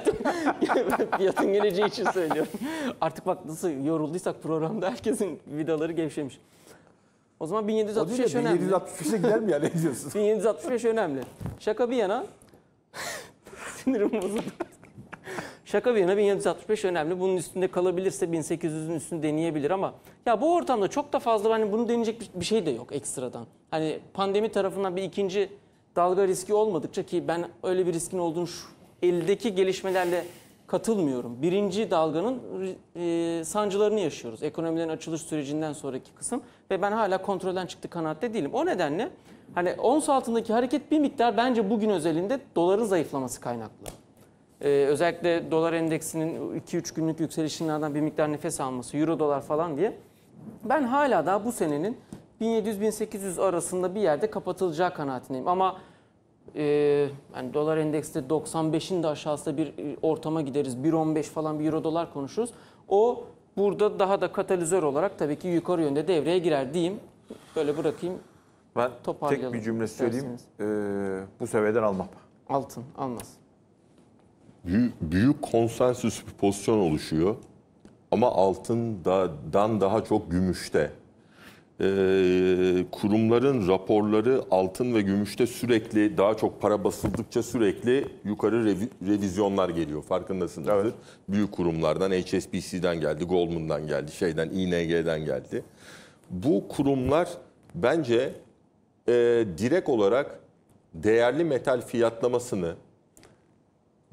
fiyatın geleceği için söylüyorum. Artık bak nasıl yorulduysak programda herkesin vidaları gevşemiş. O zaman 1765 önemli. 1765'e gider mi yani ne diyorsun? 1765 önemli. Şaka bir yana Sinirim bozuldu. Şaka bir yana 1765 önemli. Bunun üstünde kalabilirse 1800'ün üstünü deneyebilir ama ya bu ortamda çok da fazla hani bunu deneyecek bir şey de yok ekstradan. Hani pandemi tarafından bir ikinci dalga riski olmadıkça ki ben öyle bir riskin olduğunu şu eldeki gelişmelerle katılmıyorum. Birinci dalganın e, sancılarını yaşıyoruz. Ekonomilerin açılış sürecinden sonraki kısım ve ben hala kontrolden çıktı kanaatte değilim. O nedenle Hani ons altındaki hareket bir miktar bence bugün özelinde doların zayıflaması kaynaklı. Ee, özellikle dolar endeksinin 2-3 günlük yükselişinlerden bir miktar nefes alması, euro dolar falan diye. Ben hala daha bu senenin 1700-1800 arasında bir yerde kapatılacağı kanaatindeyim. Ama e, yani dolar endekste 95'in de aşağısında bir e, ortama gideriz. 1.15 falan bir euro dolar konuşuruz. O burada daha da katalizör olarak tabii ki yukarı yönde devreye girer diyeyim. Böyle bırakayım. Ben tek bir cümle söyleyeyim. Ee, bu seviyeden almam. Altın almaz. Büyük, büyük konsensüs bir pozisyon oluşuyor. Ama altından daha çok gümüşte. Ee, kurumların raporları altın ve gümüşte sürekli daha çok para basıldıkça sürekli yukarı revi, revizyonlar geliyor. Farkındasınızdır. Evet. Büyük kurumlardan HSBC'den geldi, Goldman'dan geldi, şeyden ING'den geldi. Bu kurumlar bence e, direkt olarak değerli metal fiyatlamasını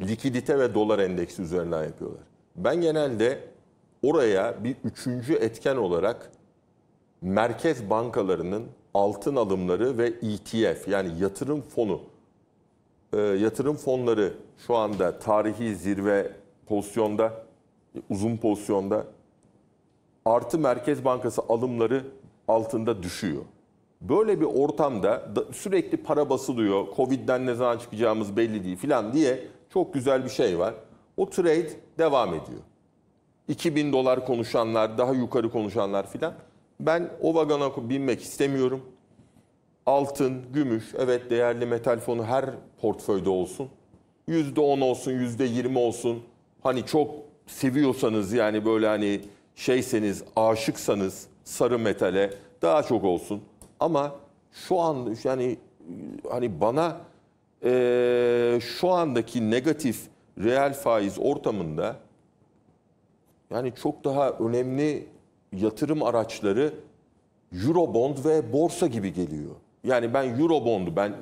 likidite ve dolar endeksi üzerinden yapıyorlar. Ben genelde oraya bir üçüncü etken olarak merkez bankalarının altın alımları ve ETF yani yatırım fonu e, yatırım fonları şu anda tarihi zirve pozisyonda uzun pozisyonda artı merkez bankası alımları altında düşüyor. Böyle bir ortamda sürekli para basılıyor. Covid'den ne zaman çıkacağımız belli değil filan diye çok güzel bir şey var. O trade devam ediyor. 2000 dolar konuşanlar, daha yukarı konuşanlar filan. Ben o vagona binmek istemiyorum. Altın, gümüş, evet değerli metal fonu her portföyde olsun. %10 olsun, %20 olsun. Hani çok seviyorsanız yani böyle hani şeyseniz, aşıksanız sarı metale daha çok olsun. Ama şu an yani hani bana e, şu andaki negatif reel faiz ortamında yani çok daha önemli yatırım araçları Eurobond ve borsa gibi geliyor. Yani ben Eurobond'u ben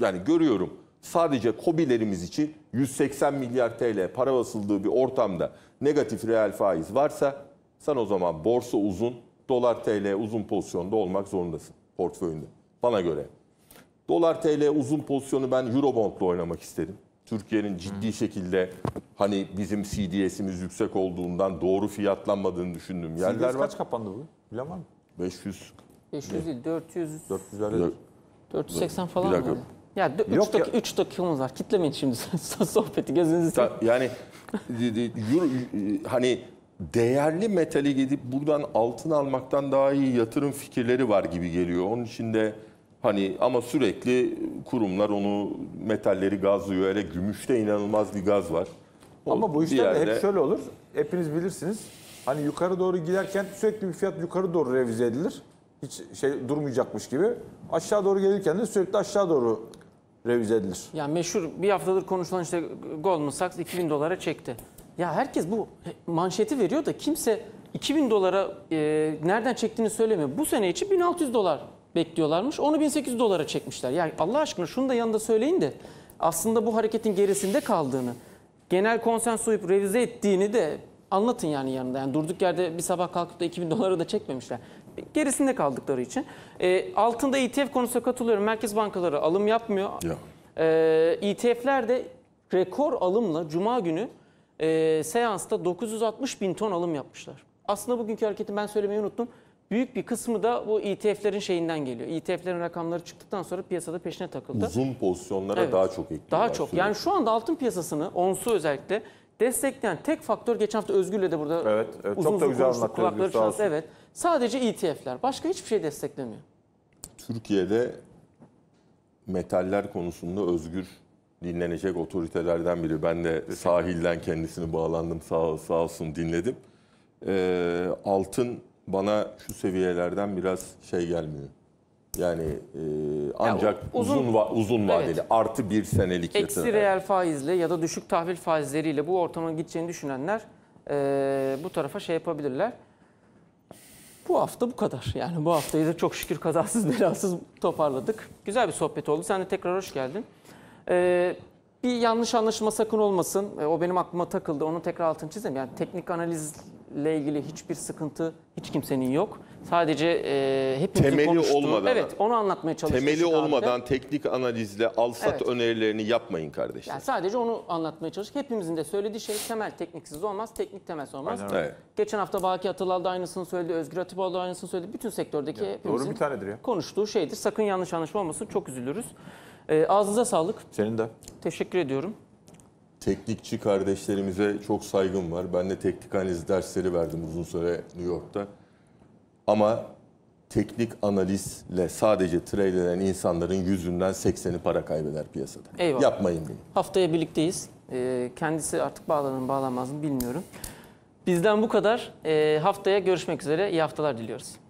yani görüyorum sadece COBİ'lerimiz için 180 milyar TL para basıldığı bir ortamda negatif reel faiz varsa sen o zaman borsa uzun, dolar TL uzun pozisyonda olmak zorundasın portföyünde. Bana göre. Dolar TL uzun pozisyonu ben Eurobond'la oynamak istedim. Türkiye'nin ciddi hmm. şekilde hani bizim CDS'imiz yüksek olduğundan doğru fiyatlanmadığını düşündüğüm CDS yerler var. kaç kapandı bu? Bilen var mı? 500. 500 değil 400. 400 480 falan. Mı? Ya 3 dakika ya. dakikamız var. Kitlemeyin şimdi sohbeti gözünüzü. Ta, yani hani değerli metali gidip buradan altın almaktan daha iyi yatırım fikirleri var gibi geliyor. Onun için de hani ama sürekli kurumlar onu metalleri gazlıyor. Hele gümüşte inanılmaz bir gaz var. O ama bu işler yerde... hep şöyle olur. Hepiniz bilirsiniz. Hani yukarı doğru giderken sürekli bir fiyat yukarı doğru revize edilir. Hiç şey durmayacakmış gibi. Aşağı doğru gelirken de sürekli aşağı doğru revize edilir. Yani meşhur bir haftadır konuşulan işte Goldman Sachs 2000 dolara çekti. Ya herkes bu manşeti veriyor da kimse 2000 dolara e, nereden çektiğini söylemiyor. Bu sene için 1600 dolar bekliyorlarmış. Onu 1800 dolara çekmişler. Yani Allah aşkına şunu da yanında söyleyin de aslında bu hareketin gerisinde kaldığını, genel konsensuyu revize ettiğini de anlatın yani yanında. Yani durduk yerde bir sabah kalkıp da 2000 dolara da çekmemişler. Gerisinde kaldıkları için. E, altında ETF konusuna katılıyorum. Merkez bankaları alım yapmıyor. Ya. E, ETF'ler de rekor alımla Cuma günü e, seansta 960 bin ton alım yapmışlar. Aslında bugünkü hareketi ben söylemeyi unuttum. Büyük bir kısmı da bu ETF'lerin şeyinden geliyor. ETF'lerin rakamları çıktıktan sonra piyasada peşine takıldı. Uzun pozisyonlara evet, daha çok ekliyorlar. Daha çok. Yani şu anda altın piyasasını, onsu özellikle destekleyen tek faktör geçen hafta Özgür'le de burada evet, evet, uzun çok da güzel konuştuk. Kulakları çınlasın. Evet. Sadece ETF'ler. Başka hiçbir şey desteklemiyor. Türkiye'de metaller konusunda özgür dinlenecek otoritelerden biri. Ben de sahilden kendisini bağlandım sağ, sağ olsun dinledim. Ee, altın bana şu seviyelerden biraz şey gelmiyor. Yani e, ancak ya, uzun uzun, va uzun vadeli evet. artı bir senelik eksi yatırım. reel faizle ya da düşük tahvil faizleriyle bu ortama gideceğini düşünenler e, bu tarafa şey yapabilirler. Bu hafta bu kadar. Yani bu haftayı da çok şükür kazasız belasız toparladık. Güzel bir sohbet oldu. Sen de tekrar hoş geldin. Ee, bir yanlış anlaşılma sakın olmasın. Ee, o benim aklıma takıldı. Onu tekrar altını çizeyim. Yani teknik analizle ilgili hiçbir sıkıntı hiç kimsenin yok. Sadece e, hepimizin Temeli konuştuğu... olmadan. Evet onu anlatmaya çalıştık. Temeli olmadan teknik analizle alsat Evet. önerilerini yapmayın kardeşler. Yani sadece onu anlatmaya çalıştık. Hepimizin de söylediği şey temel tekniksiz olmaz, teknik temel olmaz. Evet. Geçen hafta Baki Atılal da aynısını söyledi, Özgür Atiboğlu da aynısını söyledi. Bütün sektördeki hepimizin bir ya. konuştuğu şeydir. Sakın yanlış anlaşma olmasın, çok üzülürüz. E, ağzınıza sağlık. Senin de. Teşekkür ediyorum. Teknikçi kardeşlerimize çok saygım var. Ben de teknik analiz dersleri verdim uzun süre New York'ta. Ama teknik analizle sadece trade eden insanların yüzünden 80'i para kaybeder piyasada. Eyvallah. Yapmayın bunu. Haftaya birlikteyiz. E, kendisi artık bağlanır mı bağlanmaz mı bilmiyorum. Bizden bu kadar. E, haftaya görüşmek üzere. İyi haftalar diliyoruz.